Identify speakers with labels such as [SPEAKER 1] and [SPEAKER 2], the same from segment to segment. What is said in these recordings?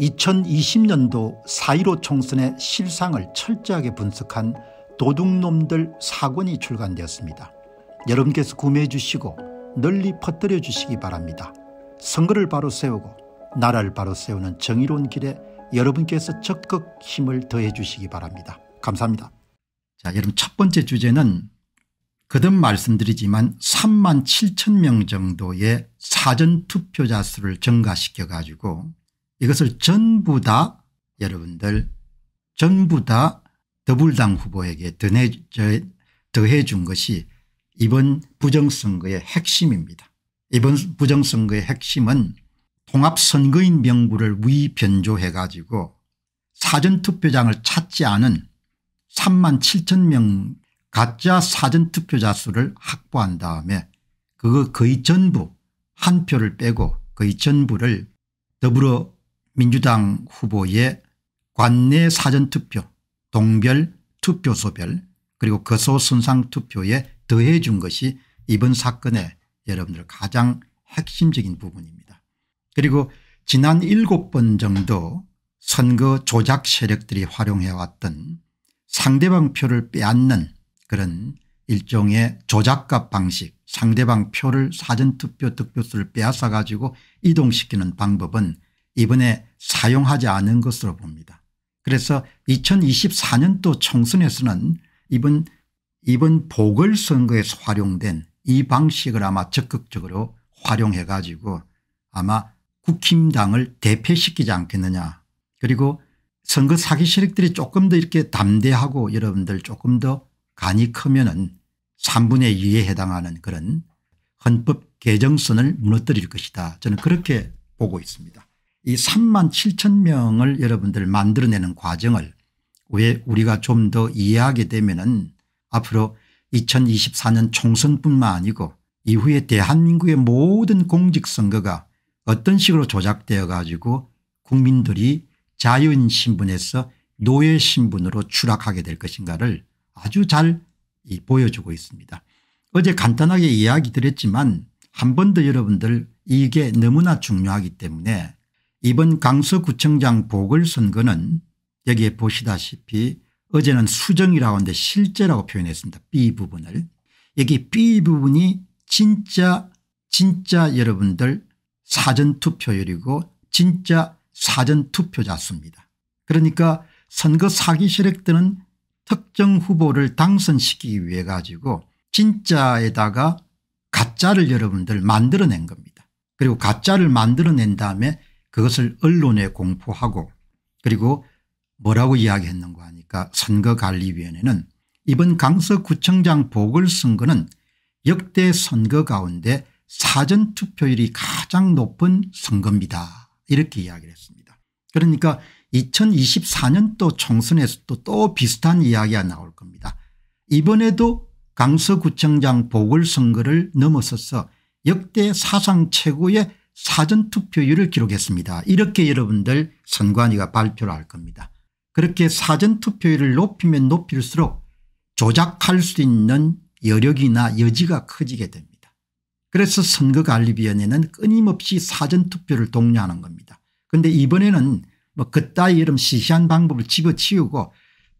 [SPEAKER 1] 2020년도 4.15 총선의 실상을 철저하게 분석한 도둑놈들 사권이 출간되었습니다. 여러분께서 구매해 주시고 널리 퍼뜨려 주시기 바랍니다. 선거를 바로 세우고 나라를 바로 세우는 정의로운 길에 여러분께서 적극 힘을 더해 주시기 바랍니다. 감사합니다. 자, 여러분 첫 번째 주제는 거듭 말씀드리지만 3만 7천 명 정도의 사전투표자 수를 증가시켜 가지고 이것을 전부 다 여러분들 전부 다 더불당 후보에게 더해 준 것이 이번 부정선거의 핵심입니다. 이번 부정선거의 핵심은 통합선거인 명부를 위변조해 가지고 사전투표장을 찾지 않은 3만 7천 명 가짜 사전투표자 수를 확보한 다음에 그거 거의 전부 한 표를 빼고 거의 전부를 더불어 민주당 후보의 관내 사전투표 동별 투표소별 그리고 거소선상 투표에 더해 준 것이 이번 사건의 여러분들 가장 핵심적인 부분입니다. 그리고 지난 7번 정도 선거 조작 세력들이 활용해왔던 상대방 표를 빼앗는 그런 일종의 조작값 방식 상대방 표를 사전투표 득표수를 빼앗아 가지고 이동시키는 방법은 이번에 사용하지 않은 것으로 봅니다. 그래서 2024년도 총선에서는 이번 이번 보궐선거에서 활용된 이 방식을 아마 적극적으로 활용해 가지고 아마 국힘당을 대표시키지 않겠느냐 그리고 선거 사기 세력들이 조금 더 이렇게 담대하고 여러분들 조금 더 간이 크면 은 3분의 2에 해당하는 그런 헌법 개정선을 무너뜨릴 것이다 저는 그렇게 보고 있습니다. 이 3만 7천 명을 여러분들 만들어내는 과정을 왜 우리가 좀 더 이해하게 되면은 앞으로 2024년 총선뿐만 아니고 이후에 대한민국의 모든 공직선거가 어떤 식으로 조작되어 가지고 국민들이 자유인 신분에서 노예 신분으로 추락하게 될 것인가를 아주 잘 보여주고 있습니다. 어제 간단하게 이야기 드렸지만 한 번 더 여러분들 이게 너무나 중요하기 때문에 이번 강서구청장 보궐선거는 여기에 보시다시피 어제는 수정이라고 하는데 실제라고 표현했습니다. B 부분을. 여기 B 부분이 진짜 진짜 여러분들 사전투표율이고 진짜 사전투표자 수입니다. 그러니까 선거 사기 세력 들은 특정 후보를 당선시키기 위해 가지고 진짜에다가 가짜를 여러분들 만들어낸 겁니다. 그리고 가짜를 만들어낸 다음에 그것을 언론에 공포하고 그리고 뭐라고 이야기했는가 하니까 선거관리위원회는 이번 강서구청장 보궐선거는 역대 선거 가운데 사전투표율이 가장 높은 선거입니다. 이렇게 이야기를 했습니다. 그러니까 2024년도 총선에서도 또 비슷한 이야기가 나올 겁니다. 이번에도 강서구청장 보궐선거를 넘어서서 역대 사상 최고의 사전투표율을 기록했습니다. 이렇게 여러분들 선관위가 발표를 할 겁니다. 그렇게 사전투표율을 높이면 높일수록 조작할 수 있는 여력이나 여지가 커지게 됩니다. 그래서 선거관리위원회는 끊임없이 사전투표를 독려하는 겁니다. 그런데 이번에는 뭐 그따위 이런 시시한 방법을 집어치우고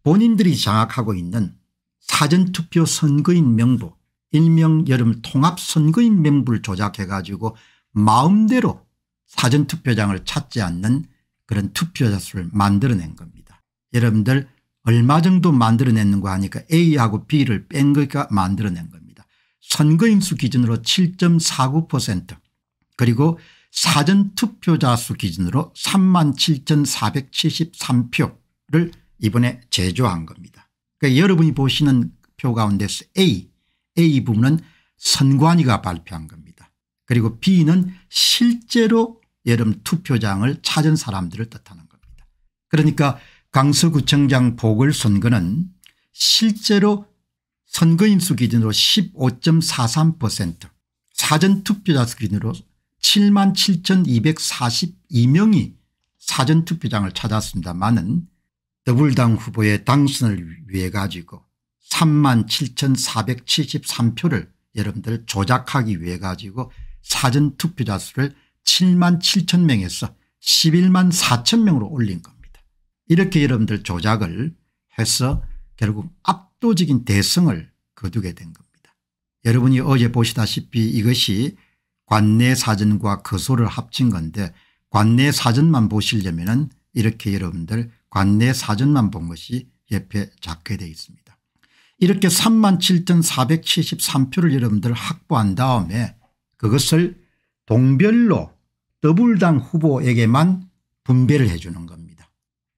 [SPEAKER 1] 본인들이 장악하고 있는 사전투표 선거인 명부 일명 여름 통합선거인 명부를 조작해 가지고 마음대로 사전투표장을 찾지 않는 그런 투표자 수를 만들어낸 겁니다. 여러분들 얼마 정도 만들어냈는가 하니까 A하고 B를 뺀 거니까 만들어낸 겁니다. 선거인수 기준으로 7.49% 그리고 사전투표자 수 기준으로 37,473표를 이번에 제조한 겁니다. 그러니까 여러분이 보시는 표 가운데서 A, A 부분은 선관위가 발표한 겁니다. 그리고 B는 실제로 여름 투표장을 찾은 사람들을 뜻하는 겁니다. 그러니까 강서구청장 보궐선거는 실제로 선거인수 기준으로 15.43% 사전투표자 수 기준으로 7만 7242명이 사전투표장을 찾았습니다만은 더불당 후보의 당선을 위해 가지고 3만 7473표를 여러분들 조작하기 위해 가지고 사전투표자 수를 7만 7천 명에서 11만 4천 명으로 올린 겁니다. 이렇게 여러분들 조작을 해서 결국 압도적인 대승을 거두게 된 겁니다. 여러분이 어제 보시다시피 이것이 관내 사전과 거소를 합친 건데 관내 사전만 보시려면 이렇게 여러분들 관내 사전만 본 것이 옆에 작게 되어 있습니다. 이렇게 37,473표를 여러분들 확보한 다음에 그것을 동별로 더불당 후보에게만 분배를 해 주는 겁니다.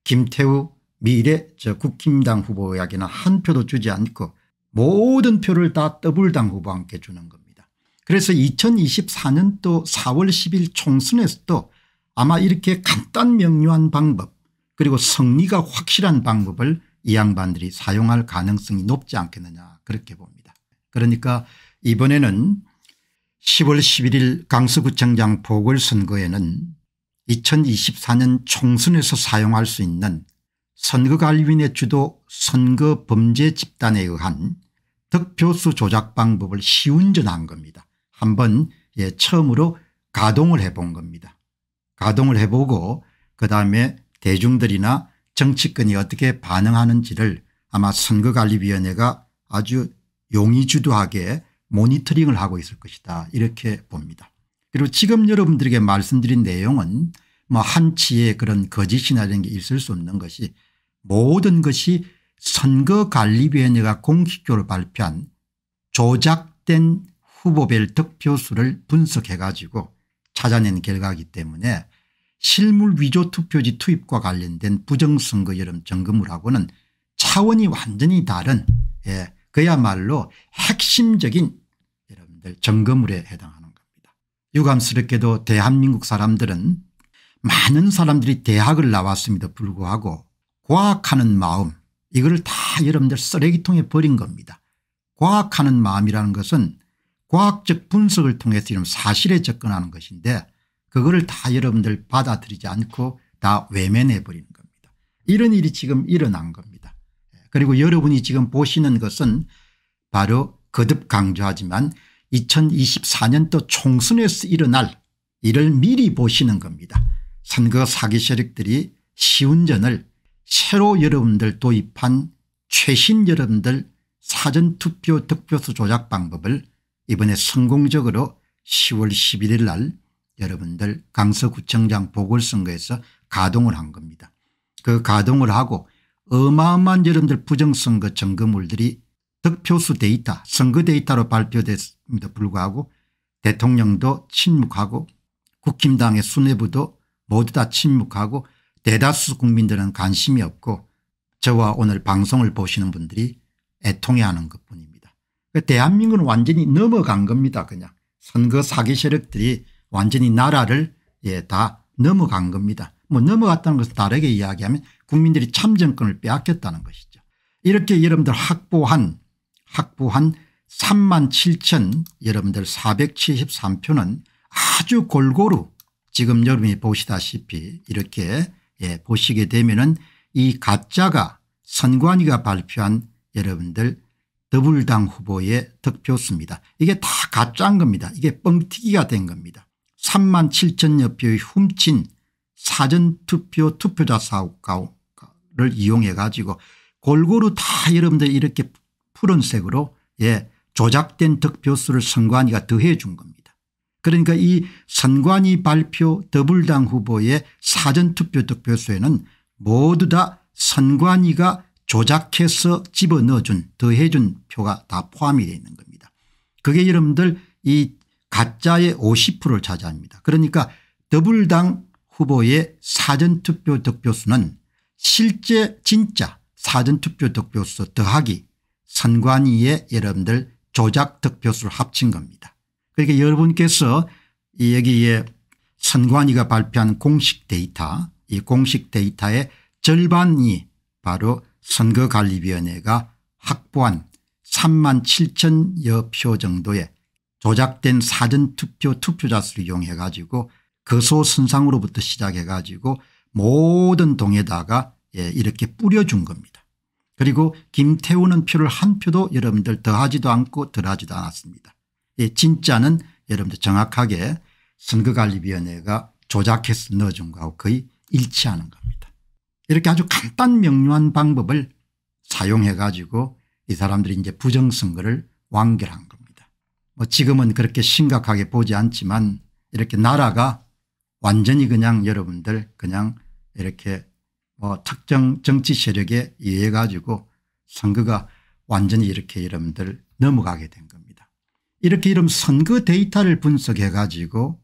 [SPEAKER 1] 김태우 미래 저 국힘당 후보에게는 한 표도 주지 않고 모든 표를 다 더블당 후보와 함 주는 겁니다. 그래서 2024년도 4월 10일 총선에서도 아마 이렇게 간단 명료한 방법 그리고 성리가 확실한 방법을 이 양반들이 사용할 가능성이 높지 않겠느냐 그렇게 봅니다. 그러니까 이번에는 10월 11일 강서구청장 보궐선거에는 2024년 총선에서 사용할 수 있는 선거관리위원회 주도 선거 범죄 집단에 의한 득표수 조작 방법을 시운전한 겁니다. 한번 예, 처음으로 가동을 해본 겁니다. 가동을 해보고 그다음에 대중들이나 정치권이 어떻게 반응하는지를 아마 선거관리위원회가 아주 용의주도하게 모니터링을 하고 있을 것이다 이렇게 봅니다. 그리고 지금 여러분들에게 말씀드린 내용은 뭐 한치의 그런 거짓이나 이런 게 있을 수 없는 것이 모든 것이 선거관리위원회가 공식적으로 발표한 조작된 후보별 득표수를 분석해 가지고 찾아낸 결과이기 때문에 실물 위조 투표지 투입과 관련된 부정선거 여름 점검을하고는 차원이 완전히 다른 예, 그야말로 핵심적인 점거물에 해당하는 겁니다. 유감스럽게도 대한민국 사람들은 많은 사람들이 대학을 나왔음에도 불구하고 과학하는 마음 이걸 다 여러분들 쓰레기통에 버린 겁니다. 과학하는 마음이라는 것은 과학적 분석을 통해서 이런 사실에 접근하는 것인데 그거를 다 여러분들 받아들이지 않고 다 외면해 버리는 겁니다. 이런 일이 지금 일어난 겁니다. 그리고 여러분이 지금 보시는 것은 바로 거듭 강조하지만 2024년도 총선에서 일어날 일을 미리 보시는 겁니다. 선거 사기 세력들이 시운전을 새로 여러분들 도입한 최신 여러분들 사전투표 득표수 조작 방법을 이번에 성공적으로 10월 11일 날 여러분들 강서구청장 보궐선거에서 가동을 한 겁니다. 그 가동을 하고 어마어마한 여러분들 부정선거 점검물들이 득표수 데이터 선거 데이터로 발표됐음에도 불구하고 대통령도 침묵하고 국힘당의 수뇌부도 모두 다 침묵하고 대다수 국민들은 관심이 없고 저와 오늘 방송을 보시는 분들이 애통해하는 것뿐입니다. 그 대한민국은 완전히 넘어간 겁니다. 그냥 선거 사기 세력들이 완전히 나라를 예, 다 넘어간 겁니다. 뭐 넘어갔다는 것은 다르게 이야기하면 국민들이 참정권을 빼앗겼다는 것이죠. 이렇게 여러분들 확보한 확보한 3만 7천 여러분들 473표는 아주 골고루 지금 여러분이 보시다시피 이렇게 예, 보시게 되면은 이 가짜가 선관위가 발표한 여러분들 더불당 후보의 득표수입니다. 이게 다 가짜인 겁니다. 이게 뻥튀기가 된 겁니다. 3만 7천여 표의 훔친 사전투표 투표자 사업가를 이용해 가지고 골고루 다 여러분들 이렇게 푸른색으로 예 조작된 득표수를 선관위가 더해 준 겁니다. 그러니까 이 선관위 발표 더불당 후보의 사전투표 득표수에는 모두 다 선관위가 조작해서 집어넣어준 더해준 표가 다 포함이 되어 있는 겁니다. 그게 여러분들 이 가짜의 50%를 차지합니다. 그러니까 더불당 후보의 사전투표 득표수는 실제 진짜 사전투표 득표수 더하기 선관위에 여러분들 조작 득표수를 합친 겁니다. 그러니까 여러분께서 여기에 선관위가 발표한 공식 데이터 이 공식 데이터의 절반이 바로 선거관리위원회가 확보한 3만 7천여 표 정도의 조작된 사전투표 투표자 수를 이용해 가지고 거소선상으로부터 시작해 가지고 모든 동에다가 예, 이렇게 뿌려준 겁니다. 그리고 김태우는 표를 한 표도 여러분들 더하지도 않고 덜하지도 않았습니다. 이 예, 진짜는 여러분들 정확하게 선거관리위원회가 조작해서 넣어준 거하고 거의 일치하는 겁니다. 이렇게 아주 간단 명료한 방법을 사용해 가지고 이 사람들이 이제 부정선거를 완결한 겁니다. 뭐 지금은 그렇게 심각하게 보지 않지만 이렇게 나라가 완전히 그냥 여러분들 그냥 이렇게 뭐 특정 정치 세력에 의해 가지고 선거가 완전히 이렇게 여러분들 넘어가게 된 겁니다. 이렇게 이런 선거 데이터를 분석해 가지고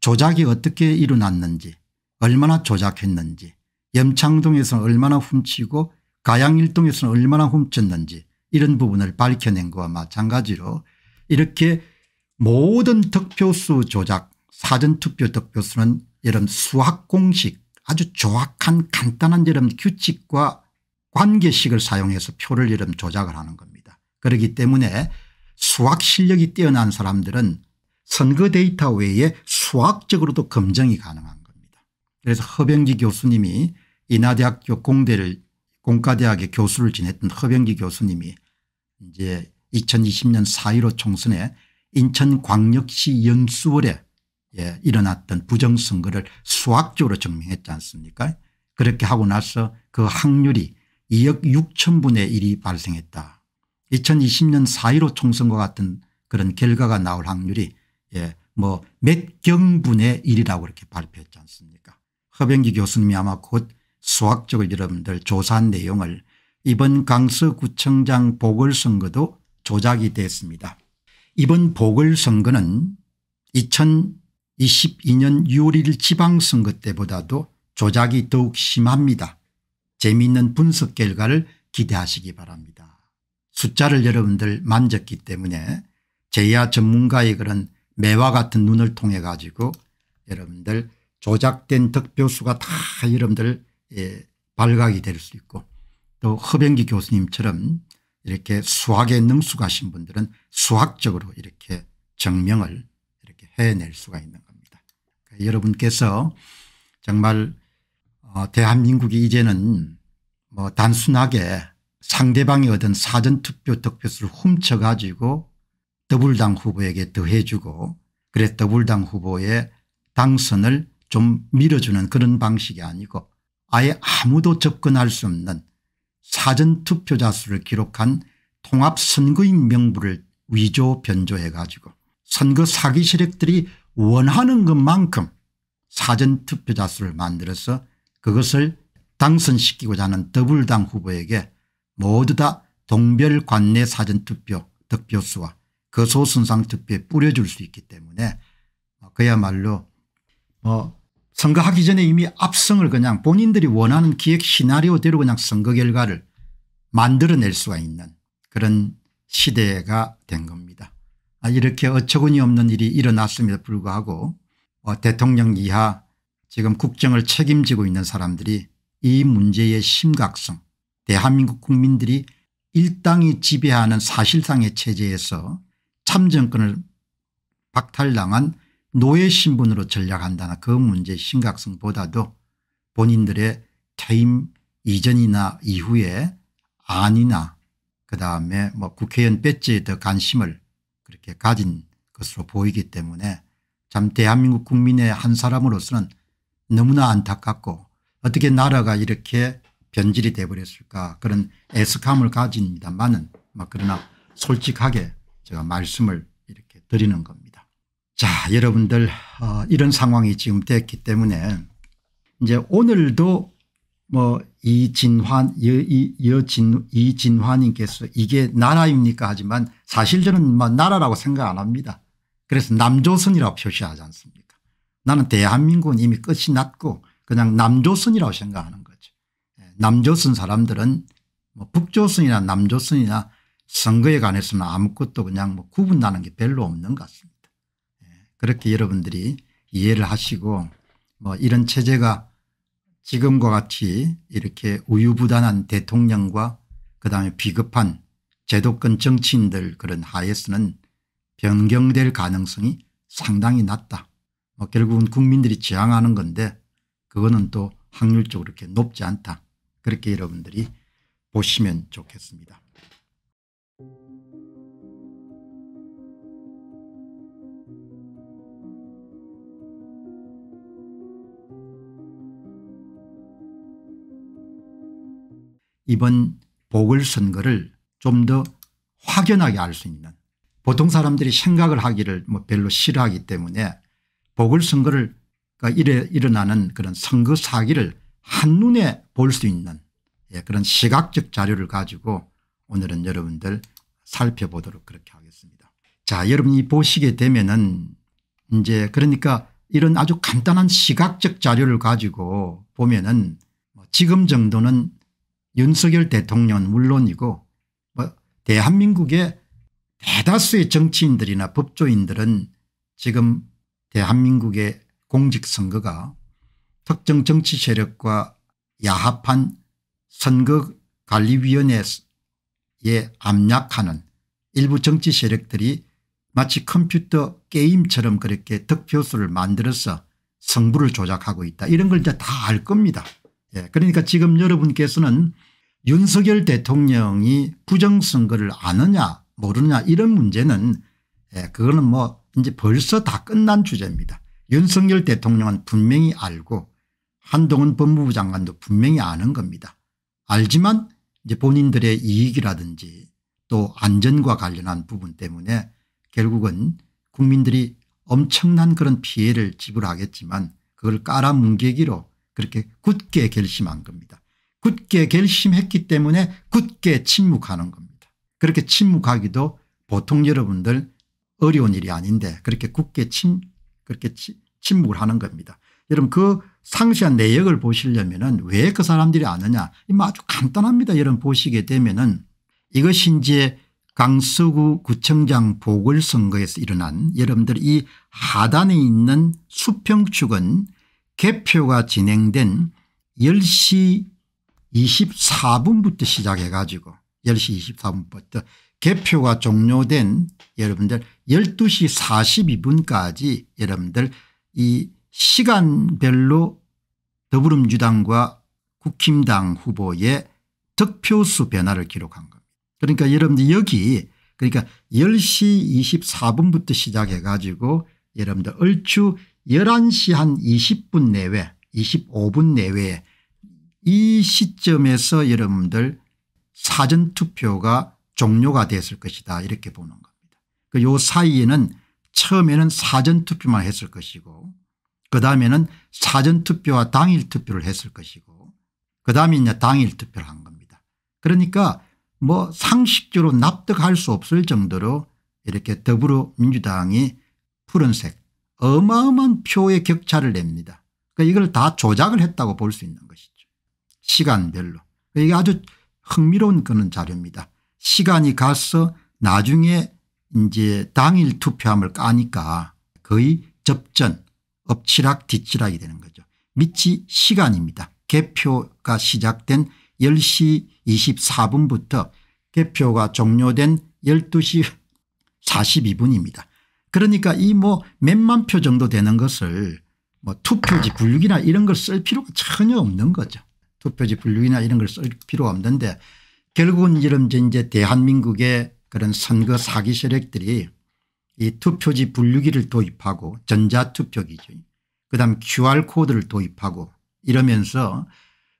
[SPEAKER 1] 조작이 어떻게 일어났는지 얼마나 조작했는지 염창동에서 얼마나 훔치고 가양일동에서는 얼마나 훔쳤는지 이런 부분을 밝혀낸 것과 마찬가지로 이렇게 모든 득표수 조작 사전투표 득표수는 이런 수학 공식 아주 조악한 간단한 여름 규칙과 관계식을 사용해서 표를 여름 조작을 하는 겁니다. 그렇기 때문에 수학 실력이 뛰어난 사람들은 선거 데이터 외에 수학적으로도 검증이 가능한 겁니다. 그래서 허병기 교수님이 인하대학교 공대를 공과대학의 교수를 지냈던 허병기 교수님이 이제 2020년 4.15 총선에 인천광역시 연수월에 예, 일어났던 부정선거를 수학적으로 증명했지 않습니까 그렇게 하고 나서 그 확률이 2억 6천분의 1이 발생했다. 2020년 4.15 총선과 같은 그런 결과가 나올 확률이 예, 뭐몇 경분의 1이라고 이렇게 발표했지 않습니까 허병기 교수님이 아마 곧 수학적으로 여러분들 조사한 내용을 이번 강서구청장 보궐선거도 조작이 됐습니다. 이번 보궐선거는 22년 6월 1일 지방선거 때보다도 조작이 더욱 심합니다. 재미있는 분석 결과를 기대하시기 바랍니다. 숫자를 여러분들 만졌기 때문에 제야 전문가의 그런 매화 같은 눈을 통해 가지고 여러분들 조작된 득표수가 다 여러분들 예, 발각이 될 수 있고 또 허병기 교수님처럼 이렇게 수학에 능숙하신 분들은 수학적으로 이렇게 증명을 이렇게 해낼 수가 있는 네, 여러분께서 정말 어, 대한민국이 이제는 뭐 단순하게 상대방이 얻은 사전투표 득표수를 훔쳐가지고 더불당 후보에게 더해주고 그래 더불당 후보의 당선을 좀 밀어주는 그런 방식이 아니고 아예 아무도 접근할 수 없는 사전투표자 수를 기록한 통합선거인 명부를 위조 변조해 가지고 선거 사기 세력들이 원하는 것만큼 사전투표자 수를 만들어서 그것을 당선시키고자 하는 더블당 후보에게 모두 다 동별 관내 사전투표 득표수와 거소순상 그 투표에 뿌려줄 수 있기 때문에 뭐 그야말로 뭐 선거하기 전에 이미 압승을 그냥 본인들이 원하는 기획 시나리오대로 그냥 선거 결과를 만들어낼 수가 있는 그런 시대가 된 겁니다. 아, 이렇게 어처구니 없는 일이 일어났음에도 불구하고 어, 대통령 이하 지금 국정을 책임지고 있는 사람들이 이 문제의 심각성 대한민국 국민들이 일당이 지배하는 사실상의 체제에서 참정권을 박탈당한 노예 신분으로 전략한다는 그 문제의 심각성보다도 본인들의 퇴임 이전이나 이후에 안이나 그다음에 뭐 국회의원 배지에 더 관심을 이렇게 가진 것으로 보이기 때문에 참 대한민국 국민의 한 사람으로서는 너무나 안타깝고 어떻게 나라가 이렇게 변질이 되어버렸을까 그런 애석함을 가집니다만은 그러나 솔직하게 제가 말씀을 이렇게 드리는 겁니다. 자 여러분들 어, 이런 상황이 지금 됐기 때문에 이제 오늘도 뭐 이진환 여진 이진환님께서 이게 나라입니까 하지만 사실 저는 뭐 나라라고 생각 안 합니다. 그래서 남조선이라고 표시하지 않습니까? 나는 대한민국은 이미 끝이 났고 그냥 남조선이라고 생각하는 거죠. 예, 남조선 사람들은 뭐 북조선이나 남조선이나 선거에 관해서는 아무것도 그냥 뭐 구분나는 게 별로 없는 것 같습니다. 예, 그렇게 여러분들이 이해를 하시고 뭐 이런 체제가 지금과 같이 이렇게 우유부단한 대통령과 그다음에 비겁한 제도권 정치인들 그런 하에서는 변경될 가능성이 상당히 낮다. 뭐 결국은 국민들이 지향하는 건데 그거는 또 확률적으로 이렇게 높지 않다. 그렇게 여러분들이 보시면 좋겠습니다. 이번 보궐선거를 좀 더 확연하게 알 수 있는 보통 사람들이 생각을 하기를 뭐 별로 싫어하기 때문에 보궐선거를 그러니까 일어나는 그런 선거 사기를 한눈에 볼 수 있는 예, 그런 시각적 자료를 가지고 오늘은 여러분들 살펴보도록 그렇게 하겠습니다. 자 여러분이 보시게 되면은 이제 그러니까 이런 아주 간단한 시각적 자료를 가지고 보면은 뭐 지금 정도는 윤석열 대통령 물론이고 뭐 대한민국의 대다수의 정치인들이나 법조인들은 지금 대한민국의 공직선거가 특정 정치 세력과 야합한 선거관리위원회에 압력하는 일부 정치 세력들이 마치 컴퓨터 게임처럼 그렇게 득표수를 만들어서 성부를 조작하고 있다 이런 걸 이제 다 알 겁니다. 예. 그러니까 지금 여러분께서는 윤석열 대통령이 부정선거를 아느냐 모르냐 이런 문제는 예, 그거는 뭐 이제 벌써 다 끝난 주제입니다. 윤석열 대통령은 분명히 알고 한동훈 법무부 장관도 분명히 아는 겁니다. 알지만 이제 본인들의 이익이라든지 또 안전과 관련한 부분 때문에 결국은 국민들이 엄청난 그런 피해를 지불하겠지만 그걸 깔아뭉개기로 그렇게 굳게 결심한 겁니다. 굳게 결심했기 때문에 굳게 침묵하는 겁니다. 그렇게 침묵하기도 보통 여러분들 어려운 일이 아닌데 그렇게 굳게 침 그렇게 침묵을 하는 겁니다. 여러분 그 상세한 내역을 보시려면 왜 그 사람들이 아느냐 아주 간단합니다. 여러분 보시게 되면 이것이 이제 강서구 구청장 보궐선거에서 일어난 여러분들 이 하단에 있는 수평축은 개표가 진행된 10시 24분부터 시작해 가지고 10시 24분부터 개표가 종료된 여러분들 12시 42분까지 여러분들 이 시간별로 더불어민주당과 국힘당 후보의 득표수 변화를 기록한 겁니다. 그러니까 여러분들 여기 그러니까 10시 24분부터 시작해 가지고 여러분들 얼추 11시 한 20분 내외 25분 내외에 이 시점에서 여러분들 사전투표가 종료가 됐을 것이다 이렇게 보는 겁니다. 그 요 사이에는 처음에는 사전투표만 했을 것이고 그 다음에는 사전투표와 당일투표를 했을 것이고 그 다음에 이제 당일투표를 한 겁니다. 그러니까 뭐 상식적으로 납득할 수 없을 정도로 이렇게 더불어민주당이 푸른색 어마어마한 표의 격차를 냅니다. 그러니까 이걸 다 조작을 했다고 볼 수 있는 것이죠. 시간별로. 이게 아주 흥미로운 그런 자료입니다. 시간이 가서 나중에 이제 당일 투표함을 까니까 거의 접전 엎치락 뒤치락이 되는 거죠. 미치 시간입니다. 개표가 시작된 10시 24분부터 개표가 종료된 12시 42분입니다. 그러니까 이 뭐 몇만 표 정도 되는 것을 뭐 투표지 분류기나 이런 걸 쓸 필요가 전혀 없는 거죠. 투표지 분류나 이 이런 걸 쓸필요 없는데 결국은 이런 이제 대한민국의 그런 선거 사기 세력들이 이 투표지 분류기를 도입하고 전자투표기죠. 그다음 QR코드를 도입하고 이러면서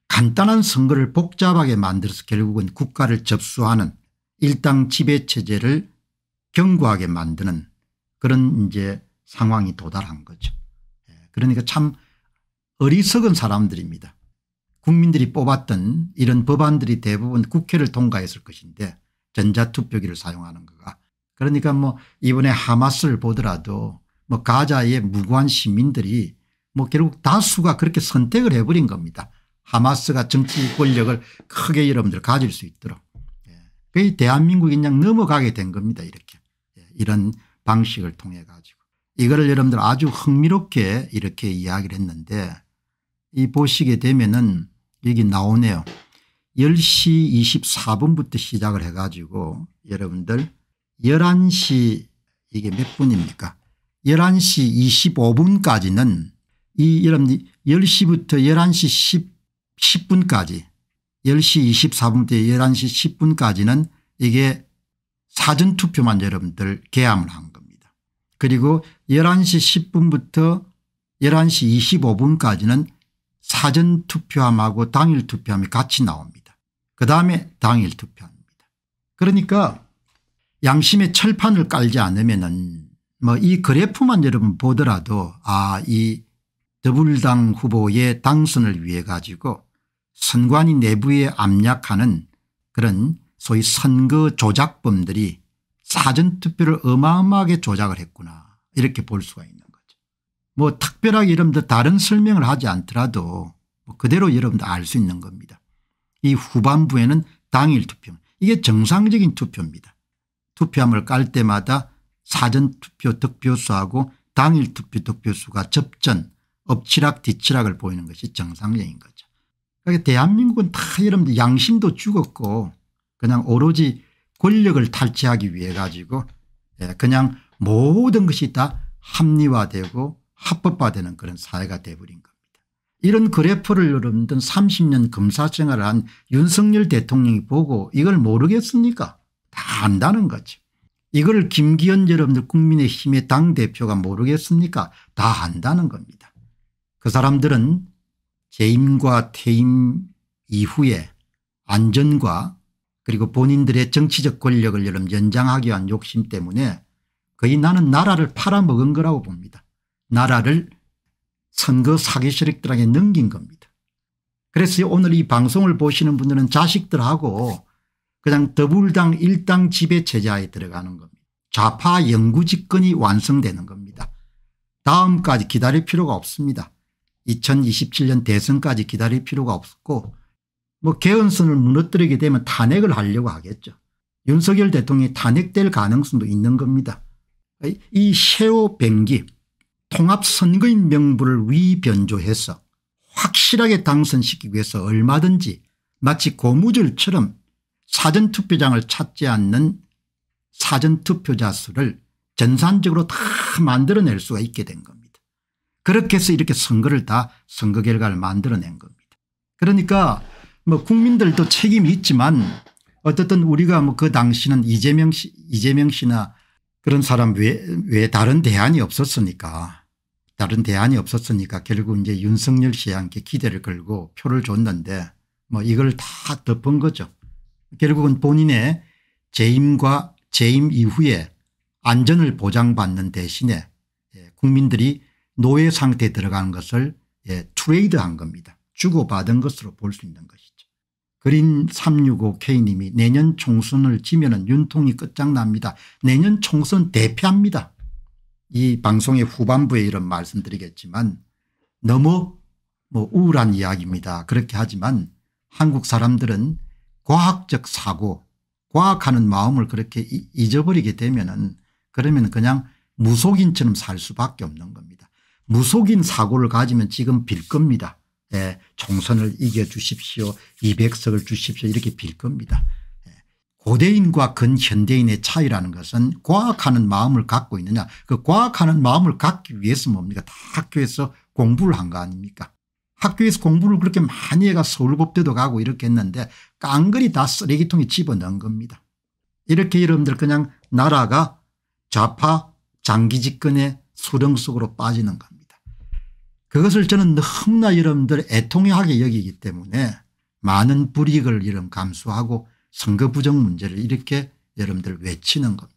[SPEAKER 1] 간단한 선거를 복잡하게 만들어서 결국은 국가를 접수하는 일당 지배체제를 견고하게 만드는 그런 이제 상황이 도달한 거죠. 예, 그러니까 참 어리석은 사람들입니다. 국민들이 뽑았던 이런 법안들이 대부분 국회를 통과했을 것인데 전자투표기를 사용하는 거가 그러니까 뭐 이번에 하마스를 보더라도 뭐 가자의 무고한 시민들이 뭐 결국 다수가 그렇게 선택을 해버린 겁니다. 하마스가 정치 권력을 크게 여러분들 가질 수 있도록. 그게 예. 대한민국이 그냥 넘어가게 된 겁니다. 이렇게. 예. 이런 방식을 통해 가지고. 이거를 여러분들 아주 흥미롭게 이렇게 이야기를 했는데 이 보시게 되면은 여기 나오네요. 10시 24분부터 시작을 해가지고 여러분들 11시 이게 몇 분입니까 11시 25분까지는 이 여러분 들 10시부터 11시 10, 분까지 10시 24분부터 11시 10분까지는 이게 사전투표만 여러분들 개항을 한 겁니다. 그리고 11시 10분부터 11시 25분까지는 사전투표함하고 당일투표함이 같이 나옵니다. 그 다음에 당일투표합니다. 그러니까 양심의 철판을 깔지 않으면 은뭐 이 그래프만 여러분 보더라도 아 이 더불당 후보의 당선을 위해 가지고 선관위 내부에 압력하는 그런 소위 선거 조작범들이 사전투표를 어마어마하게 조작을 했구나 이렇게 볼 수가 있는 뭐 특별하게 여러분들 다른 설명을 하지 않더라도 뭐 그대로 여러분들 알 수 있는 겁니다. 이 후반부에는 당일 투표 이게 정상적인 투표입니다. 투표함을 깔 때마다 사전투표 득표수하고 당일투표 득표수가 접전 엎치락 뒤치락을 보이는 것이 정상적인 거죠. 그러니까 대한민국은 다 여러분들 양심도 죽었고 그냥 오로지 권력을 탈취하기 위해 가지고 예, 그냥 모든 것이 다 합리화되고 합법화되는 그런 사회가 돼버린 겁니다. 이런 그래프를 여러분들 30년 검사 생활을 한 윤석열 대통령이 보고 이걸 모르겠습니까 다 안다는 거죠. 이걸 김기현 여러분들 국민의힘의 당대표가 모르겠습니까 다 안다는 겁니다. 그 사람들은 재임과 퇴임 이후에 안전과 그리고 본인들의 정치적 권력을 여러분 연장하기 위한 욕심 때문에 거의 나는 나라를 팔아먹은 거라고 봅니다. 나라를 선거 사기 세력들에게 넘긴 겁니다. 그래서 오늘 이 방송을 보시는 분들은 자식들하고 그냥 더불당 일당 지배 체제에 들어가는 겁니다. 좌파 영구 집권이 완성되는 겁니다. 다음까지 기다릴 필요가 없습니다. 2027년 대선까지 기다릴 필요가 없고 뭐 개헌선을 무너뜨리게 되면 탄핵을 하려고 하겠죠. 윤석열 대통령이 탄핵될 가능성도 있는 겁니다. 이 셰오 뱅기 통합선거인 명부를 위변조해서 확실하게 당선시키기 위해서 얼마든지 마치 고무줄처럼 사전투표장을 찾지 않는 사전투표자 수를 전산적으로 다 만들어낼 수가 있게 된 겁니다. 그렇게 해서 이렇게 선거를 다 선거 결과를 만들어낸 겁니다. 그러니까 뭐 국민들도 책임이 있지만 어쨌든 우리가 뭐 그 당시는 이재명 씨, 이재명 씨나 그런 사람 외, 외 다른 대안이 없었으니까 다른 대안이 없었으니까 결국 이제 윤석열 씨한테 기대를 걸고 표를 줬는데 뭐 이걸 다 덮은 거죠. 결국은 본인의 재임과 재임 이후에 안전을 보장받는 대신에 예, 국민들이 노예 상태에 들어간 것을 예, 트레이드한 겁니다. 주고받은 것으로 볼 수 있는 것이죠. 그린 365 K님이 내년 총선을 지면 윤통이 끝장납니다. 내년 총선 대패합니다. 이 방송의 후반부에 이런 말씀드리겠지만 너무 뭐 우울한 이야기입니다. 그렇게 하지만 한국 사람들은 과학적 사고 과학하는 마음을 그렇게 잊어버리게 되면 은 그러면 그냥 무속인처럼 살 수밖에 없는 겁니다. 무속인 사고를 가지면 지금 빌 겁니다. 예, 총선을 이겨주십시오 200석을 주십시오 이렇게 빌 겁니다. 예. 고대인과 근현대인의 차이라는 것은 과학하는 마음을 갖고 있느냐 그 과학하는 마음을 갖기 위해서 뭡니까 다 학교에서 공부를 한 거 아닙니까 학교에서 공부를 그렇게 많이 해가 서울법대도 가고 이렇게 했는데 깡그리 다 쓰레기통에 집어넣은 겁니다. 이렇게 여러분들 그냥 나라가 좌파 장기 집권의 수렁 속으로 빠지는 겁니다. 그것을 저는 너무나 여러분들 애통하게 여기기 때문에 많은 불이익을 이런 감수하고 선거 부정 문제를 이렇게 여러분들 외치는 겁니다.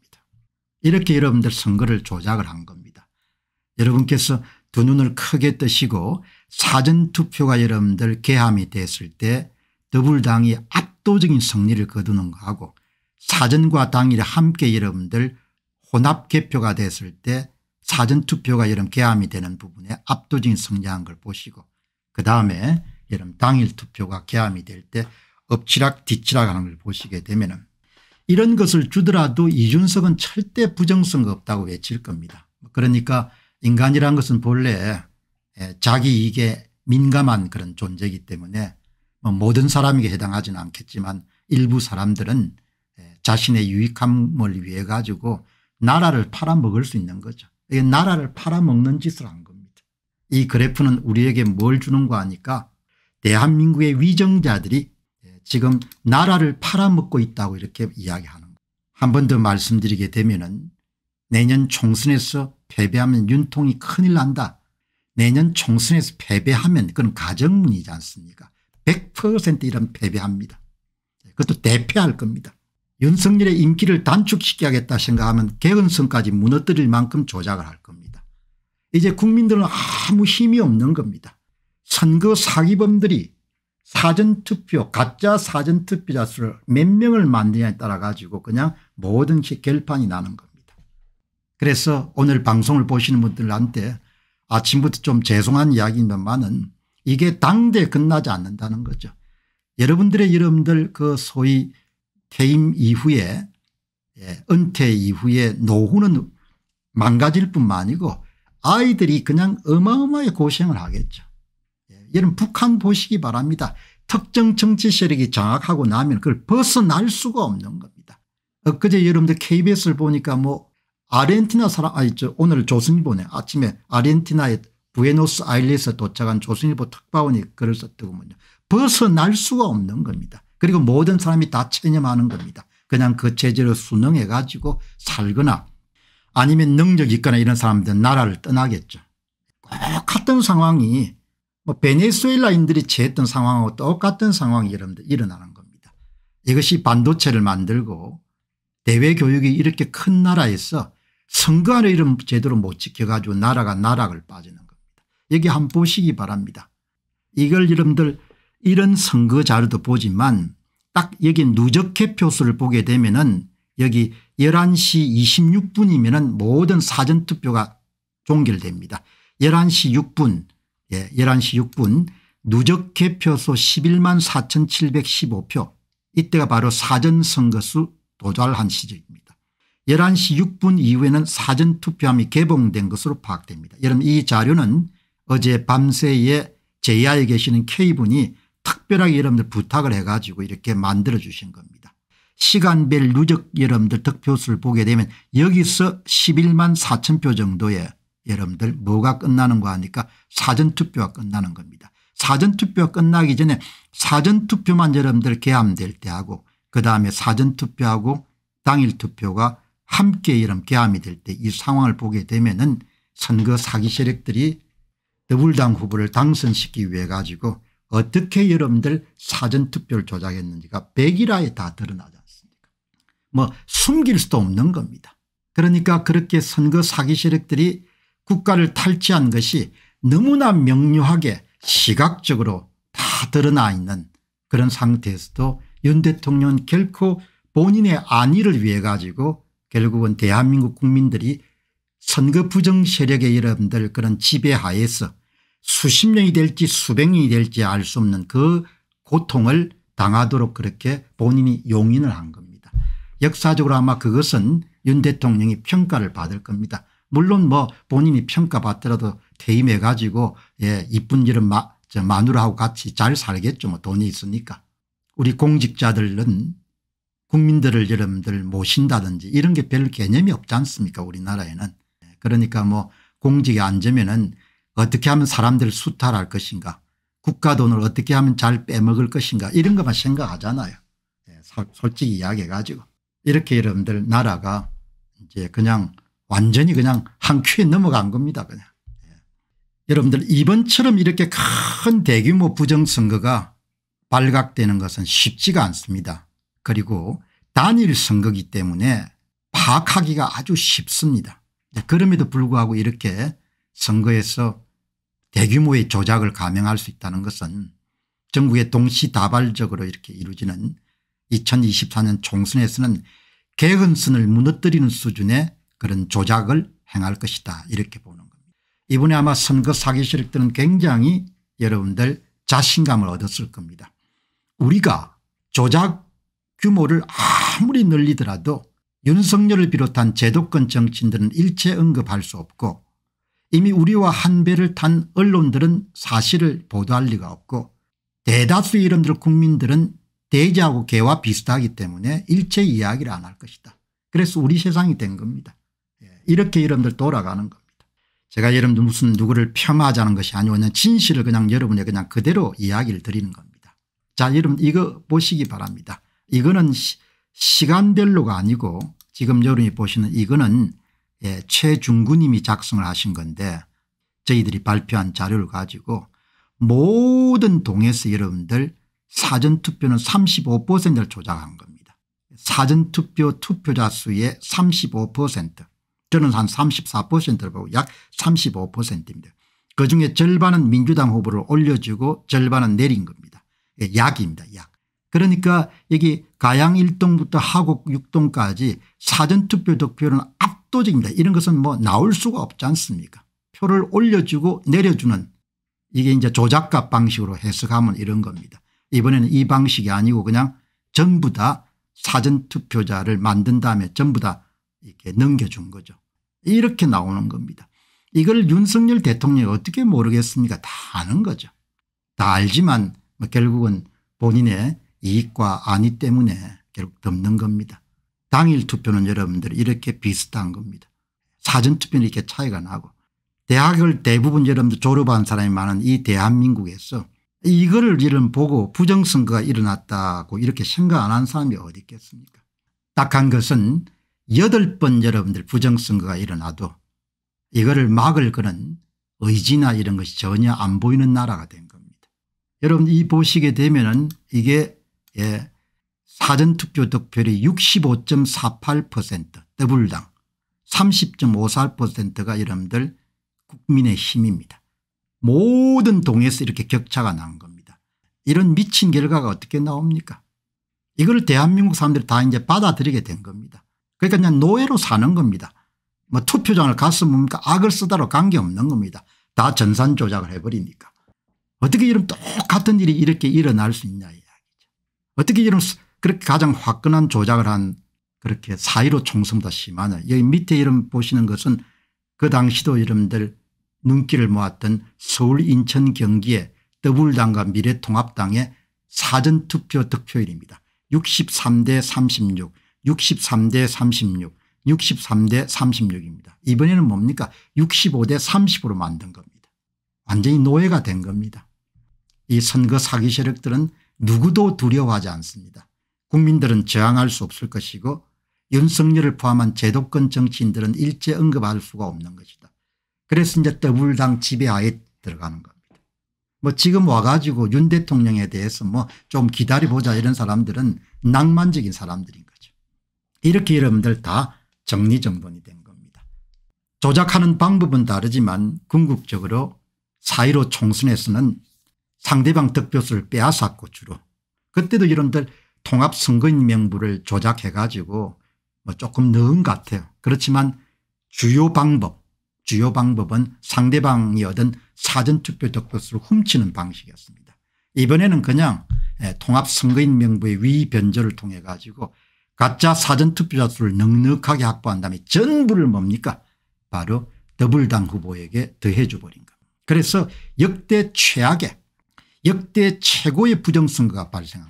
[SPEAKER 1] 이렇게 여러분들 선거를 조작을 한 겁니다. 여러분께서 두 눈을 크게 뜨시고 사전투표가 여러분들 개함이 됐을 때 더불당이 압도적인 승리를 거두는 거하고 사전과 당일이 함께 여러분들 혼합 개표가 됐을 때 사전투표가 여름 개함이 되는 부분에 압도적인 성장한 걸 보시고 그다음에 여름 당일 투표가 개함이 될 때 엎치락 뒤치락 하는 걸 보시게 되면 은 이런 것을 주더라도 이준석은 절대 부정선거 없다고 외칠 겁니다. 그러니까 인간이란 것은 본래 예, 자기 이익에 민감한 그런 존재이기 때문에 뭐 모든 사람에게 해당하지는 않겠지만 일부 사람들은 예, 자신의 유익함을 위해 가지고 나라를 팔아먹을 수 있는 거죠. 이게 나라를 팔아먹는 짓을 한 겁니다. 이 그래프는 우리에게 뭘 주는가 하니까 대한민국의 위정자들이 예, 지금 나라를 팔아먹고 있다고 이렇게 이야기하는 거예요. 한번 더 말씀드리게 되면 은 내년 총선에서 패배하면 윤통이 큰일 난다. 내년 총선에서 패배하면 그건 가정문이지 않습니까 100% 이런 패배합니다. 예, 그것도 대패할 겁니다. 윤석열의 인기를 단축시켜야겠다 생각하면 개헌성까지 무너뜨릴 만큼 조작을 할 겁니다. 이제 국민들은 아무 힘이 없는 겁니다. 선거 사기범들이 사전투표 가짜 사전투표자 수를 몇 명을 만드냐에 따라 가지고 그냥 모든 결판이 나는 겁니다. 그래서 오늘 방송을 보시는 분들한테 아침부터 좀 죄송한 이야기입니다만은 이게 당대 끝나지 않는다는 거죠. 여러분들의 여러분들 그 소위 퇴임 이후에 예, 은퇴 이후에 노후는 망가질 뿐만 아니고 아이들이 그냥 어마어마하게 고생을 하겠죠. 예, 여러분 북한 보시기 바랍니다. 특정 정치 세력이 장악하고 나면 그걸 벗어날 수가 없는 겁니다. 엊그제 여러분들 KBS를 보니까 뭐 아르헨티나 사람 아니 저 오늘 조선일보네 아침에 아르헨티나의 부에노스 아일레스에 도착한 조선일보 특파원이 글을 썼더군요. 벗어날 수가 없는 겁니다. 그리고 모든 사람이 다 체념하는 겁니다. 그냥 그 체제를 순응해 가지고 살거나 아니면 능력이 있거나 이런 사람들은 나라를 떠나겠죠. 똑 같은 상황이 뭐 베네수엘라인들이 취했던 상황하고 똑같은 상황이 여러분들 일어나는 겁니다. 이것이 반도체를 만들고 대외교육이 이렇게 큰 나라에서 선거안의 이름 제대로 못 지켜가지고 나라가 나락을 빠지는 겁니다. 여기 한번 보시기 바랍니다. 이걸 여러분들 이런 선거 자료도 보지만 딱 여기 누적개 표수를 보게 되면 은 여기 11시 26분이면 은 모든 사전투표가 종결됩니다. 11시 6분 예, 11시 6분 누적개 표소 11만 4715표 이때가 바로 사전선거수 도달한 시점입니다. 11시 6분 이후에는 사전투표함이 개봉된 것으로 파악됩니다. 여러분 이 자료는 어제 밤새에 제야에 계시는 K분이 특별하게 여러분들 부탁을 해가지고 이렇게 만들어 주신 겁니다. 시간별 누적 여러분들 득표수를 보게 되면 여기서 11만 4천 표 정도의 여러분들 뭐가 끝나는 거 하니까 사전투표가 끝나는 겁니다. 사전투표가 끝나기 전에 사전투표만 여러분들 개함될 때 하고 그다음에 사전투표하고 당일투표가 함께 여러 개함이 될 때 이 상황을 보게 되면 은 선거 사기 세력들이 더불당 후보를 당선시키기 위해 가지고 어떻게 여러분들 사전투표를 조작했는지가 백일화에 다 드러나지 않습니까 뭐 숨길 수도 없는 겁니다. 그러니까 그렇게 선거 사기 세력들이 국가를 탈취한 것이 너무나 명료하게 시각적으로 다 드러나 있는 그런 상태에서도 윤 대통령은 결코 본인의 안위를 위해 가지고 결국은 대한민국 국민들이 선거 부정 세력의 여러분들 그런 지배하에서 수십 년이 될지 수백 년이 될지 알 수 없는 그 고통을 당하도록 그렇게 본인이 용인을 한 겁니다. 역사적으로 아마 그것은 윤 대통령이 평가를 받을 겁니다. 물론 뭐 본인이 평가받더라도 퇴임해 가지고 예 이쁜 일은 마, 저 마누라하고 같이 잘 살겠죠 뭐 돈이 있으니까. 우리 공직자들은 국민들을 여러분들 모신다든지 이런 게 별 개념이 없지 않습니까 우리나라에는. 그러니까 뭐 공직에 앉으면은 어떻게 하면 사람들을 수탈할 것인가 국가 돈을 어떻게 하면 잘 빼먹을 것인가 이런 것만 생각하잖아요. 예, 솔직히 이야기해 가지고 이렇게 여러분들 나라가 이제 그냥 완전히 그냥 한 큐에 넘어간 겁니다. 그냥. 예. 여러분들 이번처럼 이렇게 큰 대규모 부정선거가 발각되는 것은 쉽지가 않습니다. 그리고 단일 선거기 때문에 파악하기가 아주 쉽습니다. 네, 그럼에도 불구하고 이렇게 선거에서 대규모의 조작을 감행할 수 있다는 것은 전국에 동시다발적으로 이렇게 이루어지는 2024년 총선에서는 개헌 선을 무너뜨리는 수준의 그런 조작을 행할 것이다 이렇게 보는 겁니다. 이번에 아마 선거 사기 세력들은 굉장히 여러분들 자신감을 얻었을 겁니다. 우리가 조작 규모를 아무리 늘리더라도 윤석열을 비롯한 제도권 정치인들은 일체 언급할 수 없고 이미 우리와 한 배를 탄 언론들은 사실을 보도할 리가 없고 대다수의 이름들 국민들은 돼지하고 개와 비슷하기 때문에 일체 이야기를 안 할 것이다. 그래서 우리 세상이 된 겁니다. 예, 이렇게 여러분들 돌아가는 겁니다. 제가 여러분들 무슨 누구를 폄하하자는 것이 아니고 그냥 진실을 그냥 여러분에 그냥 그대로 이야기를 드리는 겁니다. 자 여러분 이거 보시기 바랍니다. 이거는 시, 간별로가 아니고 지금 여러분이 보시는 이거는 예, 최중구님이 작성을 하신 건데 저희들이 발표한 자료를 가지고 모든 동에서 여러분들 사전투표는 35%를 조작한 겁니다. 사전투표 투표자 수의 35% 저는 한 34%를 보고 약 35%입니다. 그중에 절반은 민주당 후보를 올려주고 절반은 내린 겁니다. 예, 약입니다. 약. 그러니까 여기 가양 1동부터 하곡 6동까지 사전투표 득표는 앞 압도적입니다. 이런 것은 뭐 나올 수가 없지 않습니까 표를 올려주고 내려주는 이게 이제 조작값 방식으로 해석하면 이런 겁니다. 이번에는 이 방식이 아니고 그냥 전부 다 사전투표자를 만든 다음에 전부 다 이렇게 넘겨준 거죠. 이렇게 나오는 겁니다. 이걸 윤석열 대통령이 어떻게 모르겠습니까 다 아는 거죠. 다 알지만 뭐 결국은 본인의 이익과 안위 때문에 결국 덮는 겁니다. 당일 투표는 여러분들 이렇게 비슷한 겁니다. 사전투표는 이렇게 차이가 나고 대학을 대부분 여러분들 졸업한 사람이 많은 이 대한민국에서 이거를 이런 보고 부정선거가 일어났다고 이렇게 생각 안 한 사람이 어디 있겠습니까 딱한 것은 여덟 번 여러분들 부정선거가 일어나도 이거를 막을 그런 의지나 이런 것이 전혀 안 보이는 나라가 된 겁니다. 여러분 이 보시게 되면 은 이게 예 사전투표 득표율이 65.48%더블당 30.54%가 여러분들 국민의 힘입니다. 모든 동에서 이렇게 격차가 난 겁니다. 이런 미친 결과가 어떻게 나옵니까 이걸 대한민국 사람들이 다 이제 받아들이게 된 겁니다. 그러니까 그냥 노예로 사는 겁니다. 뭐 투표장을 갔으면 뭡니까 악을 쓰다로 관계없는 겁니다. 다 전산 조작을 해버리니까. 어떻게 이런 똑같은 일이 이렇게 일어날 수 있냐 이야기죠. 어떻게 이런 그렇게 가장 화끈한 조작을 한 그렇게 사1로 총선보다 심하냐 여기 밑에 이름 보시는 것은 그 당시도 이름들 눈길을 모았던 서울 인천 경기의 더불당과 미래통합당의 사전투표 득표율입니다. 63대 36 63대 36 63대 36입니다. 이번에는 뭡니까 65대 30으로 만든 겁니다. 완전히 노예가 된 겁니다. 이 선거 사기 세력들은 누구도 두려워하지 않습니다. 국민들은 저항할 수 없을 것이고 윤석열을 포함한 제도권 정치인들은 일제 언급할 수가 없는 것이다. 그래서 이제 더블당 지배하에 들어가는 겁니다. 뭐 지금 와가지고 윤 대통령에 대해서 뭐 좀 기다려보자 이런 사람들은 낭만적인 사람들인 거죠. 이렇게 여러분들 다 정리정돈이 된 겁니다. 조작하는 방법은 다르지만 궁극적으로 사이로 총선에서는 상대방 득표수를 빼앗았고 주로 그때도 여러들 통합선거인 명부를 조작해 가지고 뭐 조금 넣은 것 같아요. 그렇지만 주요 방법 주요 방법은 상대방이 얻은 사전투표 득표수를 훔치는 방식이었습니다. 이번에는 그냥 예, 통합선거인 명부의 위변조를 통해 가지고 가짜 사전투표자 수를 넉넉하게 확보한 다음에 전부를 뭡니까 바로 더블당 후보에게 더해줘버린 겁니다. 그래서 역대 최악의 역대 최고의 부정선거가 발생한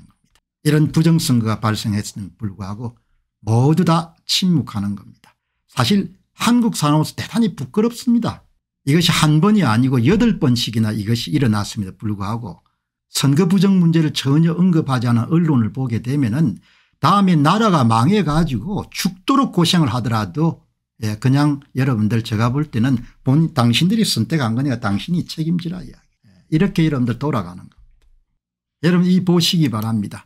[SPEAKER 1] 이런 부정선거가 발생했음에도 불구하고 모두 다 침묵하는 겁니다. 사실 한국 산업에서 대단히 부끄럽습니다. 이것이 한 번이 아니고 여덟 번씩이나 이것이 일어났음에도 불구하고 선거 부정 문제를 전혀 언급하지 않은 언론을 보게 되면 은 다음에 나라가 망해가지고 죽도록 고생을 하더라도 예, 그냥 여러분들 제가 볼 때는 본 당신들이 선택한 거니까 당신이 책임지라 이야기. 예, 이렇게 여러분들 돌아가는 겁니다. 여러분 이 보시기 바랍니다.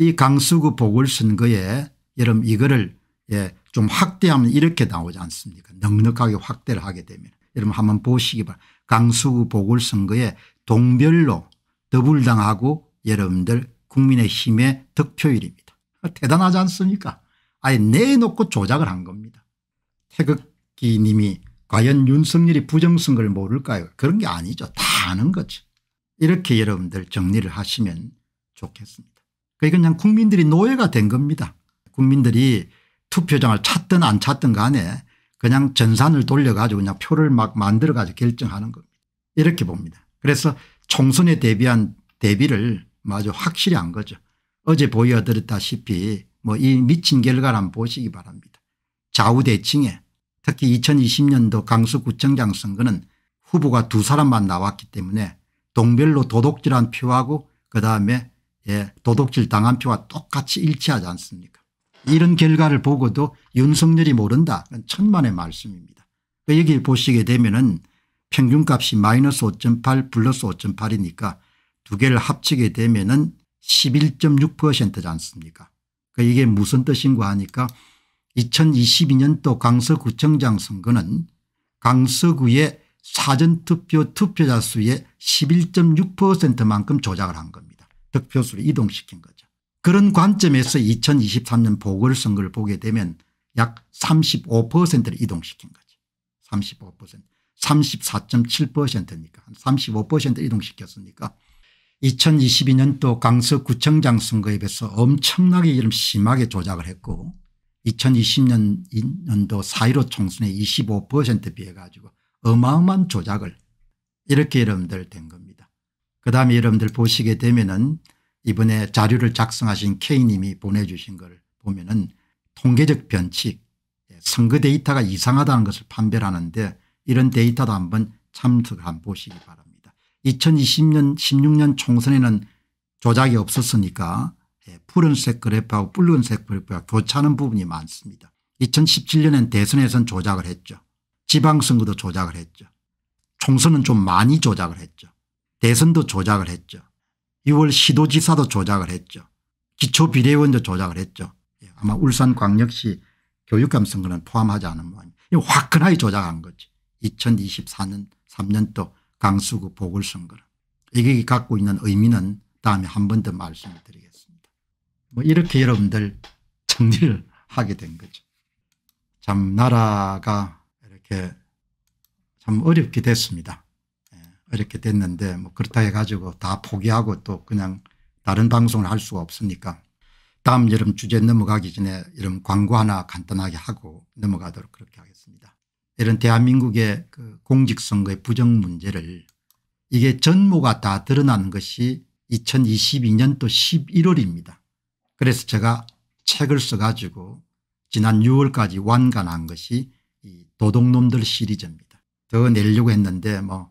[SPEAKER 1] 이강수구 보궐선거에 여러분 이거를 예, 좀 확대하면 이렇게 나오지 않습니까 넉넉하게 확대를 하게 되면 여러분 한번 보시기 바랍니다. 강수구 보궐선거에 동별로 더불당하고 여러분들 국민의힘의 득표율입니다. 대단하지 않습니까 아예 내놓고 조작을 한 겁니다. 태극기 님이 과연 윤석열이 부정선거를 모를까요 그런 게 아니죠. 다 아는 거죠. 이렇게 여러분들 정리를 하시면 좋겠습니다. 그게 그러니까 그냥 국민들이 노예가 된 겁니다. 국민들이 투표장을 찾든 안 찾든 간에 그냥 전산을 돌려가지고 그냥 표를 막 만들어가지고 결정하는 겁니다. 이렇게 봅니다. 그래서 총선에 대비한 대비를 아주 확실히 한 거죠. 어제 보여드렸다시피 뭐 이 미친 결과를 한번 보시기 바랍니다. 좌우대칭에 특히 2020년도 강서구청장 선거는 후보가 두 사람만 나왔기 때문에 동별로 도둑질한 표하고 그다음에 예, 도둑질 당한 표와 똑같이 일치하지 않습니까 이런 결과를 보고도 윤석열이 모른다 천만의 말씀입니다. 그 여기 보시게 되면 은 평균값이 마이너스 5.8 플러스 5.8이니까 두 개를 합치게 되면 은 11.6%지 않습니까 그러니까 이게 무슨 뜻인가 하니까 2022년도 강서구청장 선거는 강서구의 사전투표 투표자 수의 11.6%만큼 조작을 한 겁니다. 득표수로 이동시킨 거죠. 그런 관점에서 2023년 보궐선거를 보게 되면 약 35%를 이동시킨 거죠. 35% 34.7%니까 한35% 이동시켰으니까 2022년도 강서구청장 선거에 비해서 엄청나게 이름 심하게 조작을 했고 2020년도 4.15 총선에 25% 비해 가지고 어마어마한 조작을 이렇게 여러분들 된 겁니다. 그다음에 여러분들 보시게 되면은 이번에 자료를 작성하신 K님이 보내주신 걸 보면은 통계적 변칙 예, 선거 데이터가 이상하다는 것을 판별하는데 이런 데이터도 한번 참석을 한번 보시기 바랍니다. 2020년 16년 총선에는 조작이 없었으니까 예, 푸른색 그래프하고 붉은색 그래프가 교차하는 부분이 많습니다. 2017년엔 대선에서는 조작을 했죠. 지방선거도 조작을 했죠. 총선은 좀 많이 조작을 했죠. 대선도 조작을 했죠. 6월 시도지사도 조작을 했죠. 기초비례원도 조작을 했죠. 예, 아마 울산광역시 교육감 선거는 포함하지 않은 모양입니다. 화끈하게 조작한 거지. 2024년 3년도 강수구 보궐선거를. 이게 갖고 있는 의미는 다음에 한 번 더 말씀을 드리겠습니다. 뭐 이렇게 여러분들 정리를 하게 된 거죠. 참 나라가 이렇게 참 어렵게 됐습니다. 이렇게 됐는데 뭐 그렇다 해가지고 다 포기하고 또 그냥 다른 방송을 할 수가 없으니까 다음 여름 주제 넘어가기 전에 이런 광고 하나 간단하게 하고 넘어가도록 그렇게 하겠습니다. 이런 대한민국의 그 공직선거의 부정 문제를 이게 전모가 다 드러나는 것이 2022년도 11월입니다. 그래서 제가 책을 써가지고 지난 6월까지 완간한 것이 이 도둑놈들 시리즈입니다. 더 내려고 했는데 뭐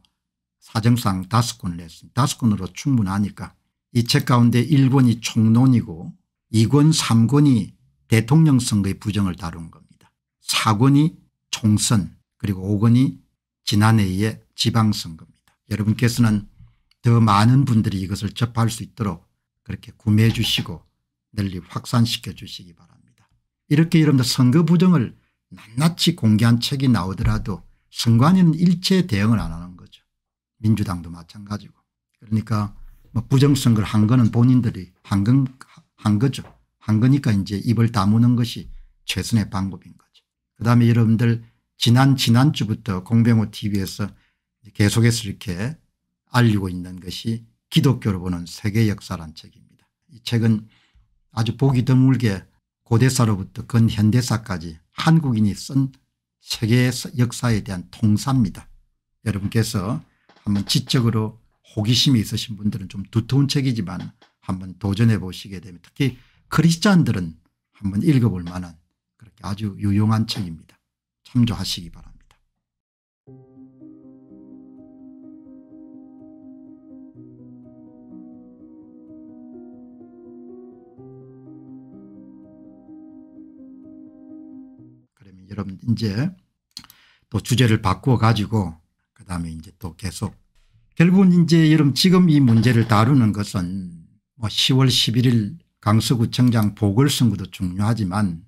[SPEAKER 1] 사정상 다섯 권을 냈습니다 다섯 권으로 충분하니까 이 책 가운데 1권이 총론이고 2권 3권이 대통령 선거의 부정을 다룬 겁니다. 4권이 총선 그리고 5권이 지난해의 지방선거입니다. 여러분께서는 더 많은 분들이 이것을 접할 수 있도록 그렇게 구매해 주시고 널리 확산시켜 주시기 바랍니다. 이렇게 여러분들 선거 부정을 낱낱이 공개한 책이 나오더라도 선관위는 일체 대응을 안 하는 민주당도 마찬가지고 그러니까 뭐 부정선거를 한 거는 본인들이 한, 건, 한 거죠. 한 거니까 이제 입을 다무는 것이 최선의 방법인 거죠. 그다음에 여러분들 지난 지난주부터 공병호 tv에서 계속해서 이렇게 알리고 있는 것이 기독교를 보는 세계 역사란 책입니다. 이 책은 아주 보기 드물게 고대사로부터 근현대사까지 한국인이 쓴 세계 역사에 대한 통사입니다. 여러분께서 한번 지적으로 호기심이 있으신 분들은 좀 두터운 책이지만 한번 도전해 보시게 되면 특히 크리스찬들은 한번 읽어볼 만한 그렇게 아주 유용한 책입니다. 참조하시기 바랍니다. 여러분 이제 또 주제를 바꾸어 가지고 다음에 이제 또 계속 결국은 이제 여러분 지금 이 문제를 다루는 것은 뭐 10월 11일 강서구청장 보궐선거도 중요하지만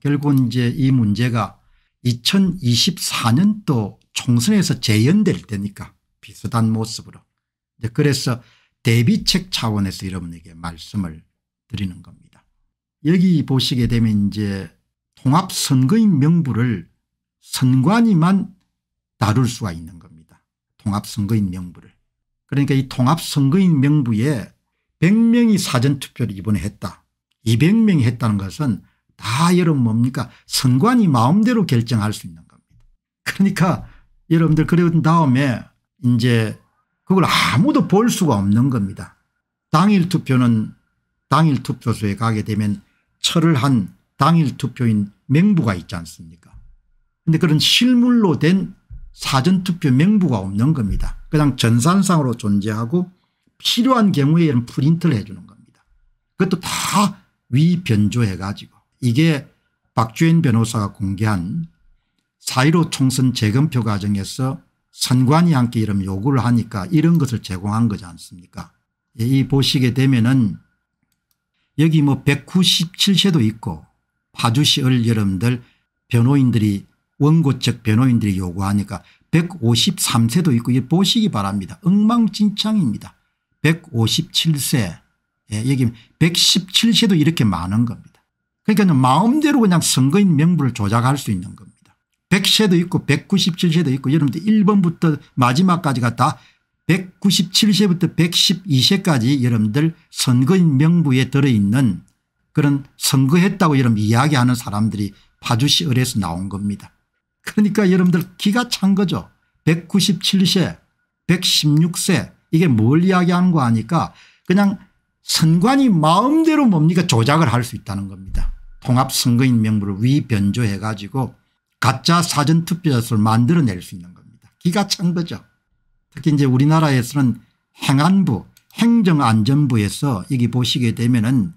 [SPEAKER 1] 결국은 이제 이 문제가 2024년도 총선에서 재연될 테니까 비슷한 모습으로 이제 그래서 대비책 차원에서 여러분에게 말씀을 드리는 겁니다. 여기 보시게 되면 이제 통합선거인 명부를 선관위만 다룰 수가 있는 겁니다. 통합선거인 명부를. 그러니까 이 통합선거인 명부에 100명이 사전투표를 이번에 했다. 200명이 했다는 것은 다 여러분 뭡니까 선관위 마음대로 결정할 수 있는 겁니다. 그러니까 여러분들 그런 그 다음에 이제 그걸 아무도 볼 수가 없는 겁니다. 당일 투표는 당일 투표소에 가게 되면 철을 한 당일 투표인 명부가 있지 않습니까 그런데 그런 실물로 된 사전투표 명부가 없는 겁니다. 그냥 전산상으로 존재하고 필요한 경우에는 프린트를 해주는 겁니다. 그것도 다 위변조해 가지고 이게 박주인 변호사가 공개한 4.15 총선 재검표 과정에서 선관위 함께 이런 요구를 하니까 이런 것을 제공한 거지 않습니까 예, 이 보시게 되면은 여기 뭐 197세도 있고 파주시 을 여러분들 변호인들이 원고 측 변호인들이 요구하니까 153세도 있고 이 보시기 바랍니다. 엉망진창입니다. 157세 예, 여기 117세도 이렇게 많은 겁니다. 그러니까 마음대로 그냥 선거인 명부를 조작할 수 있는 겁니다. 100세도 있고 197세도 있고 여러분들 1번부터 마지막까지가 다 197세부터 112세까지 여러분들 선거인 명부에 들어있는 그런 선거했다고 여러분 이야기하는 사람들이 파주시 을에서 나온 겁니다. 그러니까 여러분들 기가 찬 거죠. 197세 116세 이게 뭘 이야기하는 거 아니까 그냥 선관이 마음대로 뭡니까 조작을 할 수 있다는 겁니다. 통합선거인 명부를 위변조해 가지고 가짜 사전투표자수를 만들어낼 수 있는 겁니다. 기가 찬 거죠. 특히 이제 우리나라에서는 행안부 행정안전부에서 여기 보시게 되면은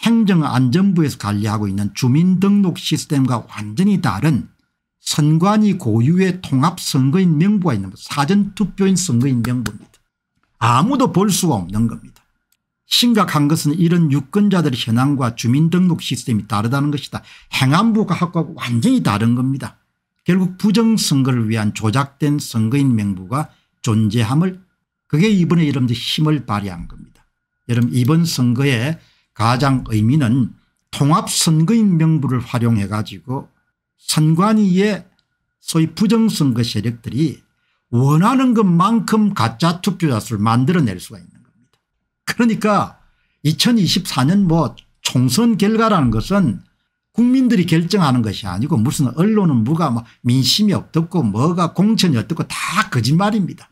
[SPEAKER 1] 행정안전부에서 관리하고 있는 주민등록 시스템과 완전히 다른 선관위 고유의 통합선거인 명부가 있는 겁니다. 사전투표인 선거인 명부입니다. 아무도 볼 수가 없는 겁니다. 심각한 것은 이런 유권자들의 현황과 주민등록 시스템이 다르다는 것이다. 행안부가 하고 완전히 다른 겁니다. 결국 부정선거를 위한 조작된 선거인 명부가 존재함을 그게 이번에 여러분 들 힘을 발휘한 겁니다. 여러분 이번 선거의 가장 의미는 통합선거인 명부를 활용해 가지고 선관위의 소위 부정선거 세력들이 원하는 것만큼 가짜 투표자 수를 만들어낼 수가 있는 겁니다. 그러니까 2024년 뭐 총선 결과라는 것은 국민들이 결정하는 것이 아니고 무슨 언론은 뭐가 뭐 민심이 없떻고 뭐가 공천이 어떻고 다 거짓말입니다.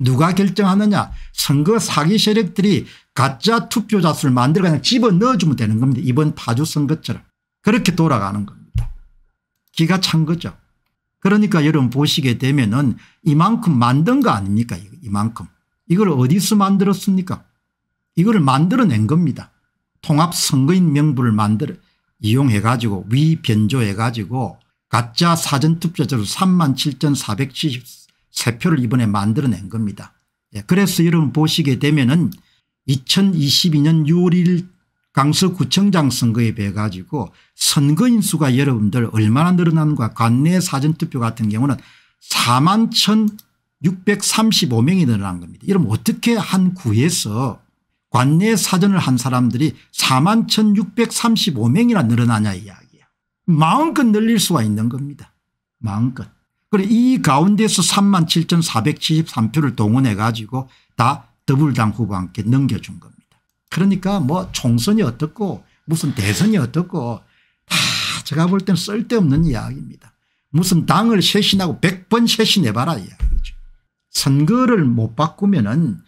[SPEAKER 1] 누가 결정하느냐 선거 사기 세력들이 가짜 투표자 수를 만들어 그냥 집어넣어주면 되는 겁니다. 이번 파주 선거처럼 그렇게 돌아가는 겁니다. 기가 찬 거죠. 그러니까 여러분 보시게 되면은 이만큼 만든 거 아닙니까 이만큼. 이걸 어디서 만들었습니까 이걸 만들어낸 겁니다. 통합선거인 명부를 만들어 이용해 가지고 위변조해 가지고 가짜 사전투표자로 37,473표를 이번에 만들어낸 겁니다. 예, 그래서 여러분 보시게 되면은 2022년 6월 1일 강서구청장 선거에 비해 가지고 선거인 수가 여러분들 얼마나 늘어나가 관내 사전투표 같은 경우는 4만 1,635명이 늘어난 겁니다. 이러면 어떻게 한 구에서 관내 사전을 한 사람들이 4만 1,635명이나 늘어나냐 이야기야. 마음껏 늘릴 수가 있는 겁니다. 마음껏. 그리고 이 가운데서 3만 7,473표를 동원해 가지고 다 더불당 후보한테 넘겨준 겁니다. 그러니까 뭐 총선이 어떻고 무슨 대선이 어떻고 다 제가 볼 땐 쓸데없는 이야기입니다. 무슨 당을 쇄신하고 100번 쇄신해봐라 이야기죠. 선거를 못 바꾸면 은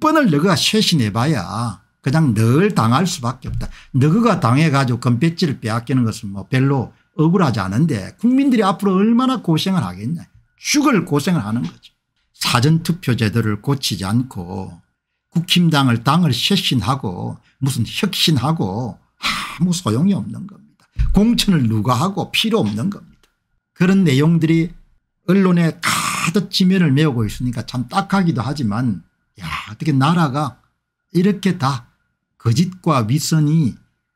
[SPEAKER 1] 100번을 너가 쇄신해봐야 그냥 늘 당할 수밖에 없다. 너가 당해가지고 금배지를 빼앗기는 것은 뭐 별로 억울하지 않은데 국민들이 앞으로 얼마나 고생을 하겠냐. 죽을 고생을 하는 거죠. 사전투표 제도를 고치지 않고 국힘당을 당을 쇄신하고 무슨 혁신하고 아무 소용이 없는 겁니다. 공천을 누가 하고 필요 없는 겁니다. 그런 내용들이 언론에 가득 지면을 메우고 있으니까 참 딱하기도 하지만 야 어떻게 나라가 이렇게 다 거짓과 위선이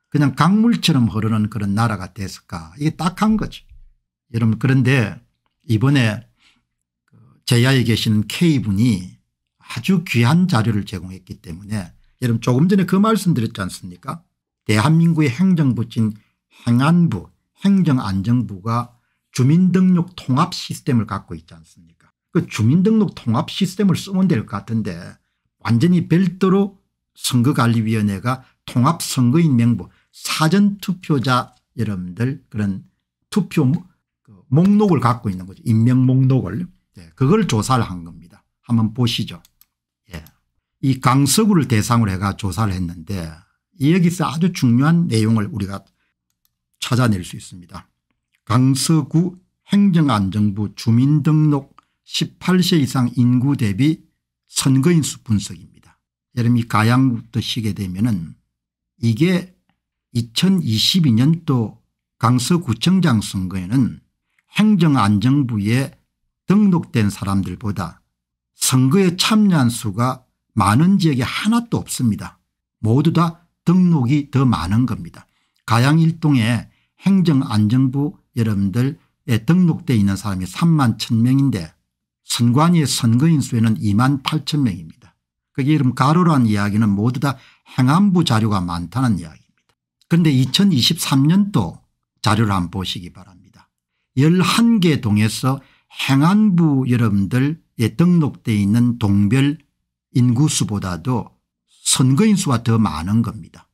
[SPEAKER 1] 그냥 강물처럼 흐르는 그런 나라가 됐을까 이게 딱한 거죠. 여러분 그런데 이번에 그 제야에 계시 K분이 아주 귀한 자료를 제공했기 때문에 여러분 조금 전에 그 말씀드렸지 않습니까 대한민국의 행정부인 행안부 행정안정부가 주민등록 통합 시스템을 갖고 있지 않습니까 그 주민등록 통합 시스템을 쓰면 될 것 같은데 완전히 별도로 선거관리위원회가 통합선거인 명부 사전투표자 여러분들 그런 투표 그 목록을 갖고 있는 거죠. 인명 목록을. 네, 그걸 조사를 한 겁니다. 한번 보시죠. 이 강서구를 대상으로 해가 조사를 했는데 여기서 아주 중요한 내용을 우리가 찾아낼 수 있습니다. 강서구 행정안정부 주민등록 18세 이상 인구 대비 선거인수 분석입니다. 여러분 이 가양부터 시게 되면 은 이게 2022년도 강서구청장 선거에는 행정안정부에 등록된 사람들보다 선거에 참여한 수가 많은 지역에 하나도 없습니다. 모두 다 등록이 더 많은 겁니다. 가양 일동에 행정안정부 여러분들에 등록되어 있는 사람이 3만 1000명인데 선관위의 선거인 수에는 2만 8천 명입니다. 그게 이름 가로란 이야기는 모두 다 행안부 자료가 많다는 이야기입니다. 그런데 2023년도 자료를 한번 보시기 바랍니다. 11개 동에서 행안부 여러분들에 등록되어 있는 동별 인구수보다도 선거인 수가 더 많은 겁니다.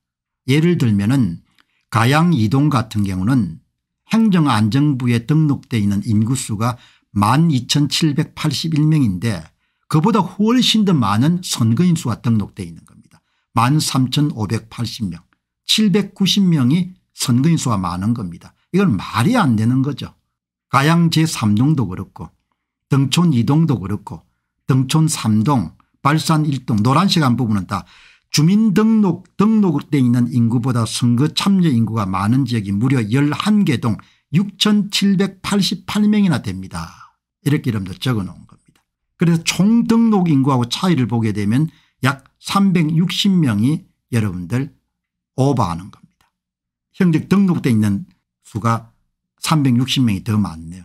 [SPEAKER 1] 예를 들면 은 가양 이동 같은 경우는 행정안정부에 등록돼 있는 인구수가 12,781명인데 그보다 훨씬 더 많은 선거인 수가 등록돼 있는 겁니다. 13,580명 790명이 선거인 수가 많은 겁니다. 이건 말이 안 되는 거죠. 가양 제3동도 그렇고 등촌 2동도 그렇고 등촌 3동 발산 1동 노란색한 부분은 다 주민등록 등록돼 있는 인구보다 선거 참여 인구가 많은 지역이 무려 11개 동 6788명이나 됩니다. 이렇게 이름도 적어놓은 겁니다. 그래서 총 등록 인구하고 차이를 보게 되면 약 360명이 여러분들 오버하는 겁니다. 현재 등록돼 있는 수가 360명이 더 많네요.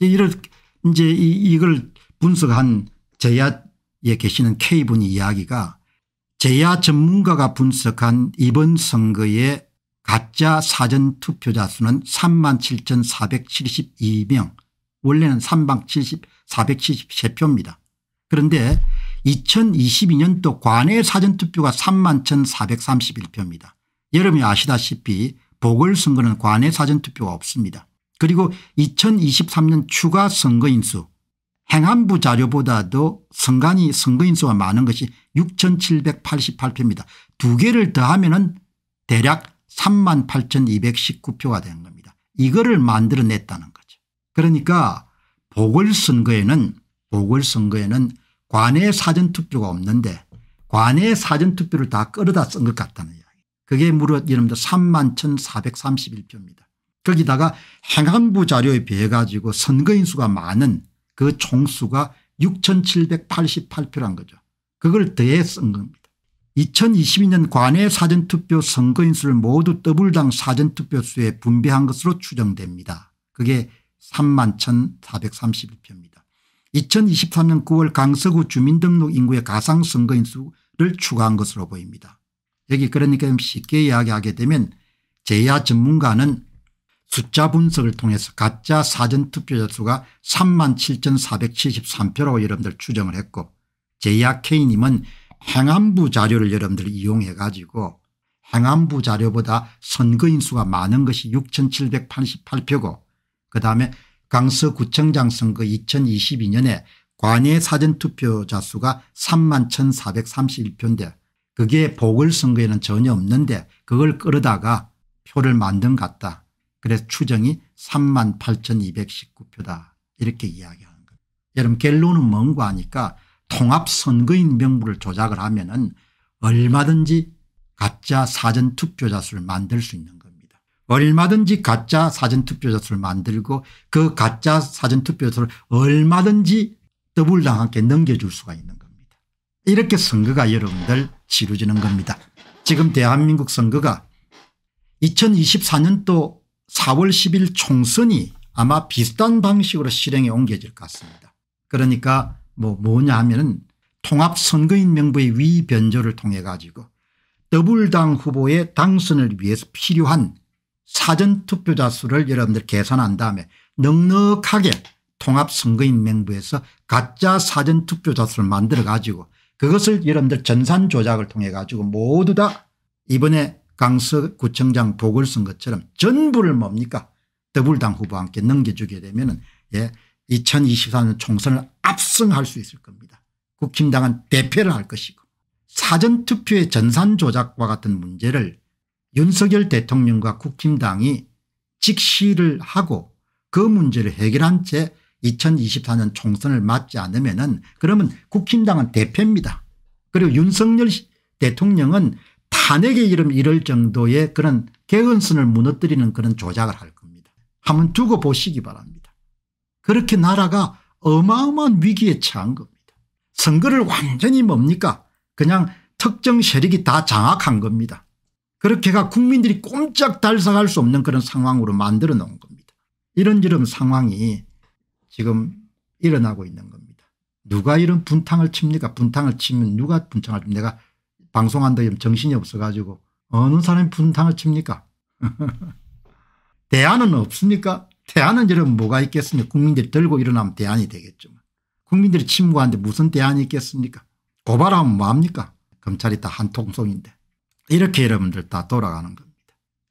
[SPEAKER 1] 이제 이걸 분석한 제야에 계시는 K분의 이야기가 제야 전문가가 분석한 이번 선거의 가짜 사전투표자 수는 3만 7,472명 원래는 3방 70, 473표입니다. 그런데 2022년도 관외 사전투표가 3만 1,431표입니다. 여러분이 아시다시피 보궐선거는 관외 사전투표가 없습니다. 그리고 2023년 추가 선거인수 행안부 자료보다도 선관위 선거인수가 많은 것이 6788표입니다. 두 개를 더하면 은 대략 38,219표가 된 겁니다. 이거를 만들어냈다는 거죠. 그러니까 보궐선거에는 보궐선거에는 관내 사전투표가 없는데 관내 사전투표를 다 끌어다 쓴 것 같다는 이야기. 그게 무려 여러분들 31,431표입니다. 거기다가 행안부 자료에 비해 가지고 선거인수가 많은 그 총수가 6788표란 거죠. 그걸 더해 쓴 겁니다. 2022년 관외 사전투표 선거인수를 모두 더블당 사전투표수에 분배한 것으로 추정됩니다. 그게 3 1431표입니다. 2023년 9월 강서구 주민등록 인구의 가상선거인수를 추가한 것으로 보입니다. 여기 그러니까 쉽게 이야기하게 되면 제야 전문가는 숫자 분석을 통해서 가짜 사전투표자 수가 3만 7,473표로 여러분들 추정을 했고 JRK님은 행안부 자료를 여러분들 이용해 가지고 행안부 자료보다 선거인 수가 많은 것이 6,788표고 그다음에 강서구청장 선거 2022년에 관외 사전투표자 수가 3만 1,431표인데 그게 보궐선거에는 전혀 없는데 그걸 끌어다가 표를 만든 같다. 그래서 추정이 38,219표다 이렇게 이야기하는 겁니다. 여러분 결론은 뭔고 하니까 통합선거인 명부를 조작을 하면 은 얼마든지 가짜 사전투표자 수를 만들 수 있는 겁니다. 얼마든지 가짜 사전투표자 수를 만들고 그 가짜 사전투표자 수를 얼마든지 더블당한테 넘겨줄 수가 있는 겁니다. 이렇게 선거가 여러분들 치루지는 겁니다. 지금 대한민국 선거가 2024년도 4월 10일 총선이 아마 비슷한 방식으로 실행에 옮겨질 것 같습니다. 그러니까 뭐 뭐냐 하면은 통합선거인 명부의 위변조를 통해 가지고 더블당 후보의 당선을 위해서 필요한 사전투표자 수를 여러분들 계산한 다음에 넉넉하게 통합선거인 명부에서 가짜 사전투표자 수를 만들어 가지고 그것을 여러분들 전산 조작을 통해 가지고 모두 다 이번에 강서구청장 복을 쓴것처럼 전부를 뭡니까 더불당 후보와 함께 넘겨주게 되면 예 2024년 총선을 압승할 수 있을 겁니다. 국힘당은 대패를 할 것이고 사전투표의 전산 조작과 같은 문제를 윤석열 대통령과 국힘당이 직시를 하고 그 문제를 해결한 채 2024년 총선을 맞지 않으면 은 그러면 국힘당은 대패입니다. 그리고 윤석열 대통령은 탄핵에 이름 이를 정도의 그런 개헌선을 무너뜨리는 그런 조작을 할 겁니다. 한번 두고 보시기 바랍니다. 그렇게 나라가 어마어마한 위기에 처한 겁니다. 선거를 완전히 뭡니까 그냥 특정 세력이 다 장악한 겁니다. 그렇게가 국민들이 꼼짝 달싹할 수 없는 그런 상황으로 만들어 놓은 겁니다. 이런저런 상황이 지금 일어나고 있는 겁니다. 누가 이런 분탕을 칩니까 분탕을 치면 누가 분탕을 칩니까 내가 방송한데 정신이 없어가지고 어느 사람이 분탕을 칩니까? 대안은 없습니까? 대안은 여러분 뭐가 있겠습니까? 국민들이 들고 일어나면 대안이 되겠죠. 국민들이 침구하는데 무슨 대안이 있겠습니까? 고발하면 뭐합니까? 검찰이 다 한통속인데. 이렇게 여러분들 다 돌아가는 겁니다.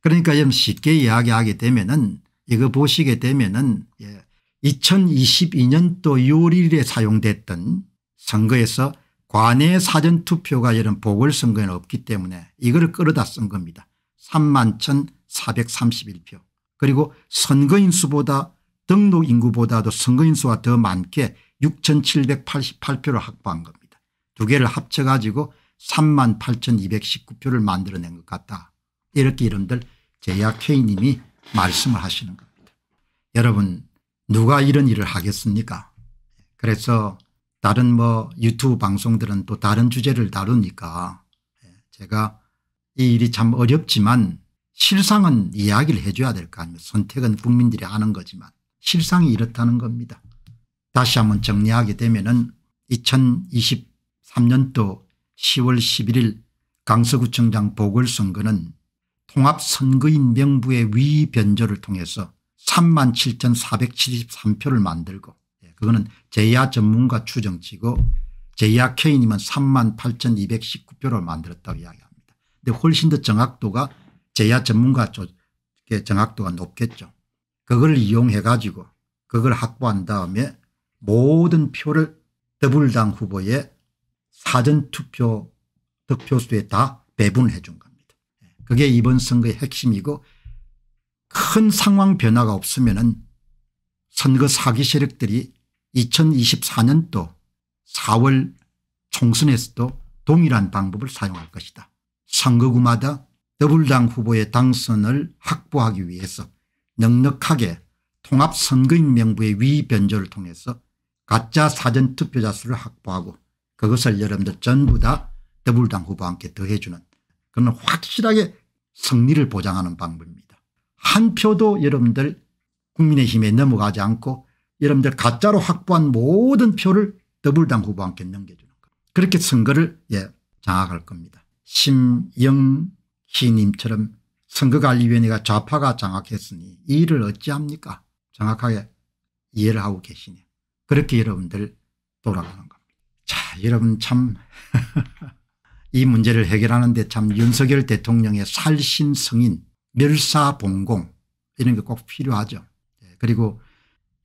[SPEAKER 1] 그러니까 여 쉽게 이야기하게 되면은 이거 보시게 되면은 예, 2022년도 6월 1일에 사용됐던 선거에서 관내 사전투표가 이런 보궐선거에는 없기 때문에 이걸 끌어다 쓴 겁니다. 3만 1,431표 그리고 선거인 수보다 등록 인구보다도 선거인 수가 더 많게 6,788표를 확보한 겁니다. 두 개를 합쳐가지고 3만 8,219표를 만들어낸 것 같다. 이렇게 이름들 제약회의님이 말씀을 하시는 겁니다. 여러분 누가 이런 일을 하겠습니까 그래서 다른 뭐 유튜브 방송들은 또 다른 주제를 다루니까 예, 제가 이 일이 참 어렵지만 실상은 이야기를 해줘야 될 거 아닙니까 선택은 국민들이 하는 거지만 실상이 이렇다는 겁니다. 다시 한번 정리하게 되면 은 2023년도 10월 11일 강서구청장 보궐선거는 통합선거인 명부의 위변조를 통해서 37,473표를 만들고 그거는 제야 전문가 추정치고 제야 케인이면 38,219표를 만들었다고 이야기합니다. 근데 훨씬 더 정확도가 제야 전문가 쪽의 정확도가 높겠죠. 그걸 이용해 가지고 그걸 확보한 다음에 모든 표를 더블당 후보의 사전투표 득표수에 다 배분해 준 겁니다. 그게 이번 선거의 핵심이고 큰 상황 변화가 없으면 선거 사기 세력들이 2024년도 4월 총선에서도 동일한 방법을 사용할 것이다. 선거구마다 더블당 후보의 당선을 확보하기 위해서 넉넉하게 통합선거인 명부의 위변조를 통해서 가짜 사전투표자 수를 확보하고 그것을 여러분들 전부 다 더블당 후보와 함께 더해주는 그런 확실하게 승리를 보장하는 방법입니다. 한 표도 여러분들 국민의힘에 넘어가지 않고 여러분들 가짜로 확보한 모든 표를 더불당 후보한테 넘겨주는 거 그렇게 선거를 예 장악할 겁니다. 심영희님처럼 선거관리위원회가 좌파가 장악했으니 이 일을 어찌합니까 정확하게 이해를 하고 계시네 그렇게 여러분들 돌아가는 겁니다. 자 여러분 참 이 문제를 해결하는데 참 윤석열 대통령의 살신성인 멸사봉공 이런 게 꼭 필요하죠. 예, 그리고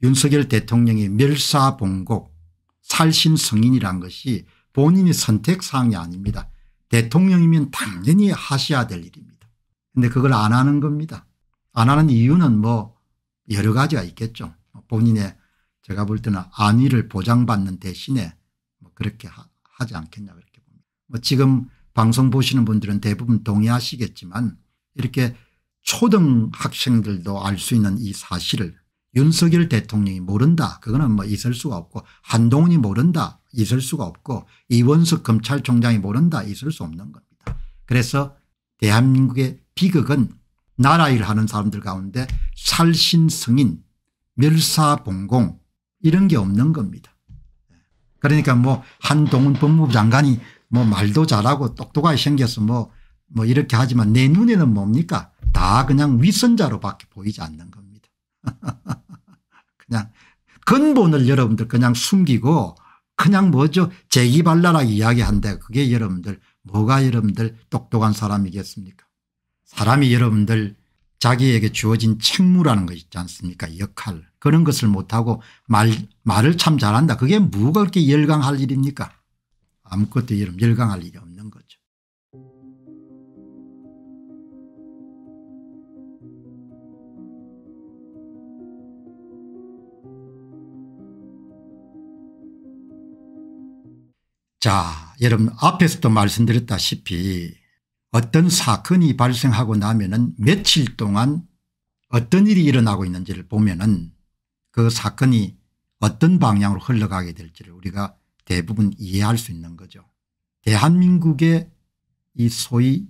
[SPEAKER 1] 윤석열 대통령이 멸사봉곡 살신성인이란 것이 본인의 선택사항이 아닙니다. 대통령이면 당연히 하셔야 될 일입니다. 근데 그걸 안 하는 겁니다. 안 하는 이유는 뭐 여러 가지가 있겠죠. 본인의 제가 볼 때는 안위를 보장받는 대신에 뭐 그렇게 하, 지 않겠냐 그렇게 봅니다. 뭐 지금 방송 보시는 분들은 대부분 동의하시겠지만 이렇게 초등학생들도 알 수 있는 이 사실을 윤석열 대통령이 모른다. 그거는 뭐 있을 수가 없고 한동훈이 모른다. 있을 수가 없고 이원석 검찰총장이 모른다. 있을 수 없는 겁니다. 그래서 대한민국의 비극은 나라 일 하는 사람들 가운데 살신성인 멸사봉공 이런 게 없는 겁니다. 그러니까 뭐 한동훈 법무부 장관이 뭐 말도 잘하고 똑똑하게 생겨서 뭐, 뭐 이렇게 하지만 내 눈에는 뭡니까 다 그냥 위선자로밖에 보이지 않는 겁니다. 그냥 근본을 여러분들 그냥 숨기고 그냥 뭐죠 재기발랄하게 이야기한다 그게 여러분들 뭐가 여러분들 똑똑한 사람이겠습니까 사람이 여러분들 자기에게 주어진 책무라는 거 있지 않습니까 역할 그런 것을 못하고 말, 말을 참 잘한다 그게 뭐가 그렇게 열광할 일입니까 아무것도 여러분 열광할 일이 없자 여러분 앞에서도 말씀드렸다시피 어떤 사건이 발생하고 나면 은 며칠 동안 어떤 일이 일어나고 있는지를 보면 은그 사건이 어떤 방향으로 흘러가게 될지를 우리가 대부분 이해할 수 있는 거죠. 대한민국의 이 소위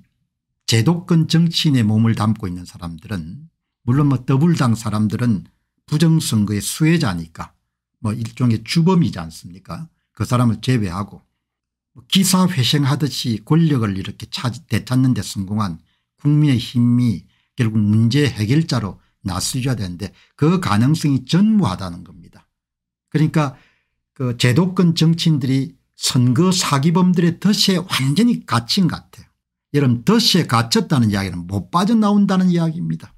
[SPEAKER 1] 제도권 정치인의 몸을 담고 있는 사람들은 물론 뭐 더블당 사람들은 부정선거의 수혜자니까 뭐 일종의 주범이지 않습니까 그 사람을 제외하고 뭐 기사회생하듯이 권력을 이렇게 되찾는 데 성공한 국민의 힘이 결국 문제 해결자로 나서줘야 되는데 그 가능성이 전무하다는 겁니다. 그러니까 그 제도권 정치인들이 선거 사기범들의 덫에 완전히 갇힌 것 같아요. 여러분 덫에 갇혔다는 이야기는 못 빠져나온다는 이야기입니다.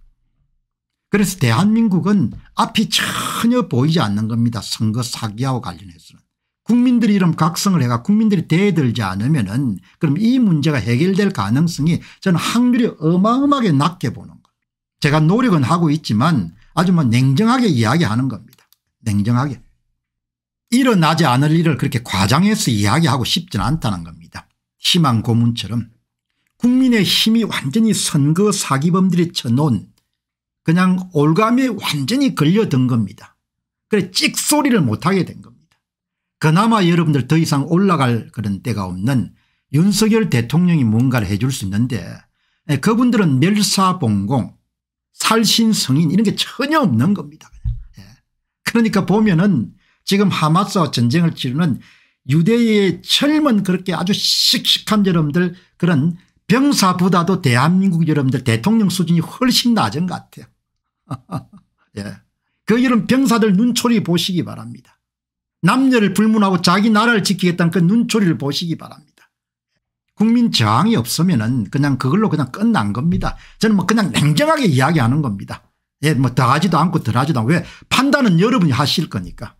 [SPEAKER 1] 그래서 대한민국은 앞이 전혀 보이지 않는 겁니다. 선거 사기와 관련해서는. 국민들이 이런 각성을 해가 국민들이 대들지 않으면 은 그럼 이 문제가 해결될 가능성이 저는 확률이 어마어마하게 낮게 보는 거예요. 제가 노력은 하고 있지만 아주 뭐 냉정하게 이야기하는 겁니다. 냉정하게. 일어나지 않을 일을 그렇게 과장해서 이야기하고 싶진 않다는 겁니다. 희망 고문처럼 국민의 힘이 완전히 선거 사기범들이 쳐놓은 그냥 올감에 완전히 걸려든 겁니다. 그래 찍소리를 못하게 된 겁니다. 그나마 여러분들 더 이상 올라갈 그런 때가 없는 윤석열 대통령이 뭔가를 해줄 수 있는데 예, 그분들은 멸사봉공 살신성인 이런 게 전혀 없는 겁니다. 예. 그러니까 보면은 지금 하마스와 전쟁을 치르는 유대의 젊은 그렇게 아주 씩씩한 여러분들 그런 병사보다도 대한민국 여러분들 대통령 수준이 훨씬 낮은 것 같아요. 예. 그 이런 병사들 눈초리 보시기 바랍니다. 남녀를 불문하고 자기 나라를 지키겠다는 그 눈초리를 보시기 바랍니다. 국민 저항이 없으면 은 그냥 그걸로 그냥 끝난 겁니다. 저는 뭐 그냥 냉정하게 이야기하는 겁니다. 예, 뭐 더하지도 않고 덜하지도 않고 왜 판단은 여러분이 하실 거니까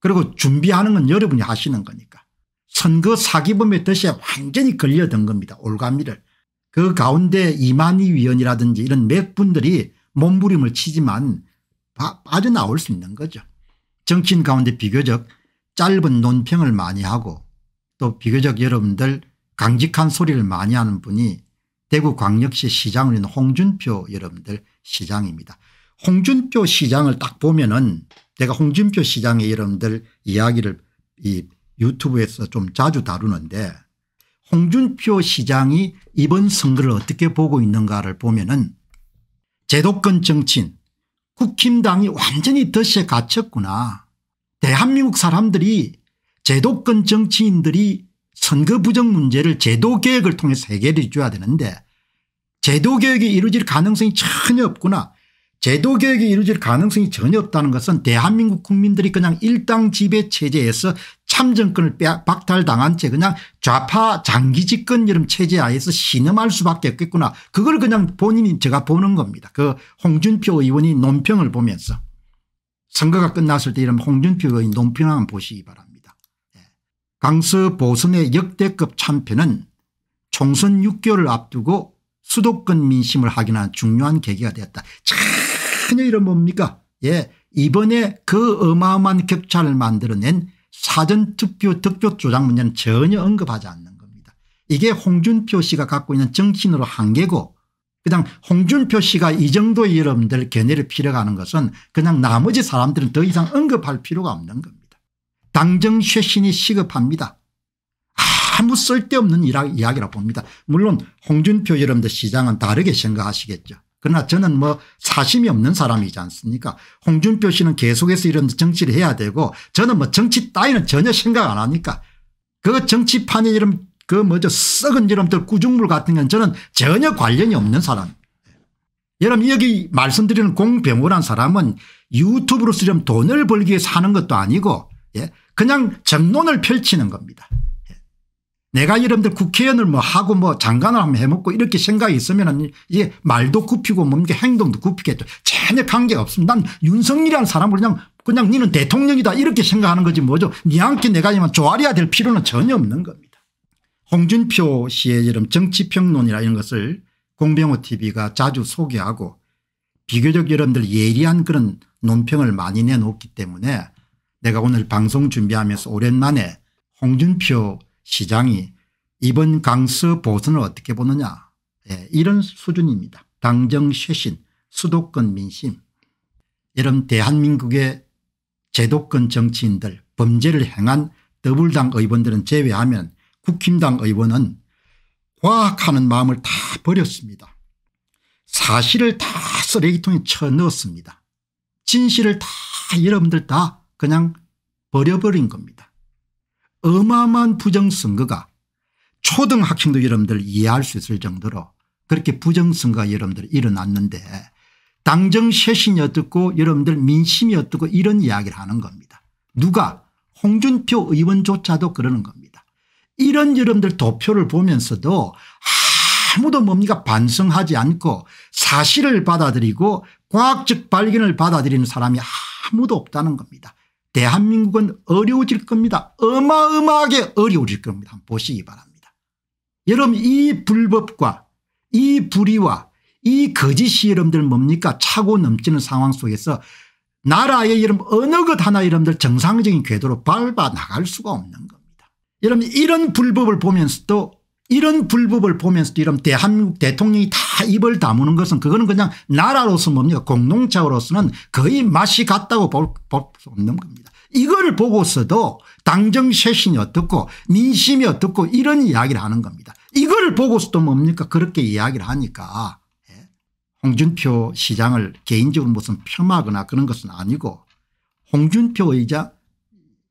[SPEAKER 1] 그리고 준비하는 건 여러분이 하시는 거니까 선거 사기범의 뜻에 완전히 걸려든 겁니다. 올가미를. 그 가운데 이만희 위원이라든지 이런 몇 분들이 몸부림을 치지만 빠져나올 수 있는 거죠. 정치인 가운데 비교적 짧은 논평을 많이 하고 또 비교적 여러분들 강직한 소리를 많이 하는 분이 대구 광역시 시장인 홍준표 여러분들 시장입니다. 홍준표 시장을 딱 보면은 내가 홍준표 시장의 여러분들 이야기를 이 유튜브에서 좀 자주 다루는데 홍준표 시장이 이번 선거를 어떻게 보고 있는가를 보면은 제도권 정치인 국힘당이 완전히 덫에 갇혔구나 대한민국 사람들이 제도권 정치인들이 선거 부정 문제를 제도개혁을 통해서 해결해 줘야 되는데 제도개혁이 이루어질 가능성이 전혀 없구나. 제도개혁이 이루어질 가능성이 전혀 없다는 것은 대한민국 국민들이 그냥 일당 지배 체제에서 참정권을 박탈당한 채 그냥 좌파 장기 집권 여름 체제 하에서 신음할 수밖에 없겠구나. 그걸 그냥 본인이 제가 보는 겁니다. 그 홍준표 의원이 논평을 보면서. 선거가 끝났을 때 이런 홍준표 의 논평 한번 보시기 바랍니다. 예. 강서 보선의 역대급 참패는 총선 6개월을 앞두고 수도권 민심을 확인한 중요한 계기가 되었다. 전혀 이런 뭡니까 예 이번에 그 어마어마한 격차를 만들어낸 사전투표 득표 조작 문제는 전혀 언급하지 않는 겁니다. 이게 홍준표 씨가 갖고 있는 정신으로 한계고 그냥 홍준표 씨가 이 정도의 여러분들 견해를 필요하는 것은 그냥 나머지 사람들은 더 이상 언급할 필요가 없는 겁니다. 당정 쇄신이 시급합니다. 아무 쓸데없는 이야기라 고 봅니다. 물론 홍준표 여러분들 시장은 다르게 생각하시겠죠. 그러나 저는 뭐 사심이 없는 사람이지 않습니까 홍준표 씨는 계속해서 이런 정치를 해야 되고 저는 뭐 정치 따위는 전혀 생각 안 하니까 그 정치판이 이런 그 뭐죠 썩은 이름들 꾸중물 같은 건 저는 전혀 관련이 없는 사람. 여러분 여기 말씀드리는 공병호란 사람은 유튜브로서 좀 돈을 벌기 위해 사는 것도 아니고 예? 그냥 정론을 펼치는 겁니다. 예? 내가 여러분들 국회의원을 뭐 하고 뭐 장관을 한번 해먹고 이렇게 생각이 있으면 이게 말도 굽히고 뭡니까 행동도 굽히겠죠. 전혀 관계가 없습니다. 난 윤석열이라는 사람을 그냥 그냥 니는 대통령이다 이렇게 생각하는 거지 뭐죠. 니한테 내가 조아려야 될 필요는 전혀 없는 겁니다. 홍준표 씨의 이런 정치평론이라 이런 것을 공병호 tv가 자주 소개하고 비교적 여러분들 예리한 그런 논평을 많이 내놓기 때문에 내가 오늘 방송 준비하면서 오랜만에 홍준표 시장이 이번 강서 보선을 어떻게 보느냐 예, 이런 수준입니다. 당정 쇄신 수도권 민심 여러분 대한민국의 제도권 정치인들 범죄를 행한 더블당 의원들은 제외하면 국힘당 그 의원은 과학하는 마음을 다 버렸습니다. 사실을 다 쓰레기통에 쳐넣었습니다. 진실을 다 여러분들 다 그냥 버려버린 겁니다. 어마어마한 부정선거가 초등학생도 여러분들 이해할 수 있을 정도로 그렇게 부정선거가 여러분들 일어났는데 당정 쇄신이 어떻고 여러분들 민심이 어떻고 이런 이야기를 하는 겁니다. 누가 홍준표 의원조차도 그러는 겁니다. 이런 여러분들 도표를 보면서도 아무도 뭡니까 반성하지 않고 사실을 받아들이고 과학적 발견을 받아들이는 사람이 아무도 없다는 겁니다. 대한민국은 어려워질 겁니다. 어마어마하게 어려워질 겁니다. 한번 보시기 바랍니다. 여러분 이 불법과 이 불의와 이 거짓이 여러분들 뭡니까 차고 넘치는 상황 속에서 나라의 여러분 어느 것 하나 여러분들 정상적인 궤도로 밟아 나갈 수가 없는 겁니다. 여러분 이런 불법을 보면서도 이런 불법을 보면서도 이런 대한민국 대통령이 다 입을 다무는 것은 그거는 그냥 나라로서 뭡니까 공동체로서는 거의 맛이 같다고 볼 수 없는 겁니다. 이거를 보고서도 당정 쇄신이 어떻고 민심이 어떻고 이런 이야기를 하는 겁니다. 이거를 보고서도 뭡니까 그렇게 이야기를 하니까 예, 홍준표 시장을 개인적으로 무슨 폄하거나 그런 것은 아니고 홍준표 의자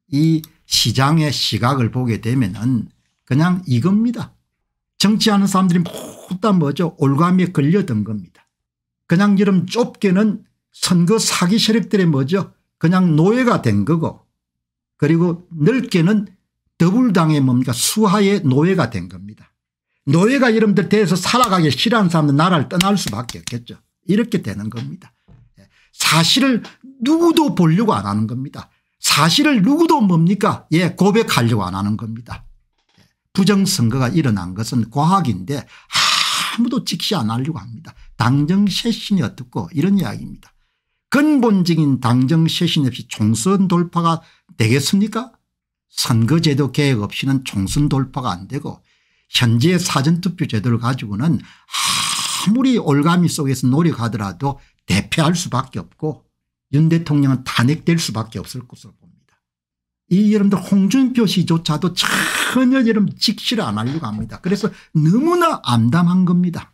[SPEAKER 1] 이 시장의 시각을 보게 되면 은 그냥 이겁니다. 정치하는 사람들이 모두 다 뭐죠 올감에 걸려든 겁니다. 그냥 이름 좁게는 선거 사기 세력들의 뭐죠 그냥 노예가 된 거고 그리고 넓게는 더불당의 뭡니까 수하의 노예가 된 겁니다. 노예가 이름들 대해서 살아가기 싫어하는 사람들 나라를 떠날 수밖에 없겠죠. 이렇게 되는 겁니다. 예. 사실을 누구도 보려고 안 하는 겁니다. 사실을 누구도 뭡니까 예 고백하려고 안 하는 겁니다. 부정선거가 일어난 것은 과학인데 아무도 직시 안 하려고 합니다. 당정 쇄신이 어떻고 이런 이야기입니다. 근본적인 당정 쇄신 없이 총선 돌파가 되겠습니까 선거제도 개혁 없이는 총선 돌파가 안 되고 현재 사전투표 제도를 가지고는 아무리 올가미 속에서 노력하더라도 대패할 수밖에 없고 윤 대통령은 탄핵될 수밖에 없을 것으로 봅니다. 이 여러분들 홍준표 씨조차도 전혀 여러분 직시를 안 하려고 합니다. 그래서 너무나 암담한 겁니다.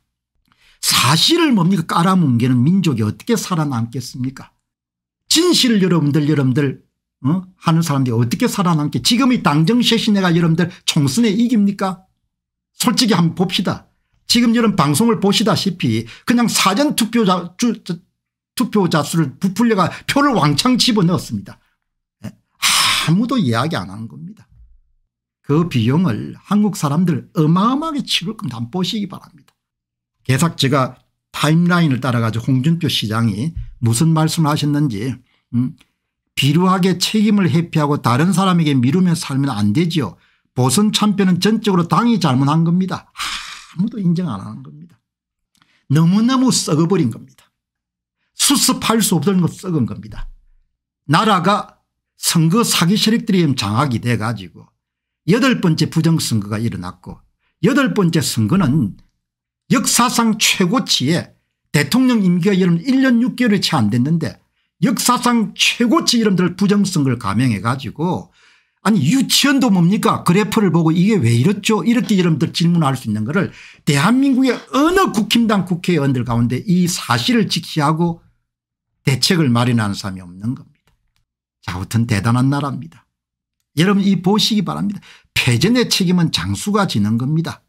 [SPEAKER 1] 사실을 뭡니까 깔아뭉개는 민족이 어떻게 살아남겠습니까 진실을 여러분들 여러분들 어? 하는 사람들이 어떻게 살아남게 지금 이 당정 쇄신회가 여러분들 총선에 이깁니까 솔직히 한번 봅시다. 지금 여러분 방송을 보시다시피 그냥 사전투표자 투표자 수를 부풀려가 표를 왕창 집어넣었습니다. 예, 아무도 이야기 안한 겁니다. 그 비용을 한국 사람들 어마어마하게 치를 겁니다. 한번 보시기 바랍니다. 개삭제가 타임라인을 따라가지고 홍준표 시장이 무슨 말씀을 하셨는지 음, 비루하게 책임을 회피하고 다른 사람에게 미루며 살면 안 되지요. 보선 참패는 전적으로 당이 잘못한 겁니다. 아무도 인정 안 하는 겁니다. 너무너무 썩어버린 겁니다. 수습할 수 없던 것 썩은 겁니다. 나라가 선거 사기 세력들이 장악이 돼 가지고 여덟 번째 부정선거가 일어났고 여덟 번째 선거는 역사상 최고치에 대통령 임기가 여러분 1년 6개월이 채 안 됐는데 역사상 최고치 이름들 부정선거를 감행해 가지고 아니 유치원도 뭡니까 그래프를 보고 이게 왜 이렇죠 이렇게 이름들 질문할 수 있는 것을 대한민국의 어느 국힘당 국회의원들 가운데 이 사실을 직시하고 대책을 마련하는 사람이 없는 겁니다. 자우튼 대단한 나라입니다. 여러분 이 보시기 바랍니다. 패전의 책임은 장수가 지는 겁니다.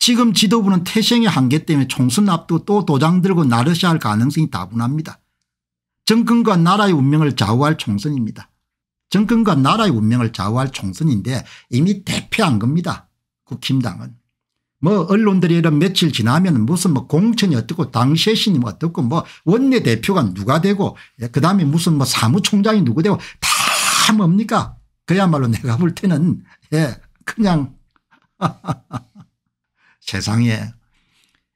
[SPEAKER 1] 지금 지도부는 태생의 한계 때문에 총선 앞두고 또 도장 들고 나르샤 할 가능성이 다분합니다. 정권과 나라의 운명을 좌우할 총선입니다. 정권과 나라의 운명을 좌우할 총선인데 이미 대패한 겁니다. 국힘당은. 뭐 언론들이 이런 며칠 지나면 무슨 뭐 공천이 어떻고 당 쇄신이 뭐 어떻고 뭐 원내대표가 누가 되고 예, 그다음에 무슨 뭐 사무총장이 누구 되고 다 뭡니까 그야말로 내가 볼 때는 예 그냥 세상에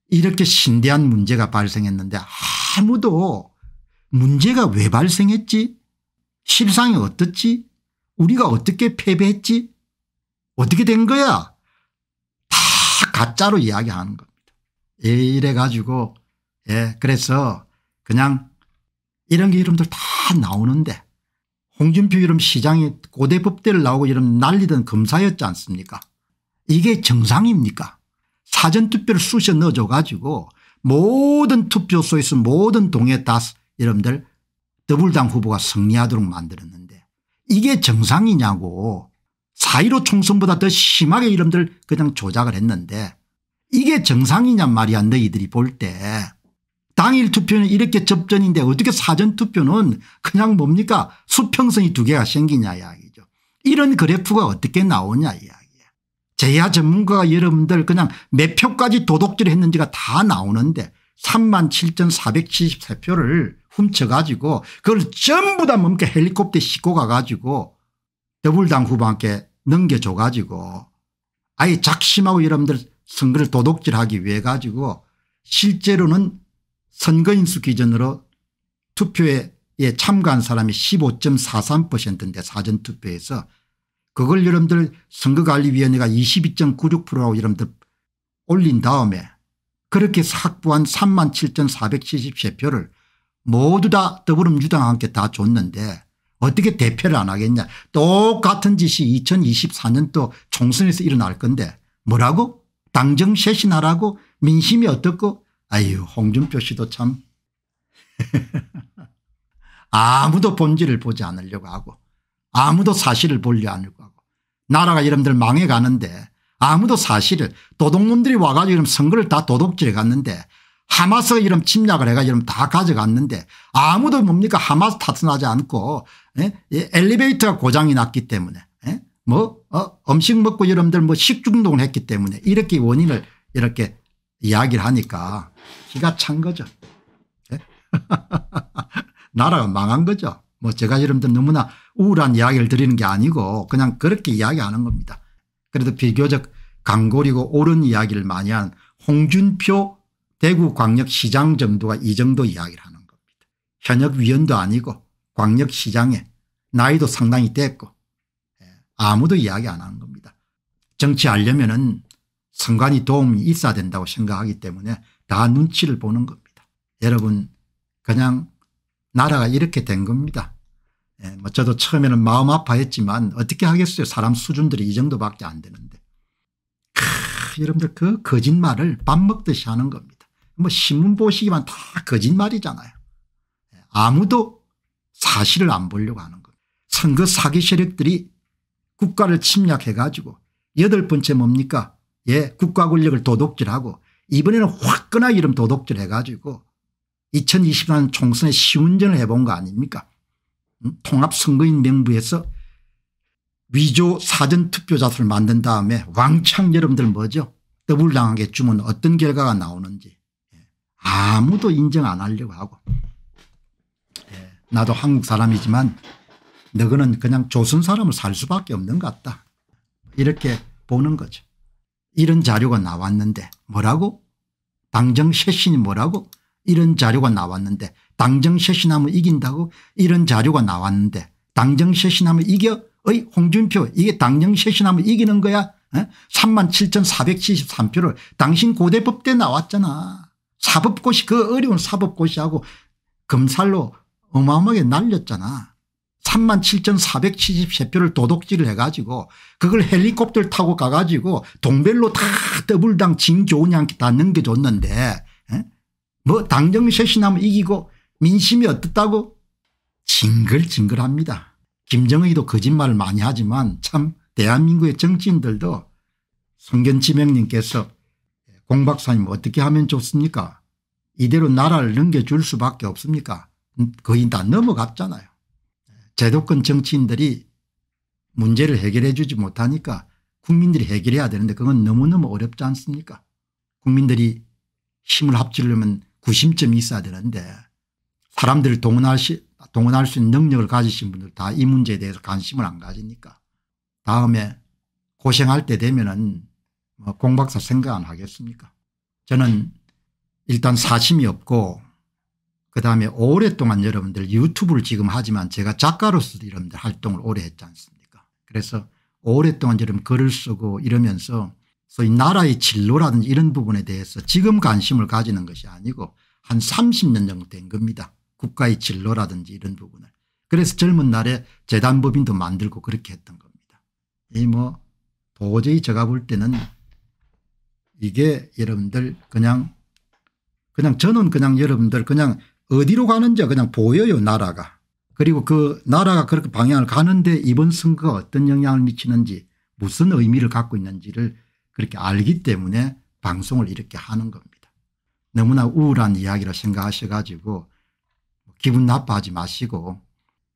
[SPEAKER 1] 이렇게 신대한 문제가 발생했는데 아무도 문제가 왜 발생했지 실상이 어떻지 우리가 어떻게 패배했지 어떻게 된 거야 가짜로 이야기하는 겁니다. 이래 가지고 예 그래서 그냥 이런 이름들 다 나오는데 홍준표 이름 시장이 고대법대를 나오고 이런 날리던 검사였지 않습니까 이게 정상입니까 사전투표를 쑤셔 넣어줘 가지고 모든 투표소에서 모든 동에 다여러들 더불당 후보가 승리하도록 만들었는데 이게 정상이냐고 4.15 총선보다 더 심하게 이름들 그냥 조작을 했는데 이게 정상이냔 말이야 너희들이 볼 때. 당일 투표는 이렇게 접전인데 어떻게 사전투표는 그냥 뭡니까 수평선이 두 개가 생기냐 이야기죠. 이런 그래프가 어떻게 나오냐 이야기야. 제야 전문가가 여러분들 그냥 몇 표까지 도둑질 했는지가 다 나오는데 37,473표를 훔쳐가지고 그걸 전부 다 뭡니까 헬리콥터에 싣고 가가지고 더불당 후보한테 넘겨줘 가지고 아예 작심하고 여러분들 선거를 도둑질하기 위해 가지고 실제로는 선거인수 기준으로 투표에 참가한 사람이 15.43%인데 사전투표에서 그걸 여러분들 선거관리위원회가 22.96%라고 여러분들 올린 다음에 그렇게 확보한 37,473표를 모두 다 더불어민주당과 함께 다 줬는데 어떻게 대표를 안 하겠냐. 똑같은 짓이 2024년도 총선에서 일어날 건데 뭐라고? 당정 쇄신하라고? 민심이 어떻고? 아유 홍준표 씨도 참 아무도 본질을 보지 않으려고 하고 아무도 사실을 보려 않으고 하고 나라가 여러분들 망해가는데 아무도 사실을 도둑놈들이 와가지고 선거를 다 도둑질해 갔는데 하마스가 이름 침략을 해가 이름다 가져갔는데 아무도 뭡니까 하마스 탓은하지 않고 에? 예? 엘리베이터가 고장이 났기 때문에 에? 예? 뭐 어? 음식 먹고 여러분들 뭐 식중독을 했기 때문에 이렇게 원인을 이렇게 이야기를 하니까 기가 찬 거죠. 예? 나라가 망한 거죠. 뭐 제가 여러분들 너무나 우울한 이야기를 드리는 게 아니고 그냥 그렇게 이야기하는 겁니다. 그래도 비교적 강골이고 옳은 이야기를 많이 한 홍준표 대구광역시장 정도가 이 정도 이야기를 하는 겁니다. 현역 위원도 아니고 광역시장에 나이도 상당히 됐고 예, 아무도 이야기 안 하는 겁니다. 정치하려면 은 선관위 도움이 있어야 된다고 생각하기 때문에 다 눈치를 보는 겁니다. 여러분 그냥 나라가 이렇게 된 겁니다. 예, 뭐 저도 처음에는 마음 아파했지만 어떻게 하겠어요 사람 수준들이 이 정도밖에 안 되는데 크, 여러분들 그 거짓말을 밥 먹듯이 하는 겁니다. 뭐 신문 보시기만 다 거짓말이잖아요. 아무도 사실을 안 보려고 하는 거 선거 사기 세력들이 국가를 침략해 가지고 여덟 번째 뭡니까 예 국가 권력을 도둑질하고 이번에는 화끈하게 이름 도둑질해 가지고 2 0 2 0년 총선에 시운전을 해본 거 아닙니까 음? 통합선거인 명부에서 위조 사전투표자수를 만든 다음에 왕창 여러분들 뭐죠 더블당하게 주면 어떤 결과가 나오는지 아무도 인정 안 하려고 하고 예, 나도 한국 사람이지만 너그는 그냥 조선 사람을 살 수밖에 없는 것 같다. 이렇게 보는 거죠. 이런 자료가 나왔는데 뭐라고? 당정 셋신이 뭐라고? 이런 자료가 나왔는데 당정 셋신하면 이긴다고? 이런 자료가 나왔는데 당정 셋신하면 이겨? 어이 홍준표 이게 당정 셋신하면 이기는 거야? 에? 어? 37,473표를 당신 고대법 때 나왔잖아. 사법고시 그 어려운 사법고시하고 검찰로 어마어마하게 날렸잖아. 37,473표를 도둑질을 해가지고 그걸 헬리콥터를 타고 가가지고 동별로 다 더블당 진 좋은 양다 넘겨줬는데 에? 뭐 당정 쇄신하면 이기고 민심이 어떻다고 징글징글합니다. 김정은이도 거짓말을 많이 하지만 참 대한민국의 정치인들도 성견지명님께서 공 박사님 어떻게 하면 좋습니까 이대로 나라를 넘겨줄 수밖에 없습니까 거의 다 넘어갔잖아요. 제도권 정치인들이 문제를 해결해 주지 못하니까 국민들이 해결해야 되는데 그건 너무너무 어렵지 않습니까 국민들이 힘을 합치려면 구심점이 있어야 되는데 사람들을 동원할, 시, 동원할 수 있는 능력을 가지신 분들 다 이 문제에 대해서 관심을 안 가지니까 다음에 고생할 때 되면 은뭐 공박사 생각 안 하겠습니까 저는 일단 사심이 없고 그다음에 오랫동안 여러분들 유튜브를 지금 하지만 제가 작가로서도 여러분들 활동을 오래 했지 않습니까 그래서 오랫동안 여러분 글을 쓰고 이러면서 소위 나라의 진로라든지 이런 부분에 대해서 지금 관심을 가지는 것이 아니고 한 30년 정도 된 겁니다. 국가의 진로라든지 이런 부분을. 그래서 젊은 날에 재단법인도 만들고 그렇게 했던 겁니다. 이뭐 도저히 제가 볼 때는 이게 여러분들 그냥 그냥 저는 그냥 여러분들 그냥 어디로 가는지 그냥 보여요 나라가. 그리고 그 나라가 그렇게 방향을 가는데 이번 선거가 어떤 영향을 미치는지 무슨 의미를 갖고 있는지를 그렇게 알기 때문에 방송을 이렇게 하는 겁니다. 너무나 우울한 이야기라 생각하셔 가지고 기분 나빠하지 마시고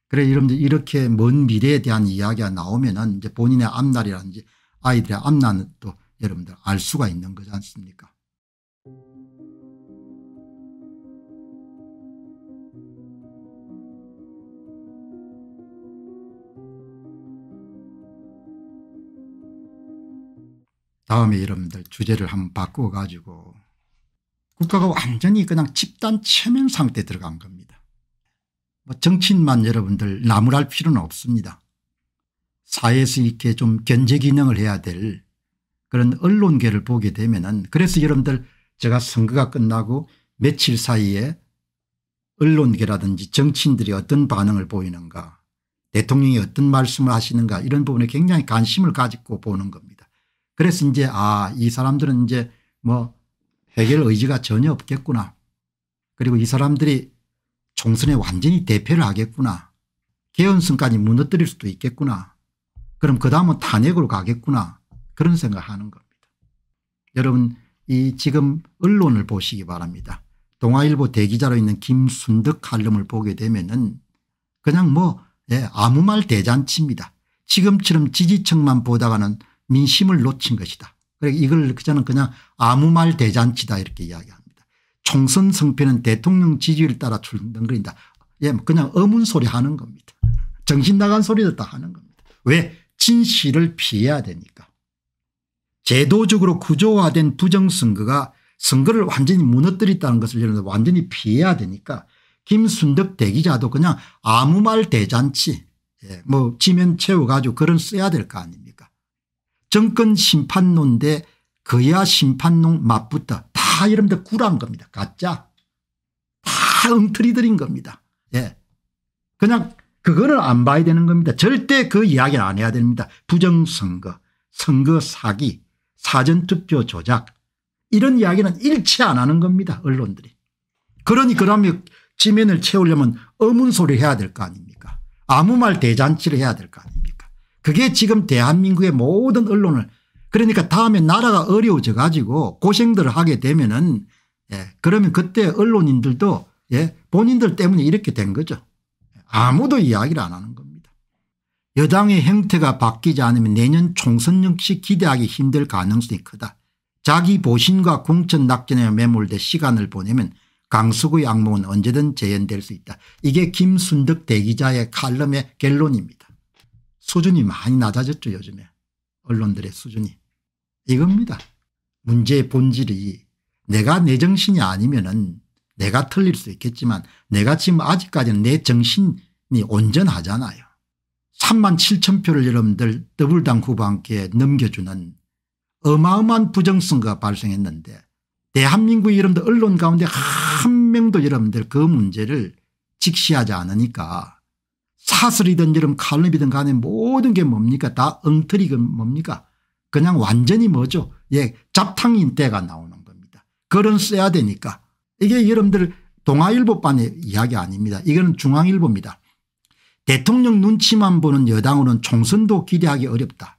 [SPEAKER 1] 그래 여러분들 이렇게 먼 미래에 대한 이야기가 나오면은 이제 본인의 앞날이라든지 아이들의 앞날도 여러분들 알 수가 있는 거지 않습니까? 다음에 여러분들 주제를 한번 바꿔 가지고 국가가 완전히 그냥 집단 체면 상태에 들어간 겁니다. 뭐 정치인만 여러분들 나무랄 필요는 없습니다. 사회에서 이렇게 좀 견제 기능을 해야 될 그런 언론계를 보게 되면은 그래서 여러분들 제가 선거가 끝나고 며칠 사이에 언론계라든지 정치인들이 어떤 반응을 보이는가 대통령이 어떤 말씀을 하시는가 이런 부분에 굉장히 관심을 가지고 보는 겁니다. 그래서 이제 아 이 사람들은 이제 뭐 해결 의지가 전혀 없겠구나 그리고 이 사람들이 총선에 완전히 대패를 하겠구나 개헌성까지 무너뜨릴 수도 있겠구나 그럼 그 다음은 탄핵으로 가겠구나 그런 생각하는 겁니다. 여러분 이 지금 언론을 보시기 바랍니다. 동아일보 대기자로 있는 김순덕 칼럼을 보게 되면은 그냥 뭐 예, 아무 말 대잔치입니다. 지금처럼 지지층만 보다가는 민심을 놓친 것이다. 그래서 그러니까 이걸 저는 그냥 아무 말 대잔치다 이렇게 이야기합니다. 총선 성패는 대통령 지지율 따라 출렁거린다. 예, 뭐 그냥 어문 소리 하는 겁니다. 정신 나간 소리도 다 하는 겁니다. 왜? 진실을 피해야 되니까. 제도적으로 구조화된 부정선거가 선거를 완전히 무너뜨렸다는 것을 여러분들 완전히 피해야 되니까 김순덕 대기자도 그냥 아무 말 대잔치 예, 뭐 지면 채워가지고 그런 써야 될 거 아닙니까 정권 심판론 대 거야 심판론 맞붙다 다 여러분들 구란 겁니다 가짜 다 엉터리들인 겁니다 예. 그냥 그거를 안 봐야 되는 겁니다 절대 그 이야기는 안 해야 됩니다 부정선거 선거 사기 사전투표 조작 이런 이야기는 일치안 하는 겁니다 언론들이. 그러니 그러면 지면을 채우려면 어문 소리 해야 될 거 아닙니까 아무 말 대잔치를 해야 될 거 아닙니까 그게 지금 대한민국의 모든 언론을 그러니까 다음에 나라가 어려워져 가지고 고생들을 하게 되면은 예, 그러면 그때 언론인들도 예, 본인들 때문에 이렇게 된 거죠. 아무도 이야기를 안 하는 거 여당의 행태가 바뀌지 않으면 내년 총선 역시 기대하기 힘들 가능성이 크다. 자기 보신과 공천 낙전에 매몰돼 시간을 보내면 강수구의 악몽은 언제든 재현될 수 있다. 이게 김순득 대기자의 칼럼의 결론입니다. 수준이 많이 낮아졌죠 요즘에 언론들의 수준이. 이겁니다. 문제의 본질이 내가 내 정신이 아니면 은 내가 틀릴 수 있겠지만 내가 지금 아직까지는 내 정신이 온전하잖아요. 3만 7천 표를 여러분들 더블당 후보한테 넘겨주는 어마어마한 부정선거가 발생했는데 대한민국 의 여러분들 언론 가운데 한 명도 여러분들 그 문제를 직시하지 않으니까 사슬이든 여러분 칼럼이든 간에 모든 게 뭡니까 다 엉터리가 그 뭡니까 그냥 완전히 뭐죠 예 잡탕인 때가 나오는 겁니다 그런 써야 되니까 이게 여러분들 동아일보반의 이야기 아닙니다 이거는 중앙일보입니다 대통령 눈치만 보는 여당으로는 총선도 기대하기 어렵다.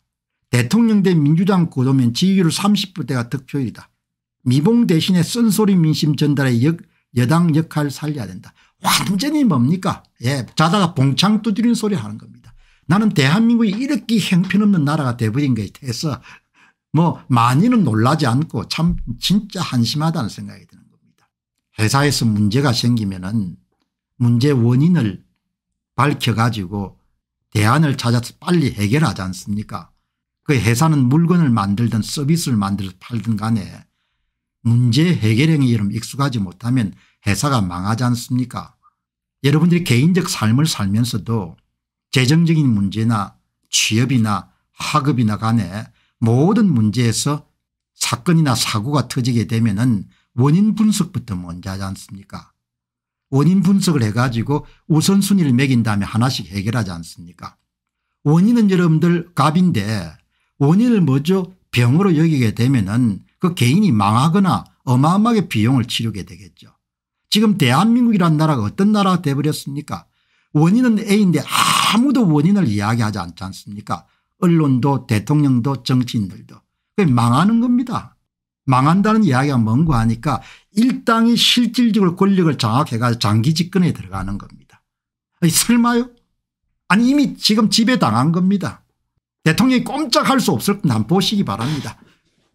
[SPEAKER 1] 대통령 대 민주당 구도면 지지율 30%대가 득표율이다. 미봉 대신에 쓴소리 민심 전달의 역, 여당 역할 을 살려야 된다. 완전히 뭡니까 예 자다가 봉창 두드리는 소리 하는 겁니다. 나는 대한민국이 이렇게 형편없는 나라가 돼버린 것에 대해서 뭐 많이는 놀라지 않고 참 진짜 한심하다는 생각이 드는 겁니다. 회사에서 문제가 생기면 은 문제 원인을 밝혀가지고 대안을 찾아서 빨리 해결하지 않습니까 그 회사는 물건을 만들든 서비스를 만들든 팔든 간에 문제 해결행위 이름 익숙하지 못하면 회사가 망하지 않습니까 여러분들이 개인적 삶을 살면서도 재정적인 문제나 취업이나 학업이나 간에 모든 문제에서 사건이나 사고가 터지게 되면 은 원인 분석부터 먼저 하지 않습니까 원인 분석을 해가지고 우선순위를 매긴 다음에 하나씩 해결하지 않습니까 원인은 여러분들 갑인데 원인을 먼저 병으로 여기게 되면은 그 개인이 망하거나 어마어마하게 비용을 치르게 되겠죠. 지금 대한민국이란 나라가 어떤 나라가 돼버렸습니까 원인은 A인데 아무도 원인을 이야기하지 않지 않습니까 언론도 대통령도 정치인들도 망하는 겁니다. 망한다는 이야기가 뭔고 하니까 일당이 실질적으로 권력을 장악해가 장기 집권에 들어가는 겁니다. 아니 설마요? 아니 이미 지금 지배당한 겁니다. 대통령이 꼼짝할 수 없을 난 보시기 바랍니다.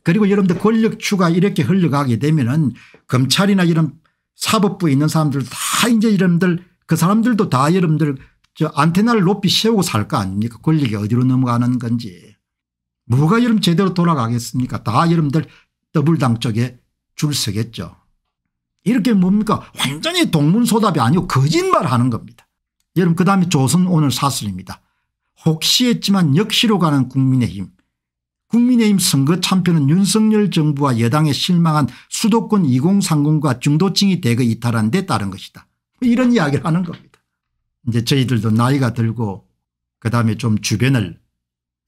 [SPEAKER 1] 그리고 여러분들 권력추가 이렇게 흘러가게 되면은 검찰이나 이런 사법부에 있는 사람들 다 이제 여러분들 그 사람들도 다 여러분들 저 안테나를 높이 세우고 살 거 아닙니까 권력이 어디로 넘어가는 건지 뭐가 여러분 제대로 돌아가겠습니까 다 여러분들 더불당 쪽에 줄 서겠죠. 이렇게 뭡니까 완전히 동문소답이 아니고 거짓말하는 겁니다. 여러분 그다음에 조선 오늘 사슬입니다 혹시 했지만 역시로 가는 국민의힘. 국민의힘 선거 참패는 윤석열 정부와 여당에 실망한 수도권 2030과 중도층이 대거 이탈한 데 따른 것이다. 뭐 이런 이야기를 하는 겁니다. 이제 저희들도 나이가 들고 그다음에 좀 주변을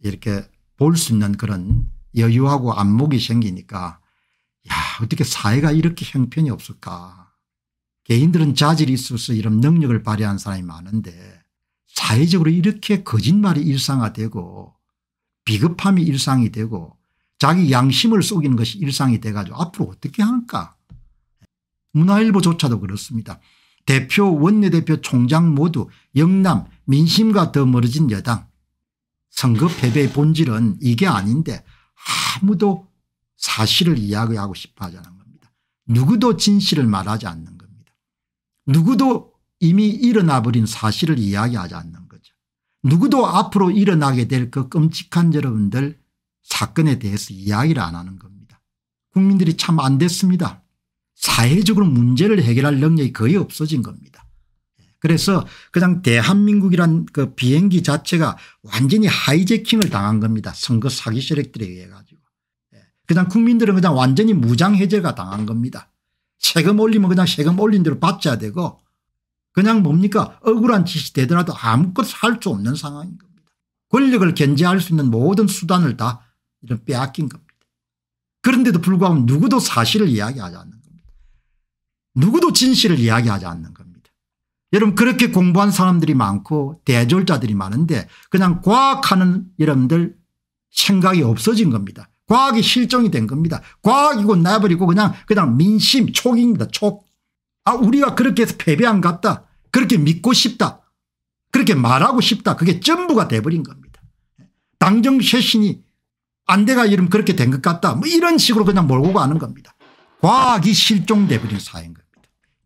[SPEAKER 1] 이렇게 볼 수 있는 그런 여유하고 안목이 생기니까 야 어떻게 사회가 이렇게 형편이 없을까 개인들은 자질이 있어서 이런 능력을 발휘한 사람이 많은데 사회적으로 이렇게 거짓말이 일상화되고 비겁함이 일상이 되고 자기 양심을 속이는 것이 일상이 돼가지고 앞으로 어떻게 할까 문화일보조차도 그렇습니다. 대표 원내대표 총장 모두 영남 민심과 더 멀어진 여당 선거 패배의 본질은 이게 아닌데 아무도 사실을 이야기하고 싶어 하자는 겁니다. 누구도 진실을 말하지 않는 겁니다. 누구도 이미 일어나버린 사실을 이야기하지 않는 거죠. 누구도 앞으로 일어나게 될 그 끔찍한 여러분들 사건에 대해서 이야기를 안 하는 겁니다. 국민들이 참 안 됐습니다. 사회적으로 문제를 해결할 능력이 거의 없어진 겁니다. 그래서 그냥 대한민국이란 그 비행기 자체가 완전히 하이제킹을 당한 겁니다. 선거 사기 세력들에 의해 가지고. 예. 그냥 국민들은 그냥 완전히 무장해제가 당한 겁니다. 세금 올리면 그냥 세금 올린 대로 받자 되고 그냥 뭡니까 억울한 짓이 되더라도 아무것도 할 수 없는 상황인 겁니다. 권력을 견제할 수 있는 모든 수단을 다 이런 빼앗긴 겁니다. 그런데도 불구하고 누구도 사실을 이야기하지 않는 겁니다. 누구도 진실을 이야기하지 않는 겁니다. 여러분 그렇게 공부한 사람들이 많고 대졸자들이 많은데 그냥 과학하는 여러분들 생각이 없어진 겁니다. 과학이 실종이 된 겁니다. 과학이고 나버리고 그냥 그냥 민심 촉입니다. 촉. 아 우리가 그렇게 해서 패배한 같다. 그렇게 믿고 싶다. 그렇게 말하고 싶다. 그게 전부가 돼버린 겁니다. 당정 쇄신이 안대가 이름 그렇게 된 것 같다. 뭐 이런 식으로 그냥 몰고 가는 겁니다. 과학이 실종돼버린 사회인 거예요.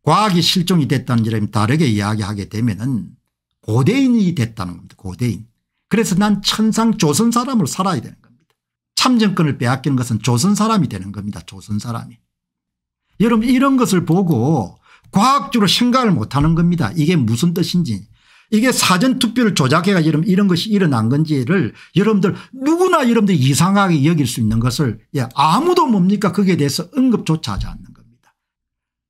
[SPEAKER 1] 과학이 실종이 됐다는 점이 다르게 이야기하게 되면 은 고대인이 됐다는 겁니다. 고대인. 그래서 난 천상 조선 사람으로 살아야 되는 겁니다. 참정권을 빼앗기는 것은 조선 사람이 되는 겁니다. 조선 사람이. 여러분 이런 것을 보고 과학적으로 생각을 못하는 겁니다. 이게 무슨 뜻인지 이게 사전투표를 조작해가 여러분 이런 것이 일어난 건지를 여러분들 누구나 여러분들 이상하게 여길 수 있는 것을 예, 아무도 뭡니까 거기에 대해서 언급조차 하지 않는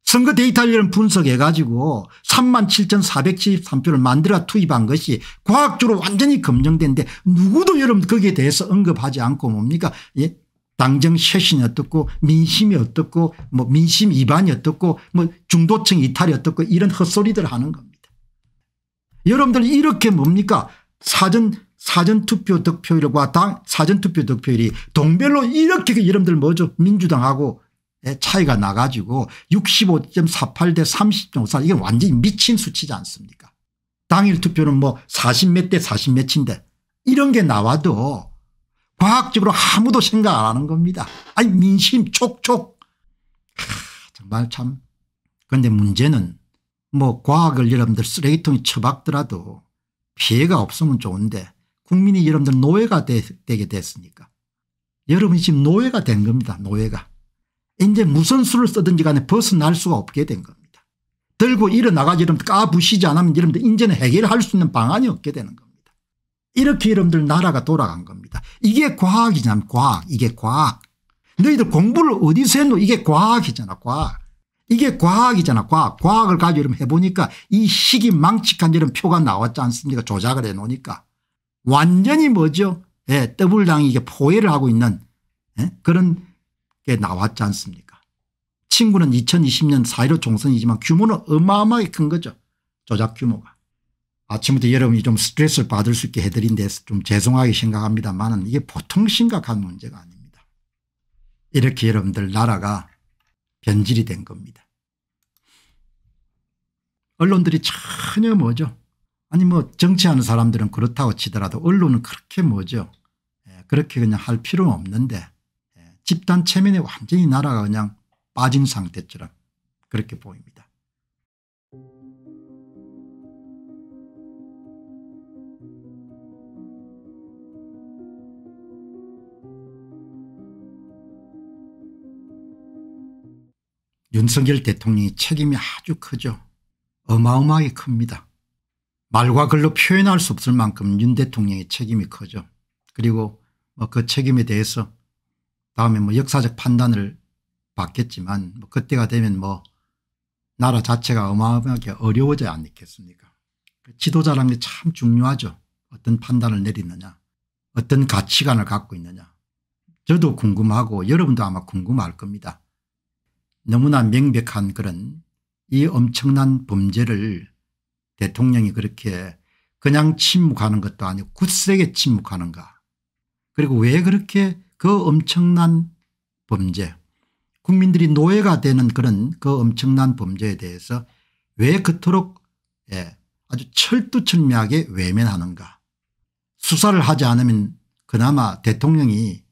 [SPEAKER 1] 선거 데이터를 분석해가지고 37,473표를 만들어 투입한 것이 과학적으로 완전히 검증된데 누구도 여러분 거기에 대해서 언급하지 않고 뭡니까 예? 당정 쇄신이 어떻고 민심이 어떻고 뭐 민심 이반이 어떻고 뭐 중도층 이탈이 어떻고 이런 헛소리들 하는 겁니다. 여러분들 이렇게 뭡니까 사전 사전투표 득표율과 당 사전투표 득표율이 동별로 이렇게 여러분들 뭐죠 민주당하고 예, 차이가 나가지고 65.48 대 30.54 이게 완전히 미친 수치지 않습니까 당일 투표는 뭐 40몇 대 40몇인데 이런 게 나와도 과학적으로 아무도 생각 안 하는 겁니다. 아니 민심 촉촉 하, 정말 참 그런데 문제는 뭐 과학을 여러분들 쓰레기통에 처박더라도 피해가 없으면 좋은데 국민이 여러분들 노예가 되, 게 됐으니까 여러분이 지금 노예가 된 겁니다. 노예가. 이제 무슨 수를 쓰든지 간에 벗어날 수가 없게 된 겁니다. 들고 일어나가지 여러분 까부시지 않으면 여러분들 인제는 해결할 수 있는 방안이 없게 되는 겁니다. 이렇게 여러분들 나라가 돌아간 겁니다. 이게 과학이잖아 과학 이게 과학. 너희들 공부를 어디서 했노 이게 과학이잖아 과학. 이게 과학이잖아 과학. 과학을 가지고 여러분 해보니까 이 시기 망측한 이런 표가 나왔지 않습니까 조작을 해놓으니까. 완전히 뭐죠 예, 더블당이 이게 포해를 하고 있는 예? 그런 게 나왔지 않습니까 친구는 2020년 4.15 총선이지만 규모는 어마어마하게 큰 거죠. 조작 규모가. 아침부터 여러분이 좀 스트레스를 받을 수 있게 해드린 데서 좀 죄송하게 생각합니다만 이게 보통 심각한 문제가 아닙니다. 이렇게 여러분들 나라가 변질이 된 겁니다. 언론들이 전혀 뭐죠. 아니 뭐 정치하는 사람들은 그렇다고 치더라도 언론은 그렇게 뭐죠. 예, 그렇게 그냥 할 필요는 없는데 집단 체면에 완전히 나라가 그냥 빠진 상태처럼 그렇게 보입니다. 윤석열 대통령이 책임이 아주 크죠. 어마어마하게 큽니다. 말과 글로 표현할 수 없을 만큼 윤 대통령의 책임이 크죠. 그리고 뭐그 책임에 대해서 다음에 뭐 역사적 판단을 받겠지만 뭐 그때가 되면 뭐 나라 자체가 어마어마하게 어려워져야 안겠습니까 그 지도자라는 게 참 중요하죠. 어떤 판단을 내리느냐 어떤 가치관을 갖고 있느냐 저도 궁금하고 여러분도 아마 궁금할 겁니다. 너무나 명백한 그런 이 엄청난 범죄를 대통령이 그렇게 그냥 침묵하는 것도 아니고 굳세게 침묵하는가 그리고 왜 그렇게 그 엄청난 범죄 국민들이 노예가 되는 그런 그 엄청난 범죄에 대해서 왜 그토록 예, 아주 철두철미하게 외면하는가 수사를 하지 않으면 그나마 대통령이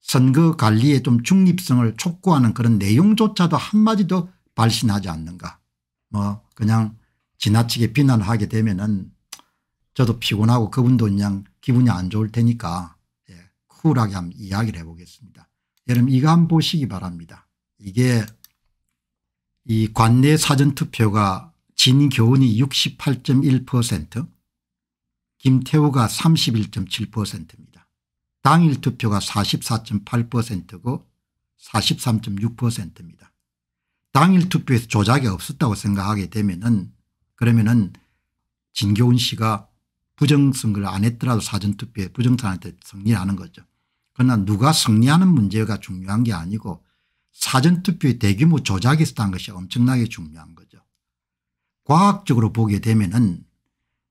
[SPEAKER 1] 선거 관리에 좀 중립성을 촉구하는 그런 내용조차도 한마디도 발신하지 않는가 뭐 그냥 지나치게 비난을 하게 되면은 저도 피곤하고 그분도 그냥 기분이 안 좋을 테니까 쿨하게 한번 이야기를 해보겠습니다. 여러분 이거 한번 보시기 바랍니다. 이게 이 관내 사전투표가 진교훈이 68.1% 김태우가 31.7%입니다. 당일 투표가 44.8%고 43.6%입니다. 당일 투표에서 조작이 없었다고 생각하게 되면은 그러면은 진교훈 씨가 부정선거를 안 했더라도 사전투표에 부정선거한테 승리하는 거죠. 그러나 누가 승리하는 문제가 중요한 게 아니고 사전투표의 대규모 조작이 있었다는 것이 엄청나게 중요한 거죠. 과학적으로 보게 되면 은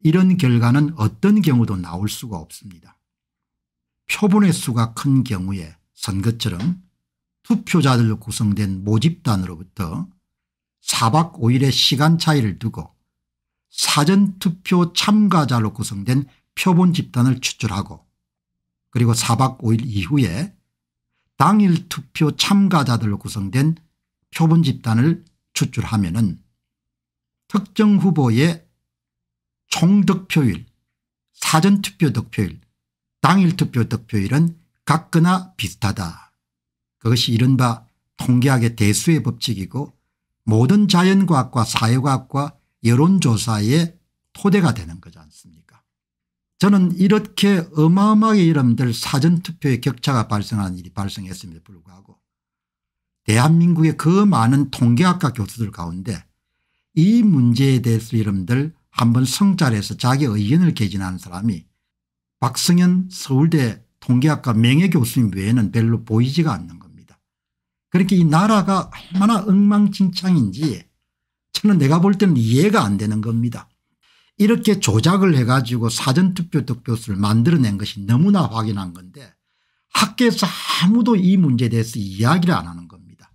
[SPEAKER 1] 이런 결과는 어떤 경우도 나올 수가 없습니다. 표본의 수가 큰 경우에 선거처럼 투표자들로 구성된 모집단으로부터 4박 5일의 시간 차이를 두고 사전투표 참가자로 구성된 표본 집단을 추출하고 그리고 4박 5일 이후에 당일 투표 참가자들로 구성된 표본 집단을 추출하면 은 특정 후보의 총득표율 사전투표 득표율 당일투표 득표율은 같거나 비슷하다. 그것이 이른바 통계학의 대수의 법칙이고 모든 자연과학과 사회과학과 여론조사의 토대가 되는 거지 않습니까 저는 이렇게 어마어마하게 이름들 사전투표의 격차가 발생한 일이 발생했음에도 불구하고 대한민국의 그 많은 통계학과 교수들 가운데 이 문제에 대해서 이름들 한번 성찰해서 자기 의견을 개진하는 사람이 박승현 서울대 통계학과 명예교수님 외에는 별로 보이지가 않는 겁니다. 그렇게 그러니까 이 나라가 얼마나 엉망진창인지 저는 내가 볼 때는 이해가 안 되는 겁니다. 이렇게 조작을 해가지고 사전투표 득표수를 만들어낸 것이 너무나 확인한 건데 학계에서 아무도 이 문제에 대해서 이야기를 안 하는 겁니다.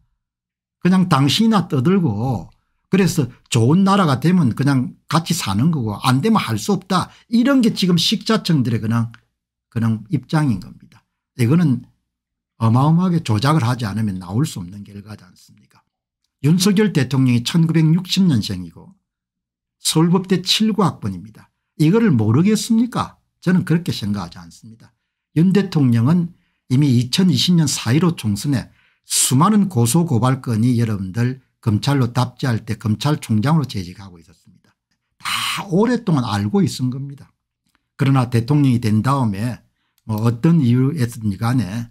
[SPEAKER 1] 그냥 당신이나 떠들고 그래서 좋은 나라가 되면 그냥 같이 사는 거고 안 되면 할 수 없다 이런 게 지금 식자청들의 그냥 그냥 입장인 겁니다. 이거는 어마어마하게 조작을 하지 않으면 나올 수 없는 결과지 않습니까 윤석열 대통령이 1960년생이고 서울법대 7구학번입니다. 이거를 모르겠습니까? 저는 그렇게 생각하지 않습니다. 윤 대통령은 이미 2020년 4.15 총선에 수많은 고소고발건이 여러분들 검찰로 답지할 때 검찰총장으로 재직하고 있었습니다. 다 오랫동안 알고 있은 겁니다. 그러나 대통령이 된 다음에 뭐 어떤 이유에든 간에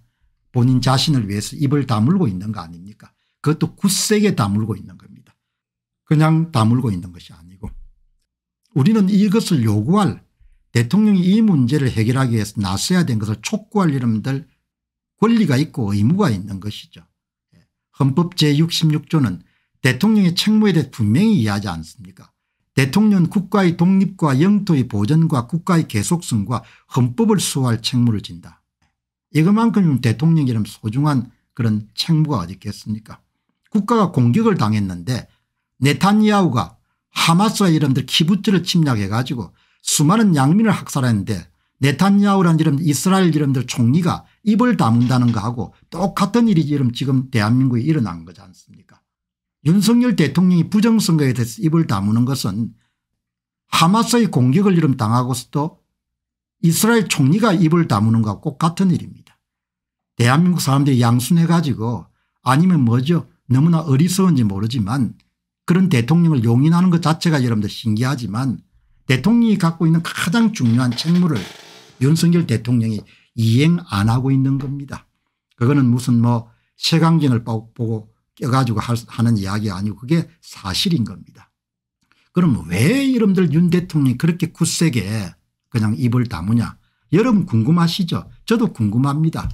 [SPEAKER 1] 본인 자신을 위해서 입을 다물고 있는 거 아닙니까 그것도 굳세게 다물고 있는 겁니다. 그냥 다물고 있는 것이 아니다 우리는 이것을 요구할 대통령이 이 문제를 해결하기 위해서 나서야 된 것을 촉구할 이름들 권리가 있고 의무가 있는 것이죠. 예. 헌법 제66조는 대통령의 책무에 대해 분명히 이해하지 않습니까 대통령은 국가의 독립과 영토의 보전과 국가의 계속성과 헌법을 수호할 책무를 진다. 이것만큼이대통령이라 소중한 그런 책무가 어디 있겠습니까 국가가 공격을 당했는데 네타니아우가 하마스와 이름들 키부트를 침략해 가지고 수많은 양민을 학살했는데 네탄야후라는 이름 이스라엘 이름들 총리가 입을 다문다는 거하고 똑같은 일이 지금, 지금 대한민국에 일어난 거지 않습니까 윤석열 대통령이 부정선거에 대해서 입을 다무는 것은 하마스의 공격을 이름 당하고서도 이스라엘 총리가 입을 다무는 것과 꼭 같은 일입니다. 대한민국 사람들이 양순해 가지고 아니면 뭐죠 너무나 어리석은지 모르지만 그런 대통령을 용인하는 것 자체가 여러분들 신기하지만 대통령이 갖고 있는 가장 중요한 책무를 윤석열 대통령이 이행 안 하고 있는 겁니다. 그거는 무슨 뭐세강경을 보고 껴가지고 하는 이야기 아니고 그게 사실인 겁니다. 그럼 왜 여러분들 윤 대통령이 그렇게 굳세게 그냥 입을 다무냐 여러분 궁금하시죠 저도 궁금합니다.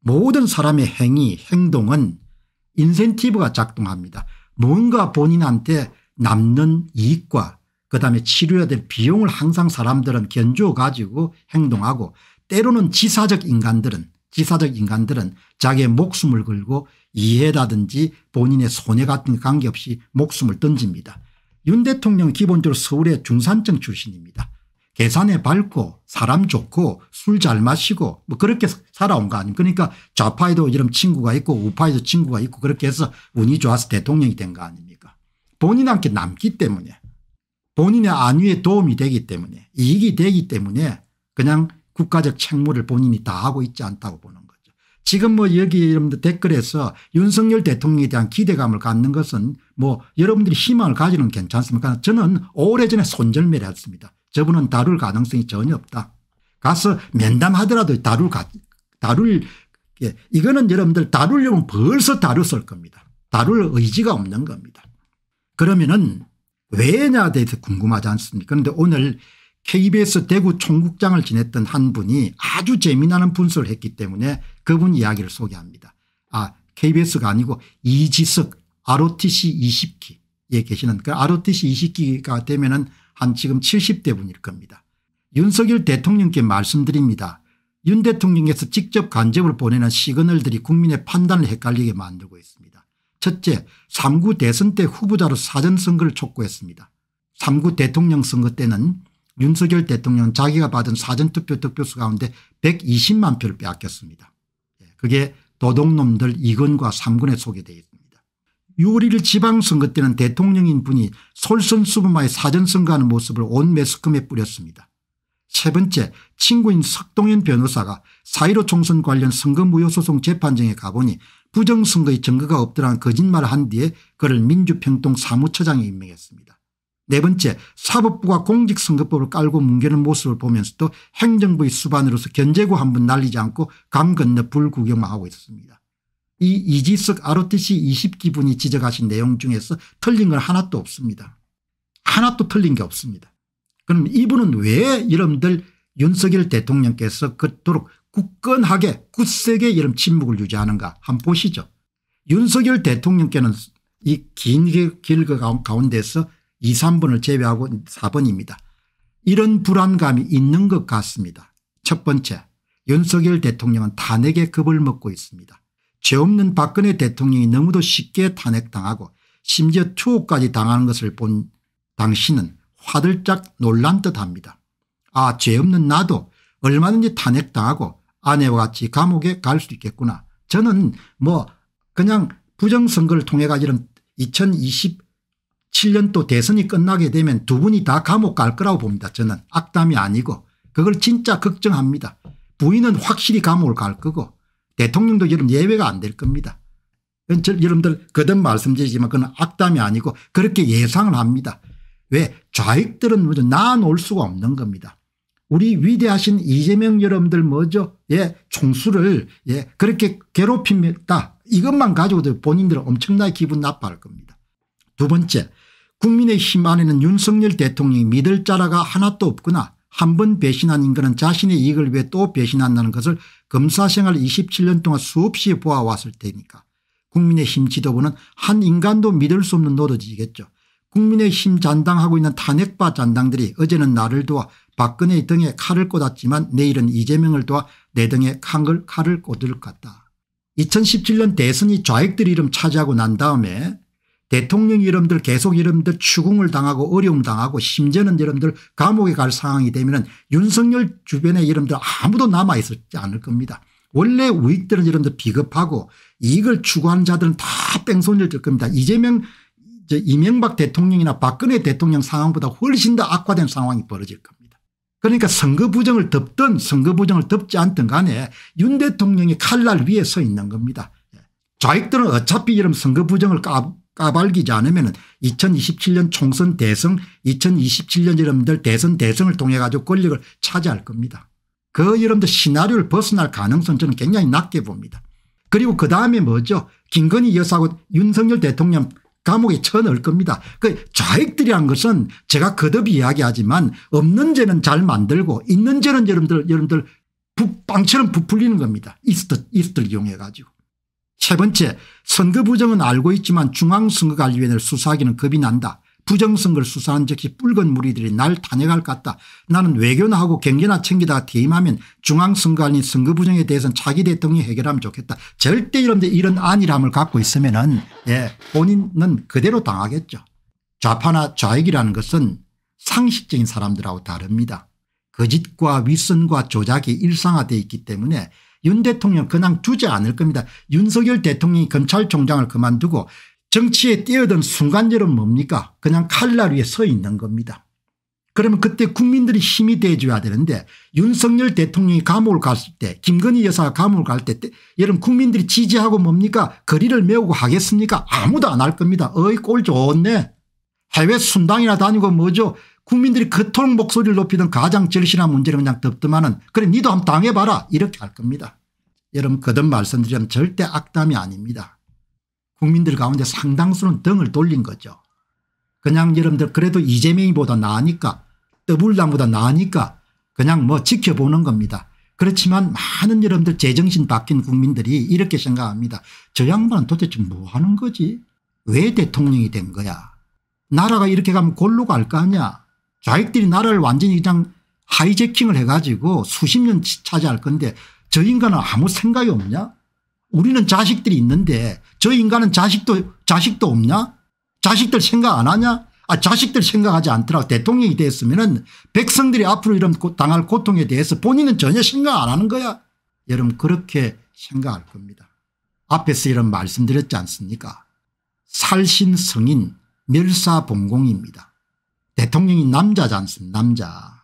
[SPEAKER 1] 모든 사람의 행위 행동은 인센티브가 작동합니다. 뭔가 본인한테 남는 이익과 그다음에 치료해야 될 비용을 항상 사람들은 견주어 가지고 행동하고 때로는 지사적 인간들은 지사적 인간들은 자기의 목숨을 걸고 이해라든지 본인의 손해 같은 관계없이 목숨을 던집니다. 윤 대통령은 기본적으로 서울의 중산층 출신입니다. 계산에 밝고 사람 좋고 술 잘 마시고 뭐 그렇게 살아온 거 아닙니까 그러니까 좌파에도 이런 친구가 있고 우파에도 친구가 있고 그렇게 해서 운이 좋아서 대통령이 된 거 아닙니까 본인한테 남기 때문에 본인의 안위에 도움이 되기 때문에 이익이 되기 때문에 그냥 국가적 책무를 본인이 다 하고 있지 않다고 보는 거죠. 지금 뭐 여기 여러분들 댓글에서 윤석열 대통령에 대한 기대감을 갖는 것은 뭐 여러분들이 희망을 가지는 괜찮습니까? 저는 오래전에 손절매 했습니다. 저분은 다룰 가능성이 전혀 없다. 가서 면담하더라도 다룰 가, 다룰 예, 이거는 여러분들 다루려면 벌써 다뤘을 겁니다. 다룰 의지가 없는 겁니다. 그러면은 왜냐 에 대해서 궁금하지 않습니까 그런데 오늘 KBS 대구 총국장을 지냈던 한 분이 아주 재미나는 분석을 했기 때문에 그분 이야기를 소개합니다. 아 KBS가 아니고 이지석 ROTC 20기 에 계시는 그 ROTC 20기가 되면은 한 지금 70대 분일 겁니다. 윤석열 대통령께 말씀드립니다. 윤 대통령께서 직접 간접을 보내는 시그널들이 국민의 판단을 헷갈리게 만들고 있습니다. 첫째 3구 대선 때 후보자로 사전선거를 촉구했습니다. 3구 대통령 선거 때는 윤석열 대통령 자기가 받은 사전투표 득표수 가운데 120만 표를 빼앗겼습니다. 예, 그게 도둑놈들 2군과 3군에 소개되어 있습니다. 6월 1일 지방선거 때는 대통령인 분이 솔선수범하에 사전선거하는 모습을 온 매스컴에 뿌렸습니다. 세 번째 친구인 석동현 변호사가 사1 5 총선 관련 선거무효소송 재판정에 가보니 부정선거의 증거가 없더라는 거짓말을 한 뒤에 그를 민주평통 사무처장에 임명했습니다. 네 번째 사법부가 공직선거법을 깔고 뭉개는 모습을 보면서도 행정부의 수반으로서 견제구 한 번 날리지 않고 강 건너 불구경만 하고 있었습니다. 이 이지석 ROTC 20기분이 지적하신 내용 중에서 틀린 건 하나도 없습니다. 하나도 틀린 게 없습니다. 그럼 이분은 왜 여러분들 윤석열 대통령께서 그토록 굳건하게 굳세게 이런 침묵을 유지하는가 한번 보시죠. 윤석열 대통령께는 이 긴 길거 가운데서 2, 3번을 제외하고 4번입니다. 이런 불안감이 있는 것 같습니다. 첫 번째 윤석열 대통령은 탄핵의 겁을 먹고 있습니다. 죄 없는 박근혜 대통령이 너무도 쉽게 탄핵당하고 심지어 투옥까지 당하는 것을 본 당신은 화들짝 놀란 듯합니다. 아 죄 없는 나도 얼마든지 탄핵당하고 아내와 같이 감옥에 갈 수 있겠구나. 저는 뭐 그냥 부정선거를 통해 가지는 2027년도 대선이 끝나게 되면 두 분이 다 감옥 갈 거라고 봅니다. 저는 악담이 아니고 그걸 진짜 걱정합니다. 부인은 확실히 감옥을 갈 거고 대통령도 여러분 예외가 안 될 겁니다. 여러분들 거듭 말씀드리지만 그건 악담이 아니고 그렇게 예상을 합니다. 왜 좌익들은 먼저 나아올 수가 없는 겁니다. 우리 위대하신 이재명 여러분들 먼저 예 총수를 예 그렇게 괴롭힙니다. 이것만 가지고도 본인들은 엄청나게 기분 나빠할 겁니다. 두 번째 국민의힘 안에는 윤석열 대통령이 믿을 자라가 하나도 없구나. 한 번 배신한 인간은 자신의 이익을 위해 또 배신한다는 것을 검사 생활 27년 동안 수없이 보아왔을 테니까 국민의힘 지도부는 한 인간도 믿을 수 없는 노릇이겠죠. 국민의힘 잔당하고 있는 탄핵파 잔당들이 어제는 나를 도와 박근혜 등에 칼을 꽂았지만 내일은 이재명을 도와 내 등에 칼을, 칼을 꽂을 것 같다. 2017년 대선이 좌익들 이름 차지하고 난 다음에 대통령 이름들 계속 이름들 추궁을 당하고 어려움 당하고 심지어는 여러분들 감옥에 갈 상황이 되면 윤석열 주변의 이름들 아무도 남아있었지 않을 겁니다. 원래 우익들은 여러분들 비겁하고 이익을 추구하는 자들은 다 뺑소니를 들 겁니다. 이재명 이명박 대통령이나 박근혜 대통령 상황보다 훨씬 더 악화된 상황이 벌어질 겁니다. 그러니까 선거 부정을 덮든 선거 부정을 덮지 않든 간에 윤 대통령이 칼날 위에 서 있는 겁니다. 예. 좌익들은 어차피 이런 선거 부정을 까 까발기지 않으면 2027년 총선 대선 2027년 여러분들 대선 대선을 통해 가지고 권력을 차지할 겁니다. 그 여러분들 시나리오를 벗어날 가능성 저는 굉장히 낮게 봅니다. 그리고 그다음에 뭐죠. 김건희 여사하고 윤석열 대통령 감옥에 쳐넣을 겁니다. 그 좌익들이란 것은 제가 거듭이 이야기하지만 없는 죄는 잘 만들고 있는 죄는 여러분들 여러분들 부, 빵처럼 부풀리는 겁니다. 이스트 이스트를 이용해 가지고. 세 번째 선거 부정은 알고 있지만 중앙선거관리위원회를 수사하기는 겁이 난다. 부정선거를 수사한 즉시 붉은 무리들이 날 탄핵할 것 같다. 나는 외교나 하고 경제나 챙기다가 대임하면 중앙선거관리 선거 부정에 대해서는 자기 대통령이 해결하면 좋겠다. 절대 이런데 이런 안일함을 갖고 있으면 은 예, 본인은 그대로 당하겠죠. 좌파나 좌익이라는 것은 상식적인 사람들하고 다릅니다. 거짓과 윗선과 조작이 일상화되어 있기 때문에 윤 대통령 그냥 두지 않을 겁니다. 윤석열 대통령이 검찰총장을 그만두고 정치에 뛰어든 순간열은 뭡니까 그냥 칼날 위에 서 있는 겁니다. 그러면 그때 국민들이 힘이 돼줘야 되는데 윤석열 대통령이 감옥을 갔을 때 김건희 여사가 감옥을 갈때 여러분 국민들이 지지하고 뭡니까 거리를 메우고 하겠습니까 아무도 안 할 겁니다. 어이 꼴 좋네. 해외 순당이나 다니고 뭐죠 국민들이 그토록 목소리를 높이던 가장 절실한 문제를 그냥 덮더만은 그래 니도 한번 당해봐라 이렇게 할 겁니다. 여러분 거듭 말씀드리면 절대 악담이 아닙니다. 국민들 가운데 상당수는 등을 돌린 거죠. 그냥 여러분들 그래도 이재명이보다 나으니까 더불당보다 나으니까 그냥 뭐 지켜보는 겁니다. 그렇지만 많은 여러분들 제정신 바뀐 국민들이 이렇게 생각합니다. 저 양반은 도대체 뭐 하는 거지? 왜 대통령이 된 거야? 나라가 이렇게 가면 골로 갈 거 아니야? 자익들이 나라를 완전히 그냥 하이제킹을 해가지고 수십 년 차지할 건데 저 인간은 아무 생각이 없냐? 우리는 자식들이 있는데 저 인간은 자식도 자식도 없냐? 자식들 생각 안 하냐? 아 자식들 생각하지 않더라. 대통령이 됐으면은 백성들이 앞으로 이런 당할 고통에 대해서 본인은 전혀 생각 안 하는 거야. 여러분 그렇게 생각할 겁니다. 앞에서 이런 말씀드렸지 않습니까? 살신 성인 멸사봉공입니다. 대통령이 남자지 않습니까 남자.